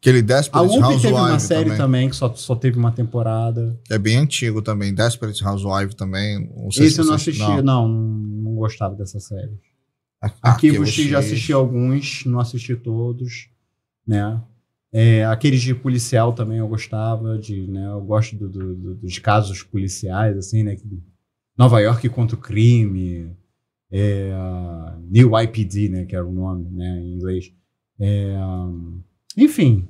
S1: Aquele Desperate Housewives. A UP teve uma série também,
S3: também que só, só teve uma temporada.
S1: É bem antigo também. Desperate Housewives também. Não Esse eu não assisti, não. não. não. gostava dessa série. Aqui ah, X, já assisti
S3: alguns, não assisti todos, né? É, aqueles de policial também eu gostava de, né? Eu gosto do, do, do, dos casos policiais, assim, né? Nova York contra o crime, é, uh, New IPD, né? Que era o nome, né? Em inglês. É, um, enfim.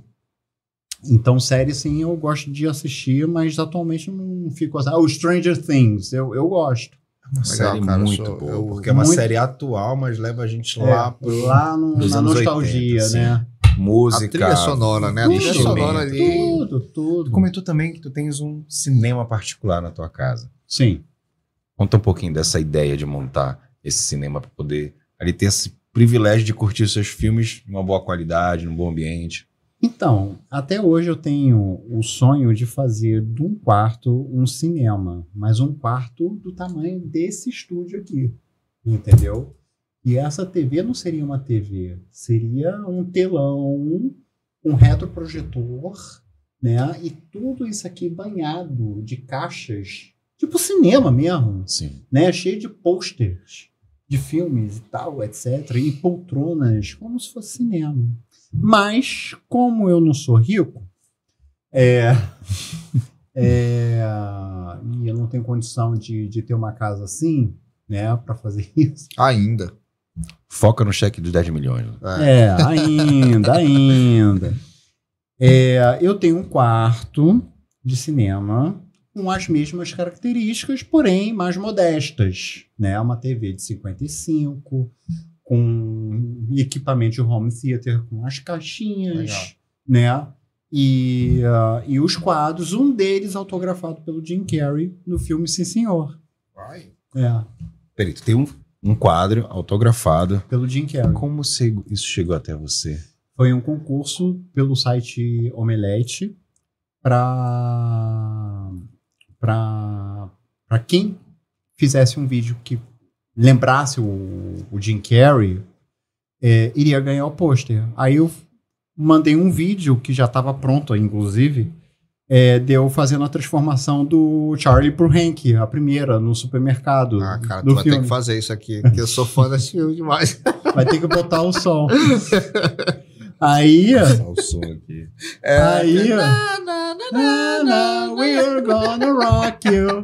S3: Então, série, sim, eu gosto de assistir, mas atualmente não fico assim. Ah, o Stranger Things, eu, eu gosto. Uma Legal, série cara, muito sou, boa. Eu, porque é uma série
S2: atual, mas leva a gente é, lá pro, lá no, na nostalgia, 80, né? Assim. Música. A trilha sonora, né? Tudo, a trilha sonora ali. Tudo, tudo. Tu comentou também que tu tens um cinema particular na tua casa. Sim. Conta um pouquinho dessa ideia de montar esse cinema para poder ali ter esse privilégio de curtir seus filmes numa uma boa qualidade, num bom ambiente.
S3: Então, até hoje eu tenho o sonho de fazer de um quarto um cinema, mas um quarto do tamanho desse estúdio aqui, entendeu? E essa TV não seria uma TV, seria um telão, um retroprojetor, né? E tudo isso aqui banhado de caixas, tipo cinema mesmo, Sim. né? Cheio de posters de filmes e tal, etc. E poltronas, como se fosse cinema. Mas, como eu não sou rico, é, é, e eu não tenho condição de, de ter uma casa assim, né, para fazer isso.
S2: Ainda. Foca no cheque dos 10 milhões. É, é ainda, ainda.
S3: É, eu tenho um quarto de cinema com as mesmas características, porém mais modestas, né? Uma TV de 55, com equipamento de home theater, com as caixinhas, Legal. né? E, uh, e os quadros, um deles autografado pelo Jim Carrey no filme Sim Senhor. Vai.
S4: É.
S2: Peraí, tu tem um, um quadro autografado. Pelo Jim Carrey. Como isso chegou até você?
S3: Foi um concurso pelo site Omelete para para quem fizesse um vídeo que lembrasse o, o Jim Carrey, é, iria ganhar o pôster. Aí eu mandei um vídeo que já estava pronto, inclusive, é, deu fazendo a transformação do Charlie pro Hank, a primeira, no supermercado. Ah, cara, tu vai ter que
S1: fazer isso aqui, que eu
S3: sou fã desse filme demais. Vai ter que botar o som. Aí. Vou botar o som
S1: aqui. É, aí.
S4: we're gonna rock
S3: you.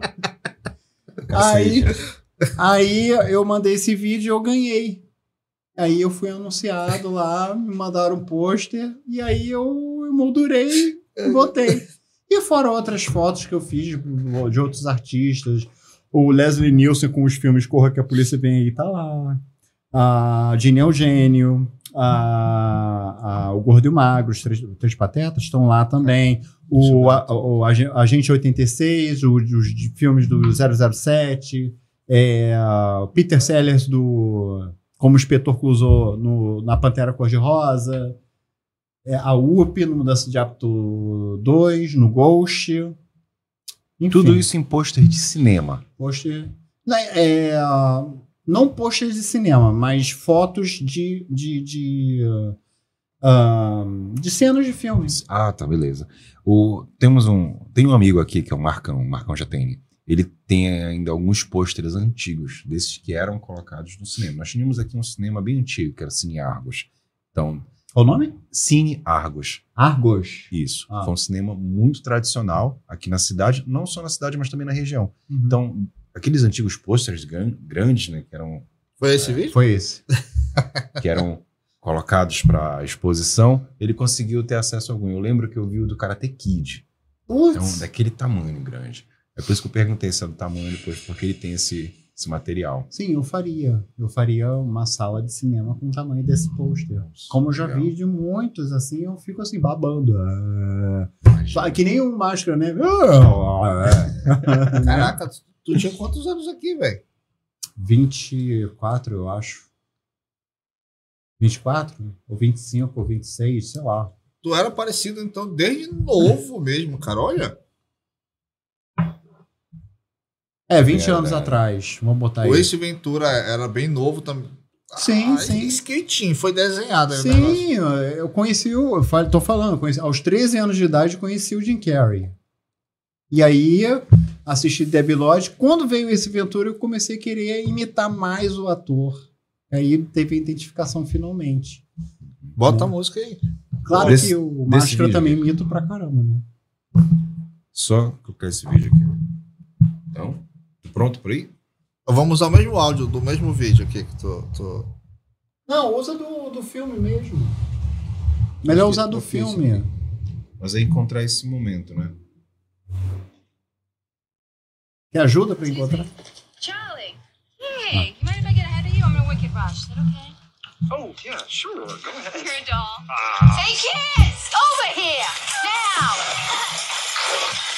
S3: Aí. É. Aí eu mandei esse vídeo e eu ganhei. Aí eu fui anunciado lá, me mandaram um pôster, e aí eu emoldurei e botei. E fora outras fotos que eu fiz de outros artistas, o Leslie Nielsen com os filmes Corra que a Polícia Vem aí, tá lá. A Gine Eugênio, a, a, o Gordo e o Magro, os Três, três Patetas estão lá também. O, a, o Agente 86, os, os filmes do 007 é, Peter Sellers do como inspetor que usou no, na Pantera Cor-de-Rosa, é, a UP no Mudança de Hábito 2, no Ghost. Enfim. Tudo isso em pôster de cinema. Pôster. Né, é, não pôster de cinema, mas fotos de. de, de uh, de cenas de filmes.
S2: Ah, tá, beleza. O, temos um, tem um amigo aqui que é o Marcão, o Marcão Jatene, ele tem ainda alguns pôsteres antigos, desses que eram colocados no cinema. Nós tínhamos aqui um cinema bem antigo, que era Cine Argos. Então, Qual o nome? Cine Argos. Argos? Isso. Ah. Foi um cinema muito tradicional aqui na cidade, não só na cidade, mas também na região. Uhum. Então, aqueles antigos pôsteres grandes, né, que eram... Foi esse é, vídeo? Foi esse. que eram colocados para exposição, ele conseguiu ter acesso a algum. Eu lembro que eu vi o do Karate Kid.
S3: É Putz. Então,
S2: daquele tamanho grande. É por isso que eu perguntei sobre é do tamanho depois, porque ele tem esse, esse material. Sim, eu faria. Eu faria
S3: uma sala de cinema com o tamanho desse hum, pôster. Como eu já legal. vi de muitos, assim, eu fico assim, babando. É, Imagina. Que nem um máscara, né? É. Caraca,
S1: tu tinha quantos anos aqui, velho?
S3: 24, eu acho. 24? Ou 25, ou 26, sei lá.
S1: Tu era parecido, então, desde novo mesmo, cara. Olha.
S3: É, 20 tá anos é. atrás,
S1: vamos botar aí. O Ace Ventura era bem novo também. Sim, ah, sim. Skatinho, foi desenhado. Sim,
S3: eu conheci o. Eu tô falando, conheci, aos 13 anos de idade conheci o Jim Carrey. E aí assisti Debbie Lodge. Quando veio esse Ventura, eu comecei a querer imitar mais o ator. Aí teve a identificação finalmente. Bota a né? música aí.
S2: Claro desse, que o Máscara também
S3: imito pra caramba, né?
S2: Só colocar esse vídeo aqui.
S1: Então. Pronto por aí? Vamos usar o mesmo áudio do mesmo vídeo aqui que tu.
S2: tu...
S3: Não, usa do, do filme mesmo. Melhor usar do filme.
S2: Isso, mas é encontrar esse momento, né? Quer ajuda pra encontrar?
S4: Charlie! Hey, you mind if I get ahead of you? I'm in a wicked rush. Is that okay? Oh, yeah, sure. Go ahead. You're a doll. Ah. Say kiss! Over here! Now!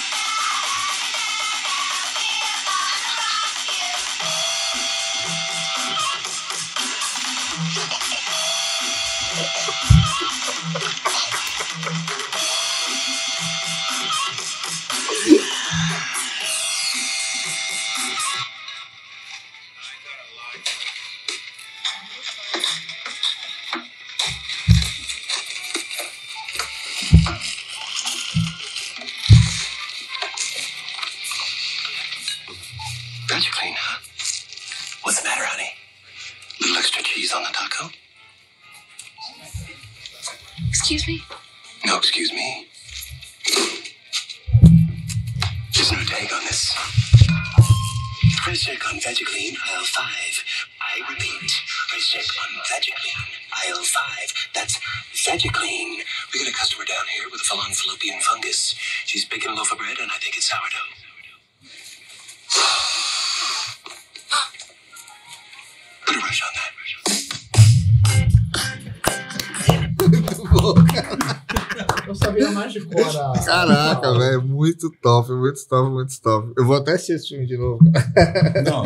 S1: muito top, muito top, muito top. Eu vou até assistir esse filme de novo. Cara. Não.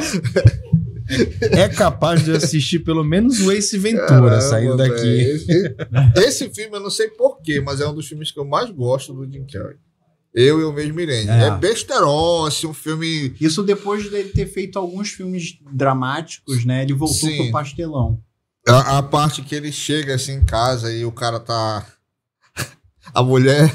S1: É capaz de assistir pelo menos o Ace Ventura Caramba, saindo daqui. esse, esse, filme eu não sei porquê, mas é um dos filmes que eu mais gosto do Jim Carrey. Eu e o mesmo Irene. É, é besterol, assim, um filme.
S3: Isso depois dele ter feito alguns filmes dramáticos, né? Ele voltou Sim. pro pastelão.
S1: A, a parte que ele chega assim em casa e o cara tá. A mulher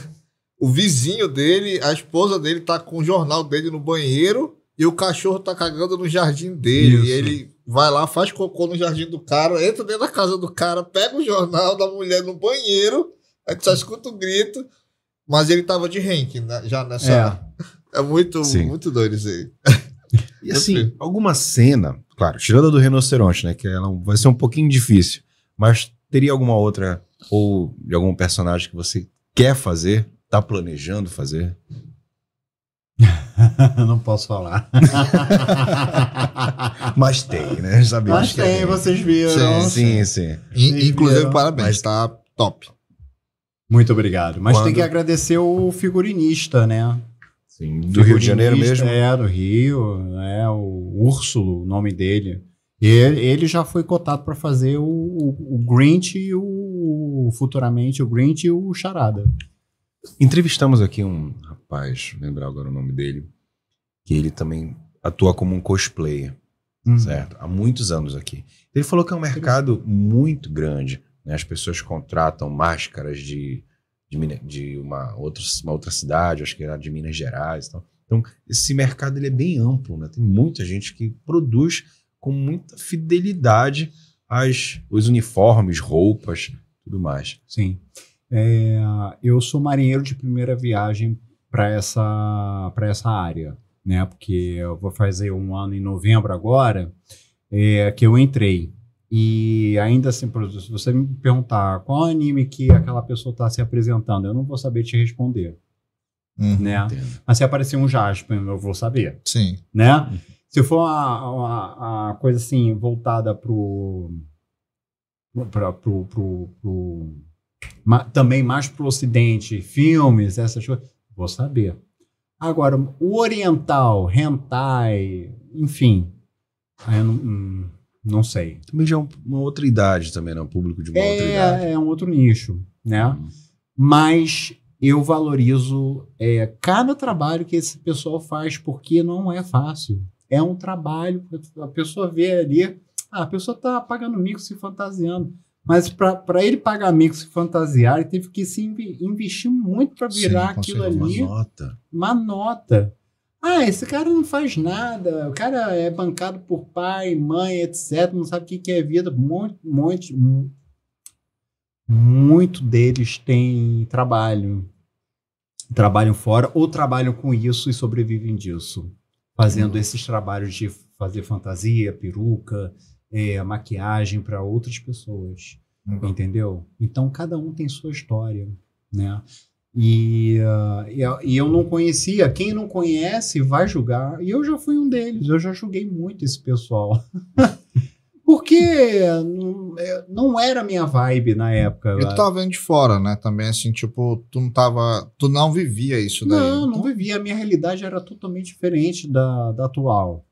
S1: o vizinho dele, a esposa dele tá com o jornal dele no banheiro e o cachorro tá cagando no jardim dele. Isso. E ele vai lá, faz cocô no jardim do cara, entra dentro da casa do cara, pega o jornal da mulher no banheiro, aí tu só escuta o um grito. Mas ele tava de ranking né, já nessa. É, é muito, muito doido isso aí.
S2: E assim, alguma cena, claro, tirando a do rinoceronte, né? Que ela vai ser um pouquinho difícil, mas teria alguma outra, ou de algum personagem que você quer fazer Está planejando fazer? Não
S3: posso falar.
S2: Mas tem, né? Mas tem, vocês viram.
S3: Sim, sim. sim. inclusive, viram. parabéns, está top. Muito obrigado. Mas Quando... tem que agradecer o figurinista, né?
S2: Sim, do Rio de Janeiro mesmo? É,
S3: do Rio, né? O Úrsulo, o nome dele. E ele, ele já foi cotado para fazer o, o, o Grinch e o, futuramente o Grinch e o Charada.
S2: Entrevistamos aqui um rapaz, lembrar agora o nome dele, que ele também atua como um cosplayer, hum. certo? Há muitos anos aqui. Ele falou que é um mercado muito grande, né? As pessoas contratam máscaras de, de, de uma, outra, uma outra cidade, acho que era de Minas Gerais então. Então, esse mercado ele é bem amplo, né? Tem muita gente que produz com muita fidelidade as, os uniformes, roupas, tudo mais. Sim.
S3: É, eu sou marinheiro de primeira viagem para essa, para essa área, né? Porque eu vou fazer um ano em novembro agora é, que eu entrei. E ainda assim, se você me perguntar qual anime que aquela pessoa está se apresentando, eu não vou saber te responder. Uhum, né? Mas se aparecer um Jasper, eu vou saber. Sim. Né? Uhum. Se for uma, uma, uma, coisa assim, voltada pro, pro, pro, pro ma também mais para o Ocidente, filmes, essas coisas, vou saber. Agora, o oriental, hentai,
S2: enfim, aí ah, eu não, hum, não sei. Também já é uma outra idade também, né? Um público de uma é, outra idade. É um outro nicho, né? Hum. Mas
S3: eu valorizo é, cada trabalho que esse pessoal faz, porque não é fácil. É um trabalho, a pessoa vê ali, ah, a pessoa está o mico, se fantasiando. Mas para ele pagar amigos e fantasiar, ele teve que se investir muito para virar Sim, aquilo ali. Uma nota. Uma nota. Ah, esse cara não faz nada. O cara é bancado por pai, mãe, etc. Não sabe o que, que é vida. Muito, muito, muito deles tem trabalho. Trabalham fora ou trabalham com isso e sobrevivem disso. Fazendo hum. esses trabalhos de fazer fantasia, peruca, é, maquiagem para outras pessoas, uhum. entendeu? Então cada um tem sua história, né? E, uh, e eu não conhecia. Quem não conhece vai julgar. E eu já fui um deles. Eu já julguei muito esse pessoal. Porque não,
S1: é, não era minha vibe na época. E tu né? tava vendo de fora, né? Também, assim, tipo, tu não tava. Tu não vivia isso daí. Não, não
S3: então vivia. A minha realidade era totalmente diferente da, da atual.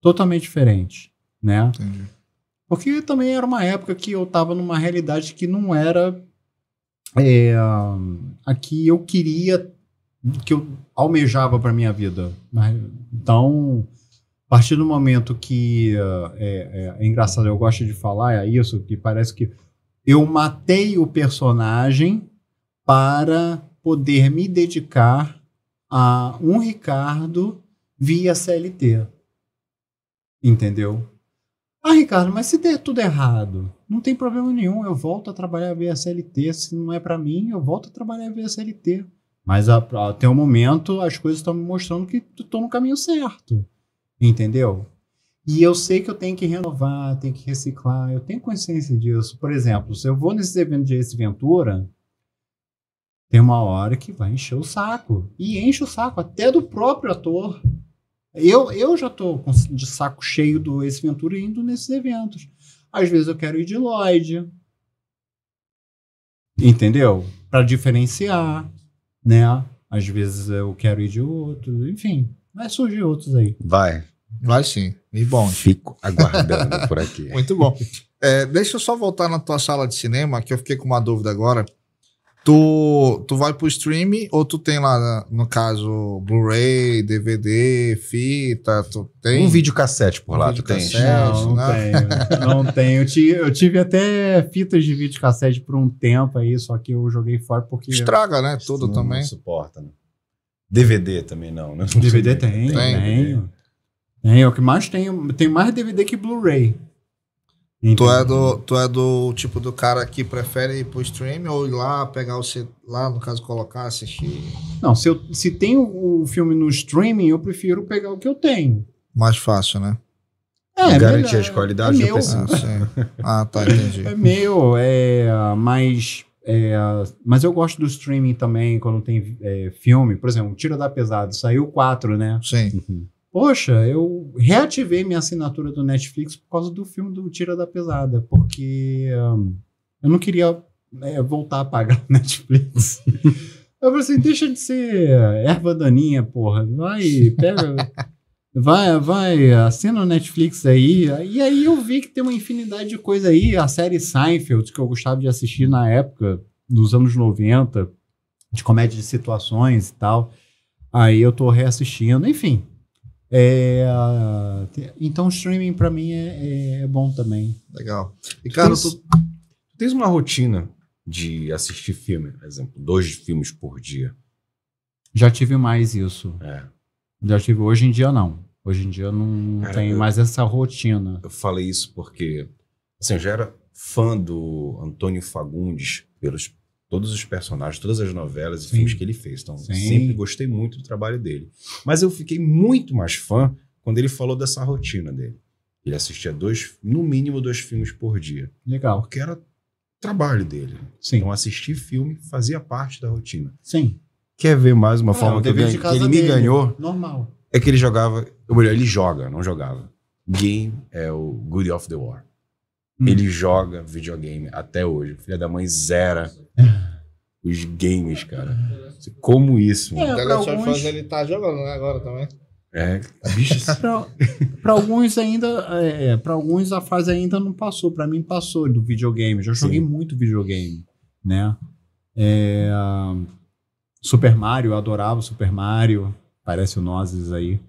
S3: Totalmente diferente
S1: né? Entendi.
S3: Porque também era uma época que eu estava numa realidade que não era é, a que eu queria, que eu almejava para minha vida. Né? Então, a partir do momento que é, é, é engraçado, eu gosto de falar é isso, que parece que eu matei o personagem para poder me dedicar a um Ricardo via CLT. Entendeu? Ah, Ricardo, mas se der tudo errado, não tem problema nenhum. Eu volto a trabalhar via CLT. Se não é para mim, eu volto a trabalhar via CLT. Mas ah, a, a, até o momento, as coisas estão me mostrando que estou no caminho certo. Entendeu? E eu sei que eu tenho que renovar, tenho que reciclar, eu tenho consciência disso. Por exemplo, se eu vou nesses eventos de Ace Ventura, tem uma hora que vai encher o saco. E enche o saco até do próprio ator. Eu, eu já estou de saco cheio do Ace Ventura indo nesses eventos. Às vezes eu quero ir de Lloyd. Entendeu? Para diferenciar, né? Às vezes eu quero ir de outro, enfim. Vai surgir outros
S1: aí. Vai. Vai sim. E bom. Fico aguardando por aqui. Muito bom. É, deixa eu só voltar na tua sala de cinema, que eu fiquei com uma dúvida agora. Tu, tu vai pro stream ou tu tem lá, no caso, Blu-ray, DVD, fita, tu tem? Um videocassete por lá, um tu tem? Não, não, não né? tenho. não
S3: tenho. Eu tive, até fitas de videocassete por um tempo aí, só que eu joguei fora porque... Estraga, né? Tudo não, também. Não
S2: suporta, né? DVD também não, né? DVD tem, tem. Tenho.
S1: Tem. É o que mais tenho. Tem mais DVD que Blu-ray. Tu, é do, tu é do tipo do cara que prefere ir pro stream ou ir lá pegar o. lá, no caso, colocar, assistir? Não, se, eu, se tem o, o filme no streaming, eu prefiro pegar o que eu tenho. Mais fácil, né? É, é garantir as qualidades é do Ah, ah, tá, entendi. É
S3: meu, é, mas, é, mas eu gosto do streaming também, quando tem é, filme. Por exemplo, Tira da Pesada, saiu quatro, né? Sim. Uhum. Poxa, eu reativei minha assinatura do Netflix por causa do filme do Tira da Pesada, porque um, eu não queria é, voltar a pagar o Netflix. eu falei assim: deixa de ser erva daninha, porra. Vai, pega. Vai, vai, assina o Netflix aí. E aí eu vi que tem uma infinidade de coisa aí. A série Seinfeld, que eu gostava de assistir na época, nos anos 90, de comédia de situações e tal. Aí eu tô reassistindo, enfim. É, então, streaming para mim é, é, é, bom também. Legal.
S2: E, cara, tu, tu tens uma rotina de assistir filme, por exemplo, dois filmes por dia? Já tive mais isso. É. Já tive. Hoje em dia,
S3: não. Hoje em dia, não cara, tenho
S2: eu, mais essa rotina. Eu falei isso porque, assim, eu já era fã do Antônio Fagundes pelos todos os personagens, todas as novelas e Sim. filmes que ele fez. Então, Sim. sempre gostei muito do trabalho dele. Mas eu fiquei muito mais fã quando ele falou dessa rotina dele. Ele assistia dois, no mínimo dois filmes por dia. Legal. Porque era trabalho dele. Sim. Então assistir filme fazia parte da rotina. Sim. Quer ver mais uma é, forma que, ganho, que ele dele. me ganhou? Normal. É que ele jogava, ou melhor, ele joga, não jogava. Game é o Good of the War. Hum. Ele joga videogame até hoje. Filha da mãe zera Os games, cara. Como isso, mano? É, pra alguns... fãs,
S1: ele tá jogando né, agora também.
S2: É, bicho.
S3: para alguns ainda, é, é para alguns a fase ainda não passou. Para mim passou do videogame. Já joguei Sim. muito videogame, né? É, Super Mario, eu adorava Super Mario. Parece o Nozes aí.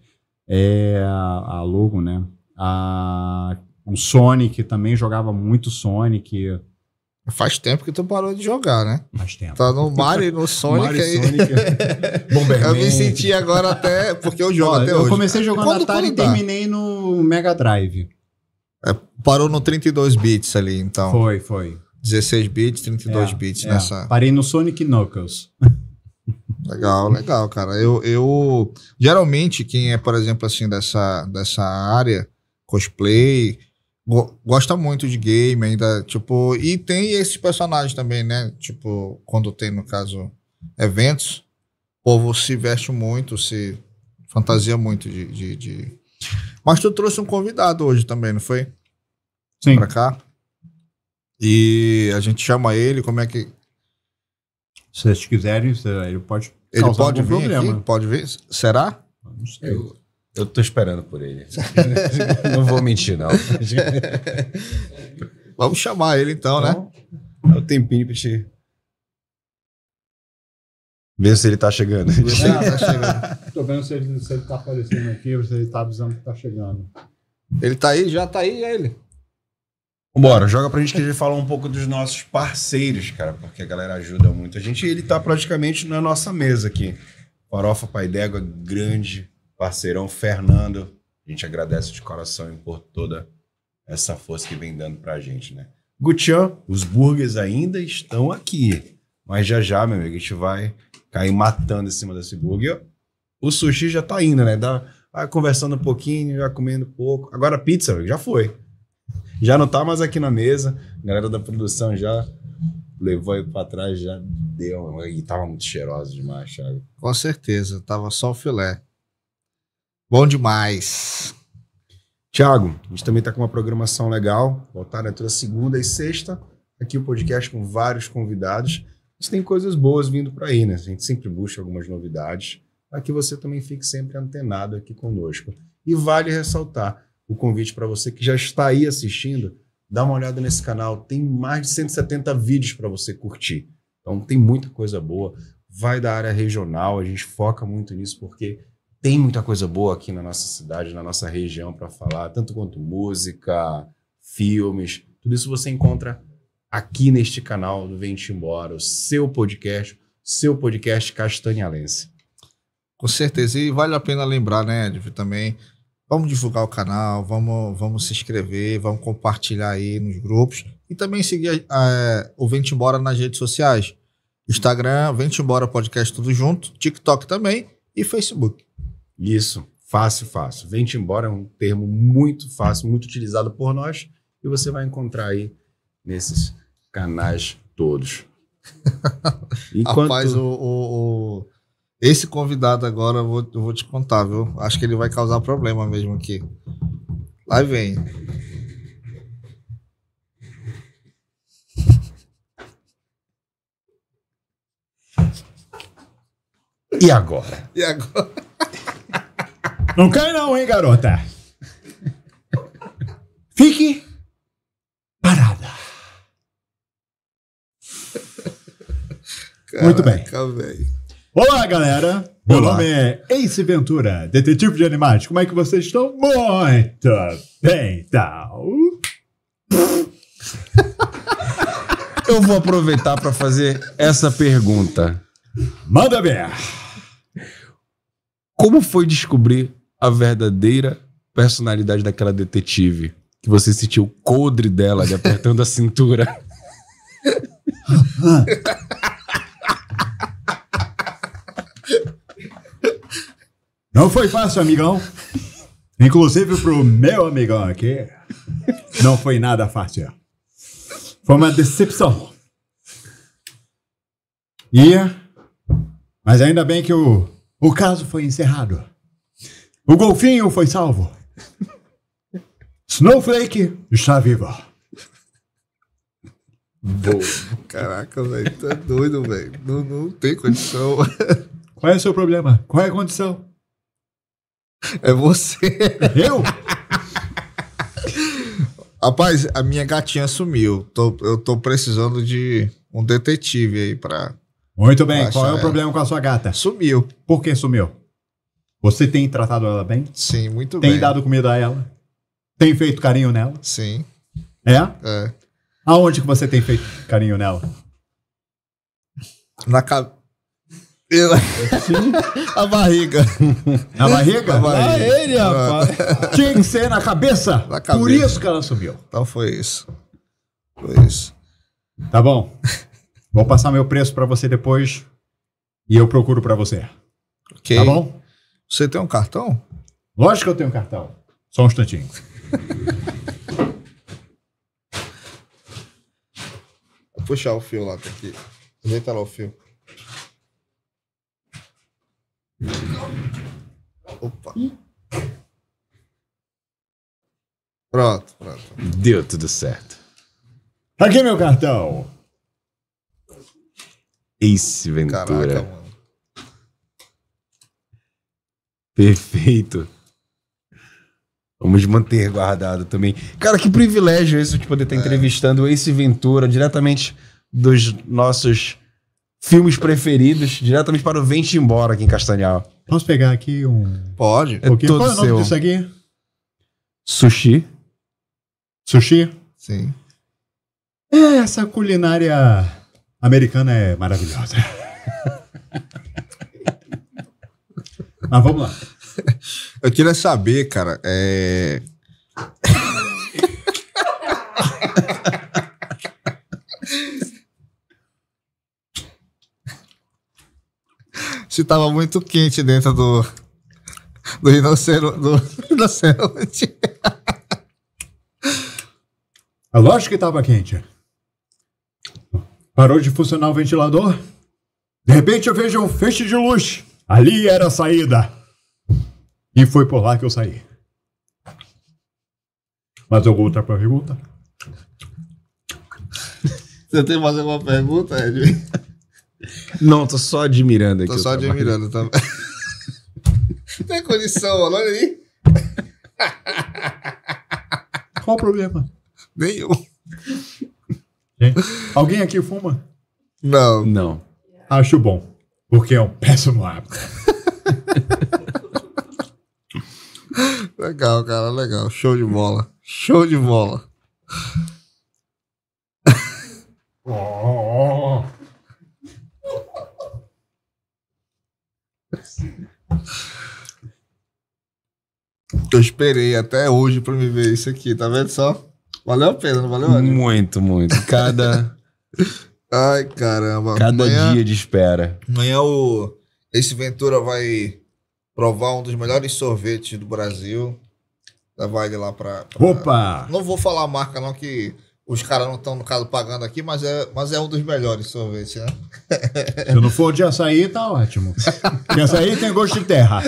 S3: É a, a logo, né? A, o Sonic também jogava muito
S1: Sonic. Faz tempo que tu parou de jogar, né? Faz tempo. Tá no
S3: Mario e no
S1: Sonic aí. Sonic. É. eu me senti agora até. Porque eu jogo até eu hoje. Eu comecei jogando quando, Atari quando e terminei no Mega Drive. É, parou no 32 bits ali, então. Foi, foi. 16 bits, 32 é, bits é. nessa. Parei no Sonic Knuckles. Legal, legal, cara. Eu, eu. Geralmente, quem é, por exemplo, assim, dessa, dessa área, cosplay gosta muito de game ainda, tipo, e tem esses personagens também, né? Tipo, quando tem, no caso, eventos, o povo se veste muito, se fantasia muito de, de, de... Mas tu trouxe um convidado hoje também, não foi? Sim. Pra cá. E a gente chama ele, como é que... Se vocês quiserem, ele pode
S4: Ele pode vir aqui?
S1: Pode vir? Será? Não sei. Eu...
S4: Eu
S3: tô
S2: esperando por ele. não vou mentir, não. Vamos chamar ele então, né? então né? Dá um tempinho pra te. Ver se ele tá chegando. Ah, tá
S3: chegando. Tô vendo se ele, se ele tá aparecendo aqui, se ele tá avisando que
S2: tá chegando. Ele tá aí, já tá aí, é ele. Bora, joga pra gente que a gente fala um pouco dos nossos parceiros, cara, porque a galera ajuda muito a gente. E ele tá praticamente na nossa mesa aqui. Farofa Pai D'Égua, grande parceirão Fernando. A gente agradece de coração por toda essa força que vem dando pra gente, né? Gutian, os burgers ainda estão aqui. Mas já já, meu amigo, a gente vai cair matando em cima desse burger. O sushi já tá indo, né? Dá, vai conversando um pouquinho, já comendo pouco. Agora a pizza, meu, já foi. Já não tá mais aqui na mesa. A galera da produção já levou aí pra trás, já deu. E tava muito cheirosa demais, Thiago.
S1: Com certeza, tava só o filé. Bom
S2: demais. Tiago, a gente também está com uma programação legal. Voltar é toda segunda e sexta. Aqui o um podcast com vários convidados. tem coisas boas vindo para aí, né? A gente sempre busca algumas novidades para que você também fique sempre antenado aqui conosco. E vale ressaltar o convite para você que já está aí assistindo, dá uma olhada nesse canal. Tem mais de 170 vídeos para você curtir. Então tem muita coisa boa. Vai da área regional, a gente foca muito nisso porque tem muita coisa boa aqui na nossa cidade, na nossa região para falar, tanto quanto música, filmes, tudo isso você encontra aqui neste canal do Vem Embora, o seu podcast, seu podcast castanhalense. Com certeza, e vale a pena lembrar, né, Edif, também,
S1: vamos divulgar o canal, vamos, vamos se inscrever, vamos compartilhar aí nos grupos e também seguir é, o Vem Embora nas redes sociais, Instagram, Vente Embora
S2: Podcast tudo junto, TikTok também e Facebook. Isso, fácil, fácil. Vem-te embora é um termo muito fácil, muito utilizado por nós e você vai encontrar aí nesses canais todos.
S1: Enquanto... Rapaz, o, o, o, esse convidado agora, eu vou, eu vou te contar, viu? Acho que ele vai causar problema mesmo aqui. Lá vem.
S4: E agora? E agora? Não cai não, hein, garota? Fique parada. Caraca, Muito bem.
S3: Véio. Olá, galera. Meu Olá. nome é Ace Ventura, detetive de animais. Como é que
S2: vocês estão? Muito bem, então. Eu vou aproveitar para fazer essa pergunta. Manda ver. Como foi descobrir a verdadeira personalidade daquela detetive. Que você sentiu o codre dela lhe apertando a cintura. Não foi fácil, amigão.
S3: Inclusive pro meu amigão aqui, não foi nada fácil. Foi uma decepção. E, mas ainda bem que o, o caso foi encerrado. O golfinho
S1: foi salvo.
S3: Snowflake está viva.
S1: Boa. Caraca, velho, tá doido, velho. Não, não tem condição. Qual é o seu problema? Qual é a condição? É você. Eu? Rapaz, a minha gatinha sumiu. Tô, eu tô precisando de um detetive aí pra. Muito bem, qual é o problema com a sua gata? Sumiu. Por que sumiu? Você tem tratado ela bem? Sim,
S3: muito tem bem. Tem dado comida a ela? Tem feito carinho nela? Sim.
S1: É? É.
S3: Aonde que você tem feito carinho nela? Na cabeça.
S1: Sim. a barriga.
S3: Na barriga? Na barriga. Ah, ele,
S1: rapaz. Ah. Tinha que ser na cabeça. na cabeça. Por isso que ela sumiu. Então foi isso.
S3: Foi isso. Tá bom. Vou passar meu preço para você depois
S1: e eu procuro para você. Ok. Tá bom? Você tem um cartão? Lógico que eu tenho um cartão. Só um instantinho. Vou puxar o fio lá, tá aqui. Ajeita lá o fio.
S2: Opa. Pronto, pronto. Deu tudo certo.
S4: Aqui é meu cartão.
S2: Ace Ventura. Caraca, mano. Perfeito. Vamos manter guardado também. Cara, que privilégio esse de poder estar é. entrevistando esse Ventura diretamente dos nossos filmes preferidos, diretamente para o Vente Embora aqui em Castanhal.
S3: Vamos pegar aqui um.
S2: Pode. É todo Qual é o nome seu. disso aqui?
S3: Sushi. Sushi? Sim. É, essa culinária americana é maravilhosa.
S1: Mas vamos lá. Eu queria saber, cara, é. Se tava muito quente dentro do. Do rinoceronte. Do rinoceronte. É lógico que tava
S3: quente. Parou de funcionar o ventilador. De repente eu vejo um feixe de luz Ali era a saída. E foi por lá que eu saí. Mas eu vou outra pergunta.
S1: Você tem mais alguma pergunta, Edwin? Não, tô só admirando aqui. Tô só admirando também. Tá? tem condição, olha aí. Qual o problema? Nenhum. Alguém aqui fuma? Não. Não. Acho bom.
S3: Porque é um péssimo hábito.
S1: legal, cara, legal. Show de bola. Show de bola. Eu esperei até hoje para me ver isso aqui, tá vendo só? Valeu a pena, não valeu?
S2: Muito, muito. Cada
S1: Ai, caramba. Cada amanhã, dia de
S2: espera.
S1: Amanhã o, esse Ventura vai provar um dos melhores sorvetes do Brasil. Vai ele lá pra, pra. Opa! Não vou falar a marca, não, que os caras não estão, no caso, pagando aqui, mas é, mas é um dos melhores sorvetes, né? Se
S3: não for de açaí, tá ótimo. Dia açaí tem gosto de terra.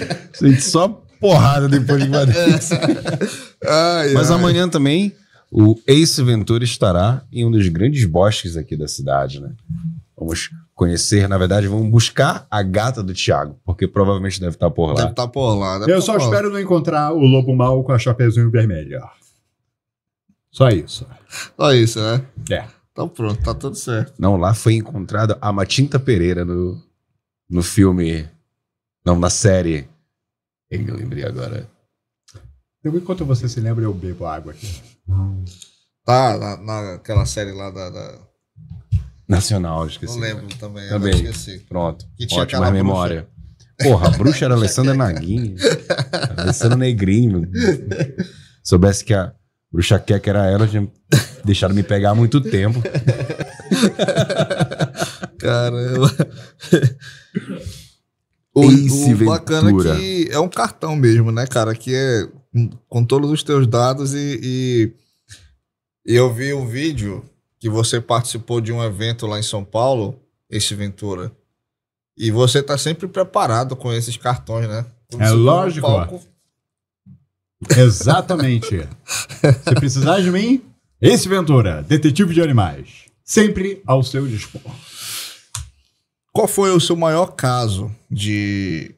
S2: A gente só
S1: porrada depois de Guarulhos. É. ai, Mas ai. amanhã também
S2: o Ace Ventura estará em um dos grandes bosques aqui da cidade, né? Vamos conhecer, na verdade, vamos buscar a gata do Thiago, porque provavelmente deve estar tá por lá. Deve estar
S1: tá por lá. Eu tá só lá. espero
S3: não encontrar o lobo mau
S1: com a chapeuzinho vermelha.
S2: Só isso. Só isso, né? É.
S1: Então pronto, tá tudo certo.
S2: Não, lá foi encontrada a Matinta Pereira no, no filme, não, na série eu lembrei agora.
S1: enquanto você se lembra, eu bebo água aqui. Tá, na, naquela série lá da.
S2: da... Nacional, esqueci. Não lembro cara. também. Também. Pronto. Que tinha Ótima memória. Bruxa. Porra, a bruxa era Alessandra Naguinho. Alessandra Negrinho. Soubesse que a bruxa queca era ela, já deixaram me pegar há muito tempo. Caramba.
S1: O, Ace o bacana Ventura. É que é um cartão mesmo, né, cara? Que é com todos os teus dados e, e, e eu vi um vídeo que você participou de um evento lá em São Paulo, Esse Ventura. E você tá sempre preparado com esses cartões, né? é lógico. Exatamente. Se precisar de mim, Esse Ventura, detetive de animais, sempre ao seu dispor. Qual foi o seu maior caso de,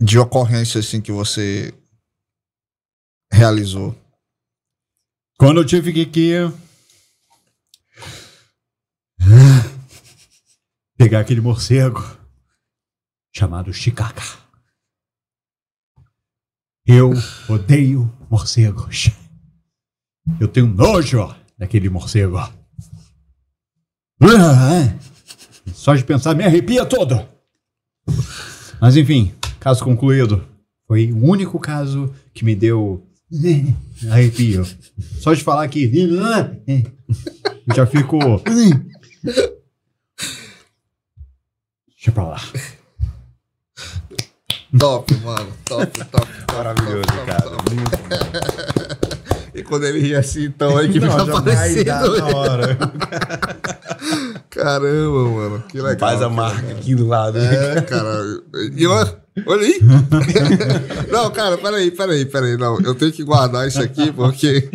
S1: de ocorrência assim que você realizou? Quando eu tive que, que
S3: pegar aquele morcego chamado Chicaca. Eu odeio morcegos. Eu tenho nojo daquele morcego. Ah, é? Só de pensar me arrepia todo. Mas enfim, caso concluído. Foi o único caso que me deu arrepio. Só de falar aqui. já
S4: fico. Deixa pra lá.
S1: Top, mano. Top, top. top Maravilhoso, top, cara. Top. E quando ele ia
S4: assim, então, aí que me fica aparecendo. Na né? hora.
S1: Caramba, mano, que legal. Faz a marca legal. aqui do lado. É, cara. E olha, olha aí. não, cara, peraí, peraí, peraí. Não, eu tenho que guardar isso aqui porque.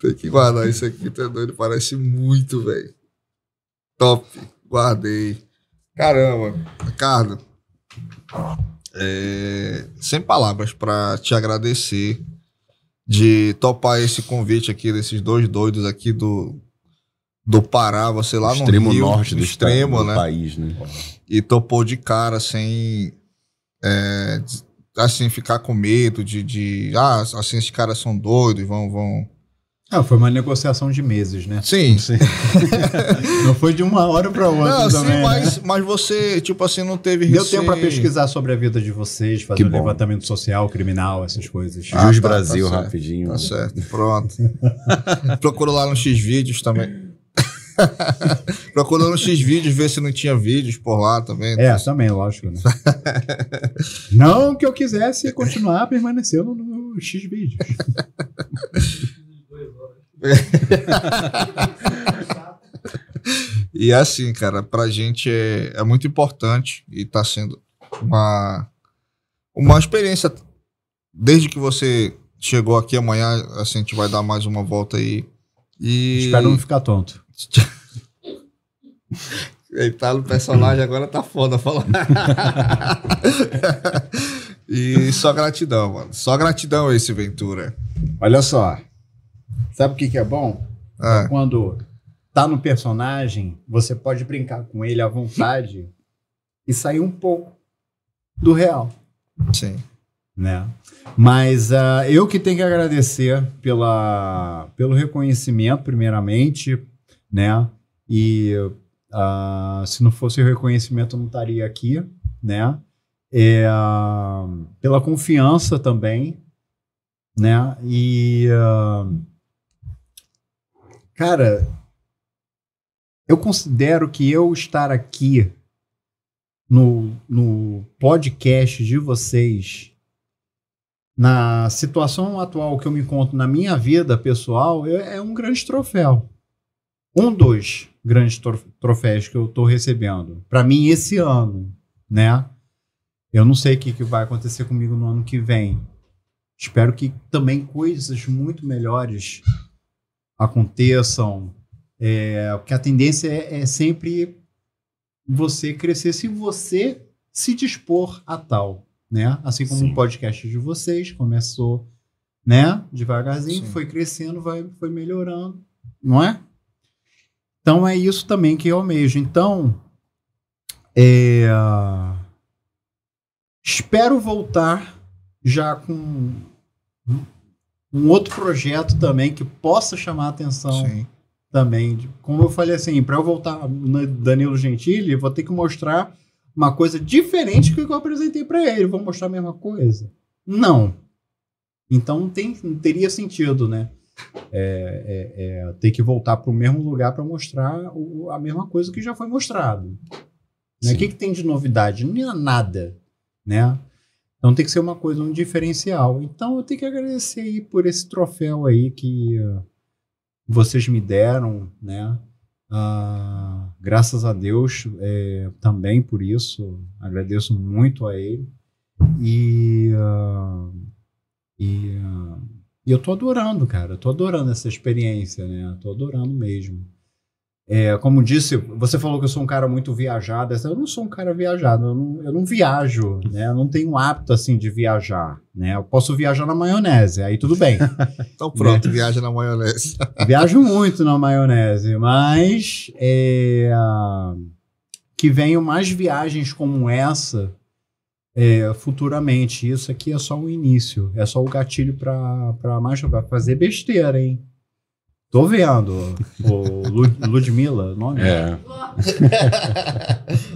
S1: Tem que guardar isso aqui, tá doido? Parece muito, velho. Top. Guardei. Caramba. Ricardo, é... sem palavras para te agradecer de topar esse convite aqui desses dois doidos aqui do, do Pará, você lá extremo no Rio, norte do extremo, estado, né? Do país, né? E topou de cara sem é, assim ficar com medo de, de ah, assim esses caras são doidos, vão vão ah, foi uma negociação de meses, né? Sim. sim. não foi de uma hora para outra não, também. Sim, né? mas, né? mas você, tipo assim, não teve Deu tempo para pesquisar
S3: sobre a vida de vocês, fazer um levantamento social, criminal, essas coisas. Ah, Jus tá, tá Brasil, tá rapidinho. Tá certo,
S1: pronto. Procurou lá no X-Vídeos também. Procurou no X-Vídeos, ver se não tinha vídeos por lá também. É, né? também, lógico, né?
S3: não que eu quisesse continuar permanecendo no X-Vídeos.
S1: e é assim, cara, pra gente é, é muito importante e tá sendo uma, uma experiência. Desde que você chegou aqui amanhã, assim, a gente vai dar mais uma volta aí. E... Espero não ficar tonto. Eita, o personagem agora tá foda falar. e só gratidão, mano. Só gratidão esse Ventura. Olha só, Sabe o que, que é bom? Ah. É quando tá no
S3: personagem, você pode brincar com ele à vontade e sair um pouco
S1: do real. Sim.
S3: Né? Mas uh, eu que tenho que agradecer pela, pelo reconhecimento, primeiramente, né? E uh, se não fosse o reconhecimento, eu não estaria aqui, né? É, uh, pela confiança também, né? E Cara, eu considero que eu estar aqui no, no podcast de vocês, na situação atual que eu me encontro na minha vida pessoal, é, é um grande troféu. Um dos grandes troféus que eu estou recebendo. Para mim, esse ano, né? Eu não sei o que, que vai acontecer comigo no ano que vem. Espero que também coisas muito melhores aconteçam, é, porque a tendência é, é sempre você crescer se você se dispor a tal, né? Assim como o um podcast de vocês começou, né? Devagarzinho, Sim. foi crescendo, vai, foi melhorando, não é? Então é isso também que eu almejo. Então, é... espero voltar já com um outro projeto também que possa chamar a atenção Sim. também. Como eu falei assim, para eu voltar no Danilo Gentili, eu vou ter que mostrar uma coisa diferente do que eu apresentei para ele. vamos vou mostrar a mesma coisa? Não. Então não, tem, não teria sentido, né? É, é, é, ter que voltar para o mesmo lugar para mostrar o, a mesma coisa que já foi mostrado. Né? O que, que tem de novidade? Nada, né? Então tem que ser uma coisa, um diferencial. Então eu tenho que agradecer aí por esse troféu aí que ah, vocês me deram, né? Uh, graças a Deus é, também por isso. Agradeço muito a ele. E, uh, e, e eu tô adorando, cara. Eu tô adorando essa experiência, né? Eu tô adorando mesmo. É, como disse, você falou que eu sou um cara muito viajado. Eu não sou um cara viajado, eu não, eu não viajo, né? Eu não tenho hábito assim de viajar, né? Eu posso viajar na maionese, aí tudo bem.
S1: então pronto, né? viaja na maionese.
S3: Viajo muito na maionese, mas é, que venham mais viagens como essa é, futuramente. Isso aqui é só o início, é só o gatilho para mais fazer besteira, hein? Tô vendo. O Lud Ludmilla, nome? É.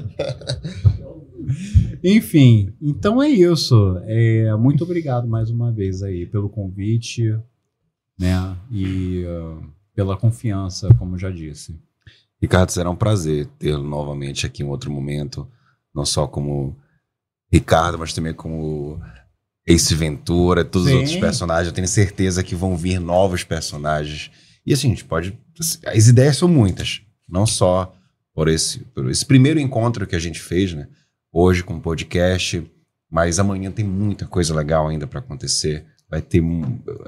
S3: Enfim, então é isso. É, muito obrigado mais uma vez aí pelo convite, né? E uh, pela confiança, como já disse.
S2: Ricardo, será um prazer tê-lo novamente aqui em outro momento, não só como Ricardo, mas também como Ace Ventura, todos Sim. os outros personagens. Eu tenho certeza que vão vir novos personagens e assim, a gente pode. As ideias são muitas, não só por esse, por esse primeiro encontro que a gente fez, né? Hoje com o podcast, mas amanhã tem muita coisa legal ainda para acontecer. Vai ter.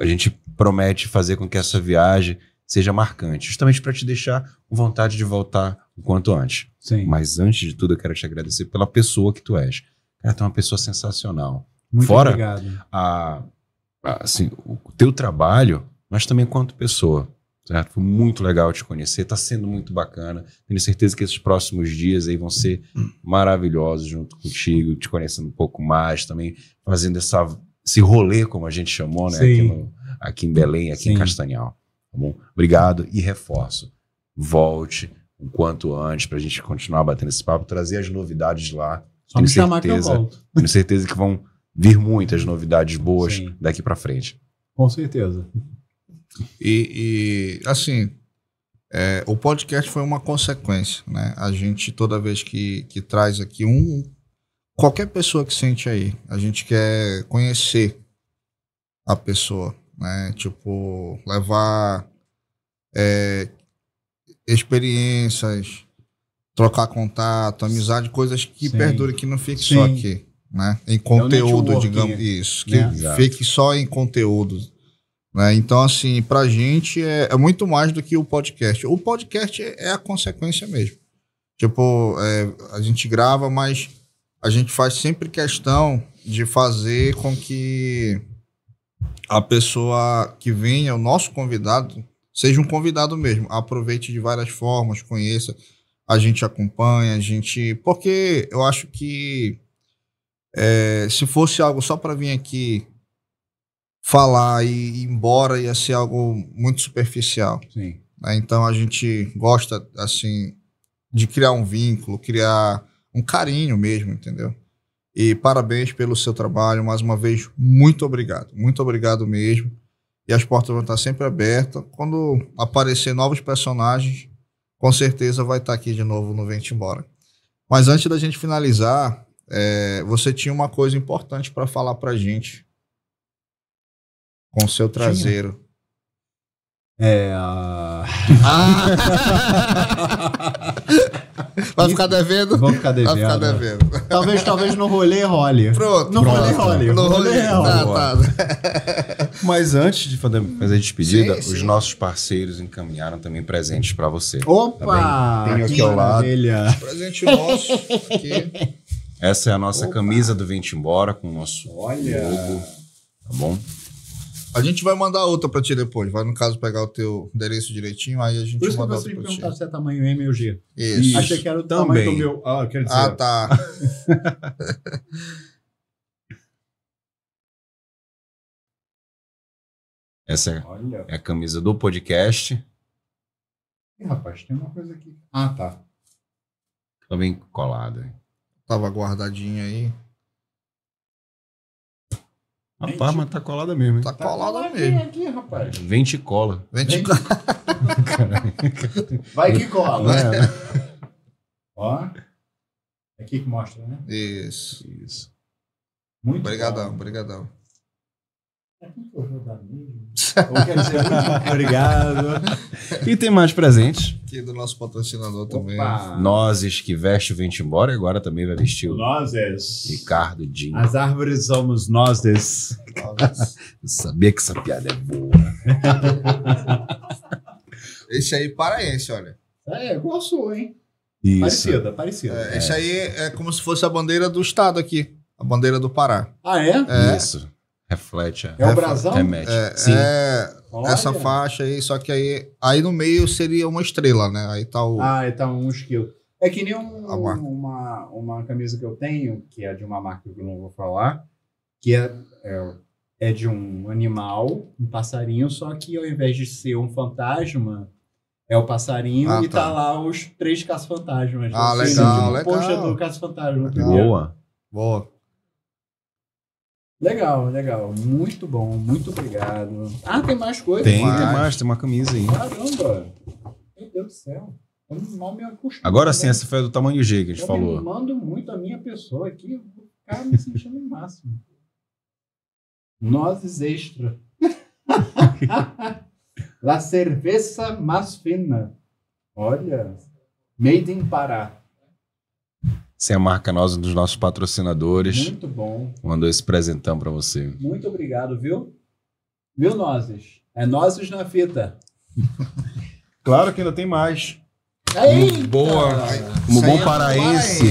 S2: A gente promete fazer com que essa viagem seja marcante, justamente para te deixar com vontade de voltar o quanto antes. Sim. Mas antes de tudo, eu quero te agradecer pela pessoa que tu és. Cara, tu é uma pessoa sensacional.
S4: Muito Fora obrigado.
S2: A, a, assim, o teu trabalho, mas também quanto pessoa. Certo? Tá? Foi muito legal te conhecer, está sendo muito bacana. Tenho certeza que esses próximos dias aí vão ser maravilhosos junto contigo, te conhecendo um pouco mais também, fazendo essa, esse rolê, como a gente chamou, né? Aqui, no, aqui, em Belém, aqui Sim. em Castanhal. Tá bom? Obrigado e reforço. Volte o quanto antes para a gente continuar batendo esse papo, trazer as novidades lá. Só tenho me chamar certeza, que eu volto. Tenho certeza que vão vir muitas novidades boas Sim. daqui para frente.
S1: Com certeza. E, e assim, é, o podcast foi uma consequência, né? A gente, toda vez que, que traz aqui um. Qualquer pessoa que sente aí, a gente quer conhecer a pessoa, né? Tipo, levar é, experiências, trocar contato, amizade, coisas que Sim. perdurem, que não fique Sim. só aqui, né? Em é conteúdo, digamos, né? isso. Que né? fique só em conteúdo né? Então, assim, para a gente é, é, muito mais do que o podcast. O podcast é, é, a consequência mesmo. Tipo, é, a gente grava, mas a gente faz sempre questão de fazer com que a pessoa que venha, o nosso convidado, seja um convidado mesmo. Aproveite de várias formas, conheça, a gente acompanha, a gente. Porque eu acho que é, se fosse algo só para vir aqui falar e ir embora ia ser algo muito superficial. Sim. Né? Então a gente gosta, assim, de criar um vínculo, criar um carinho mesmo, entendeu? E parabéns pelo seu trabalho, mais uma vez, muito obrigado. Muito obrigado mesmo. E as portas vão estar sempre abertas. Quando aparecer novos personagens, com certeza vai estar aqui de novo no Vente Embora. Mas antes da gente finalizar, é, você tinha uma coisa importante para falar para a gente com o seu traseiro. É. Ah!
S4: Vai ficar devendo? Vamos ficar devendo. Vai ficar devendo.
S3: Talvez, talvez no rolê
S1: role. Pronto. No pronto. rolê
S2: role. No rolê, rolê role. Tá, tá. Mas antes de fazer, a despedida, sim, os nossos parceiros encaminharam também presentes para você. Opa! Tá Tenho aqui ao lado.
S4: Presente nosso aqui.
S2: Essa é a nossa Opa. camisa do Vente Embora com o nosso Olha. logo. Tá bom? A gente vai mandar
S1: outra pra ti depois. Vai, no caso, pegar o teu endereço direitinho, aí a gente Por isso manda outra pra ti. perguntar
S3: se é tamanho M ou G.
S4: Isso. isso. Achei que era o Também. tamanho do meu. Ah, quer dizer. Ah, tá.
S2: Essa é Olha. é a camisa do podcast.
S4: Ih, rapaz, tem uma coisa aqui.
S2: Ah, tá. Também colada. Tava guardadinha aí. A Vente... Parma tá colada mesmo, hein? Tá, tá colada aqui, mesmo. Aqui, rapaz. Vente cola. Vente, cola. Vai que cola.
S4: É.
S1: Ó. É aqui que mostra, né? Isso. Isso. Muito obrigadão, obrigadão. É que eu vou dar mesmo muito obrigado. E tem mais presentes. Aqui do nosso patrocinador
S2: Opa. também. Nozes, que veste o vento embora e agora também vai vestir o. Nozes. Ricardo Dinho.
S3: As árvores somos nozes. nozes. Eu sabia que essa piada é boa.
S1: Esse aí paraense, olha. É, igual
S3: sua, hein? Isso. Parecida,
S1: parecida. É, é. Esse aí é como se fosse a bandeira do estado aqui. A bandeira do Pará. Ah, é? é.
S4: Isso.
S2: Reflete. É,
S1: é o brasão? Remete.
S2: É, Sim.
S4: É
S1: essa faixa aí, só que aí, aí no meio seria uma estrela, né? Aí tá o... Ah, então um esquilo.
S3: É que nem um, uma, uma camisa que eu tenho, que é de uma marca que eu não vou falar, que é, é, é, de um animal, um passarinho, só que ao invés de ser um fantasma, é o passarinho ah, e tá. tá. lá os três caça fantasmas Ah, né? legal, legal. Poxa do caça-fantasma. Boa. Boa. Legal, legal. Muito bom, muito obrigado. Ah, tem mais coisa? Tem, mais. tem mais, tem uma camisa aí. Caramba! Meu Deus do céu. mal me
S2: Agora sim, né? essa foi do tamanho G que a gente eu falou. Eu
S3: mando muito a minha pessoa aqui, o cara me sentindo o máximo. Nozes extra. La cerveza mais fina. Olha, made in Pará
S2: sem a marca um dos nossos patrocinadores. Muito bom. Mandou esse presentão para você.
S3: Muito obrigado, viu? Mil nozes.
S2: É nozes na fita. claro que ainda tem mais. Eita! Boa. Como bom é paraense,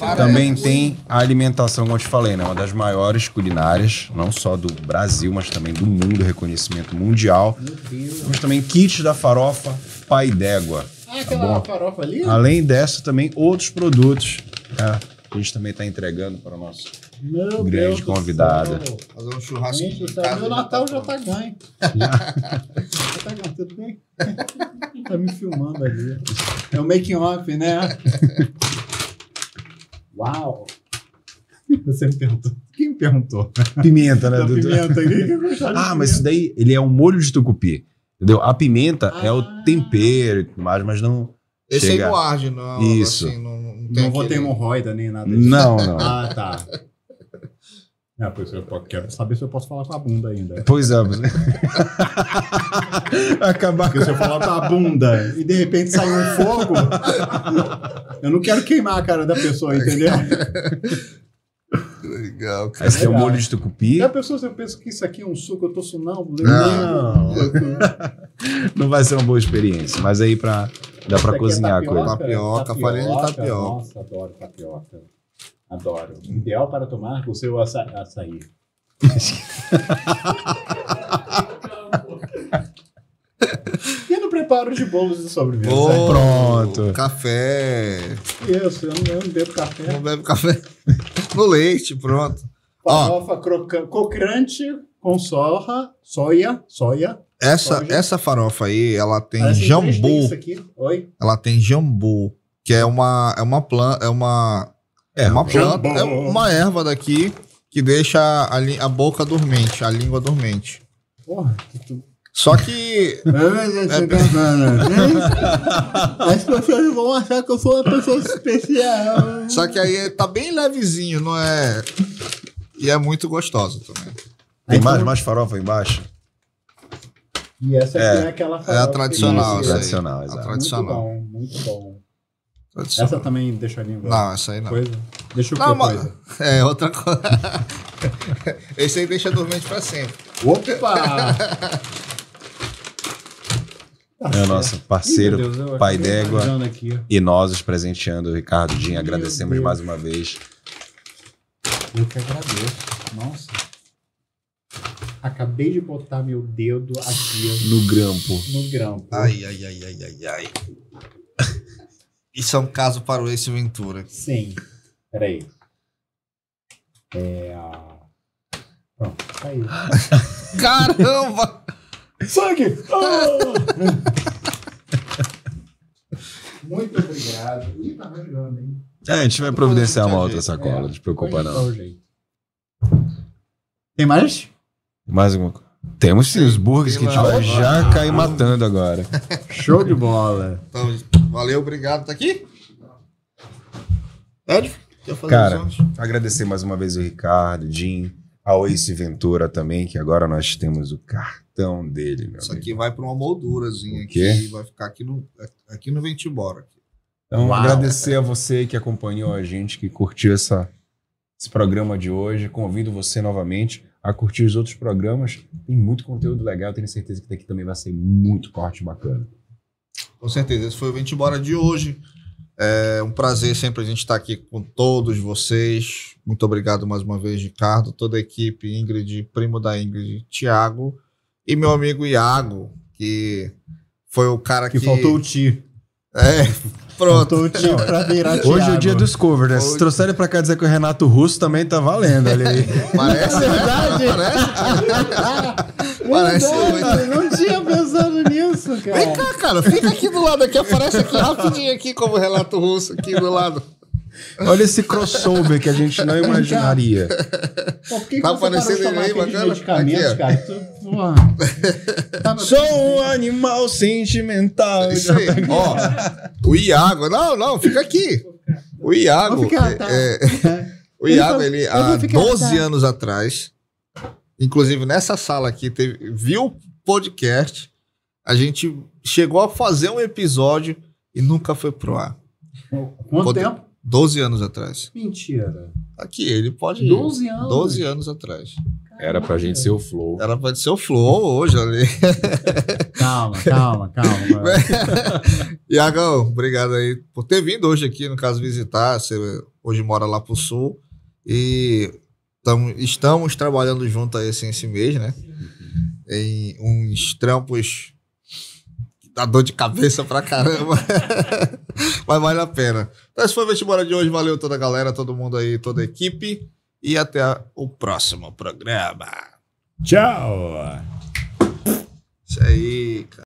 S2: é também tem a alimentação, como eu te falei, né? Uma das maiores culinárias, não só do Brasil, mas também do mundo, reconhecimento mundial. Temos também kits da farofa Pai d'Égua
S4: aquela ah, Bom, farofa
S3: ali? Além
S2: dessa, também outros produtos tá? a gente também está entregando para o nosso meu
S1: grande Deus
S4: convidada.
S1: Fazer um churrasco. Gente, casa, meu Natal já está ganho.
S4: já está ganho, tudo bem? Está me filmando ali. É o um
S3: making-off, né? Uau! Você
S2: me perguntou. Quem me perguntou? Pimenta, né? pimenta. ah, mas isso daí, ele é um molho de tucupi. Entendeu? A pimenta ah. é o ah. tempero e tudo mais, mas não. Esse chega... é não. Isso. Assim, não, não,
S3: não vou ter hemorroida nem nada disso. Não, não. ah, tá. é pois eu quero saber se eu posso falar com a bunda ainda. Pois é. Mas... Acabar Porque com... se eu falar com a bunda e de repente sair um fogo, eu não quero queimar a cara da pessoa, entendeu?
S2: Legal, cara. Esse é o molho de tucupi. a
S3: pessoa pensa que isso aqui é um suco, eu tô sonando Não. Não.
S2: não vai ser uma boa experiência, mas aí pra, dá para é cozinhar é tapioca, coisa. Tapioca, tapioca farinha de tapioca.
S3: Nossa, adoro tapioca. Adoro. Ideal para tomar o seu aça açaí. e no preparo de bolos de sobremesa. Oh, pronto.
S1: Café.
S3: Isso, eu não bebo café. Não bebo café. no leite, pronto. Farofa crocante com soja, soia,
S1: Essa, essa farofa aí, ela tem Parece jambu. Aqui. Oi? Ela tem jambu, que é uma é uma planta, é uma é uma planta, é uma erva daqui que deixa a, a, boca dormente, a língua dormente.
S3: Porra, que tu...
S1: Só que. É tá né? As pessoas vão achar que eu sou uma pessoa
S4: especial. Só que
S1: aí tá bem levezinho, não é? E é muito gostoso também. Tem mais, mais farofa embaixo?
S3: E essa aqui é, é aquela farofa. É a tradicional, essa tradicional, exato. A tradicional. Muito bom, muito bom.
S1: Tradicional. Essa também deixa embora. Não, essa aí não. Coisa? Deixa o não, uma... coisa. É, outra coisa. Esse aí deixa dormente pra sempre. Opa!
S4: é o nosso parceiro, Deus, pai d'égua,
S2: e nós os presenteando o Ricardo Dinho. Agradecemos mais uma vez.
S3: Eu que agradeço. Nossa. Acabei de botar meu dedo
S4: aqui. No grampo. No grampo. Ai, ai, ai, ai, ai,
S1: ai. Isso é um caso para o Ace Ventura. Sim.
S4: Peraí. É. Pronto, tá saiu. Caramba! Sangue! Ah! Muito obrigado. Ih,
S2: tá hein? É, a gente vai providenciar uma outra sacola, é, não se preocupa não. Tem mais? Mais alguma coisa? Temos os burgers que a gente vai já cair matando agora. Show de bola. Então,
S1: valeu, obrigado. Tá aqui? Ed? Cara,
S2: agradecer mais uma vez o Ricardo, Jim ao Ace Ventura também, que agora nós temos o cartão dele,
S1: meu Isso amigo. aqui vai para uma moldurazinha aqui, vai ficar aqui no, aqui no Ventibora.
S2: Então, Uau, agradecer cara. a você que acompanhou a gente, que curtiu essa, esse programa de hoje. Convido você novamente a curtir os outros programas. Tem muito conteúdo legal, tenho certeza que daqui também vai ser muito corte bacana.
S1: Com certeza, esse foi o Ventibora de hoje. É um prazer sempre a gente estar aqui com todos vocês. Muito obrigado mais uma vez, Ricardo, toda a equipe, Ingrid, primo da Ingrid, Tiago e meu amigo Iago, que foi o cara que. Que faltou o Ti. É,
S2: Pronto. pra virar Hoje é o dia dos covers, né? Se trouxerem pra cá dizer que o Renato Russo também tá
S4: valendo ali. Parece, é verdade. Parece. Parece verdade, Não tinha pensado nisso, cara. Vem cá, cara. Fica aqui do lado aqui. Aparece aqui rapidinho aqui
S1: como Renato Russo aqui do lado.
S2: Olha esse crossover que a gente não imaginaria.
S1: Pô, por que
S3: tá que
S2: aparecendo aí, mas não. cara?
S4: Tu,
S2: tá, Sou um animal sentimental. É isso aí. Ó, o Iago.
S1: Não, não, fica aqui. O Iago. Tá. É, é, o Iago, ele, ele há 12 tá. anos atrás, inclusive nessa sala aqui, teve, viu o podcast. A gente chegou a fazer um episódio e nunca foi pro ar. Quanto Pod... tempo? 12 anos atrás.
S3: Mentira.
S1: Aqui, ele pode. 12 anos? 12 anos atrás. Era pra gente ser o Flow. Era pra ser o Flow hoje ali. calma, calma, calma. Iagão, obrigado aí por ter vindo hoje aqui, no caso, visitar. Você hoje mora lá pro Sul. E tamo, estamos trabalhando junto aí assim, esse mês, né? Uhum. Em uns trampos dá dor de cabeça pra caramba. Mas vale a pena. Então, esse foi o Vestibora de hoje. Valeu toda a galera, todo mundo aí, toda a equipe. E até o próximo programa. Tchau! Isso aí, cara.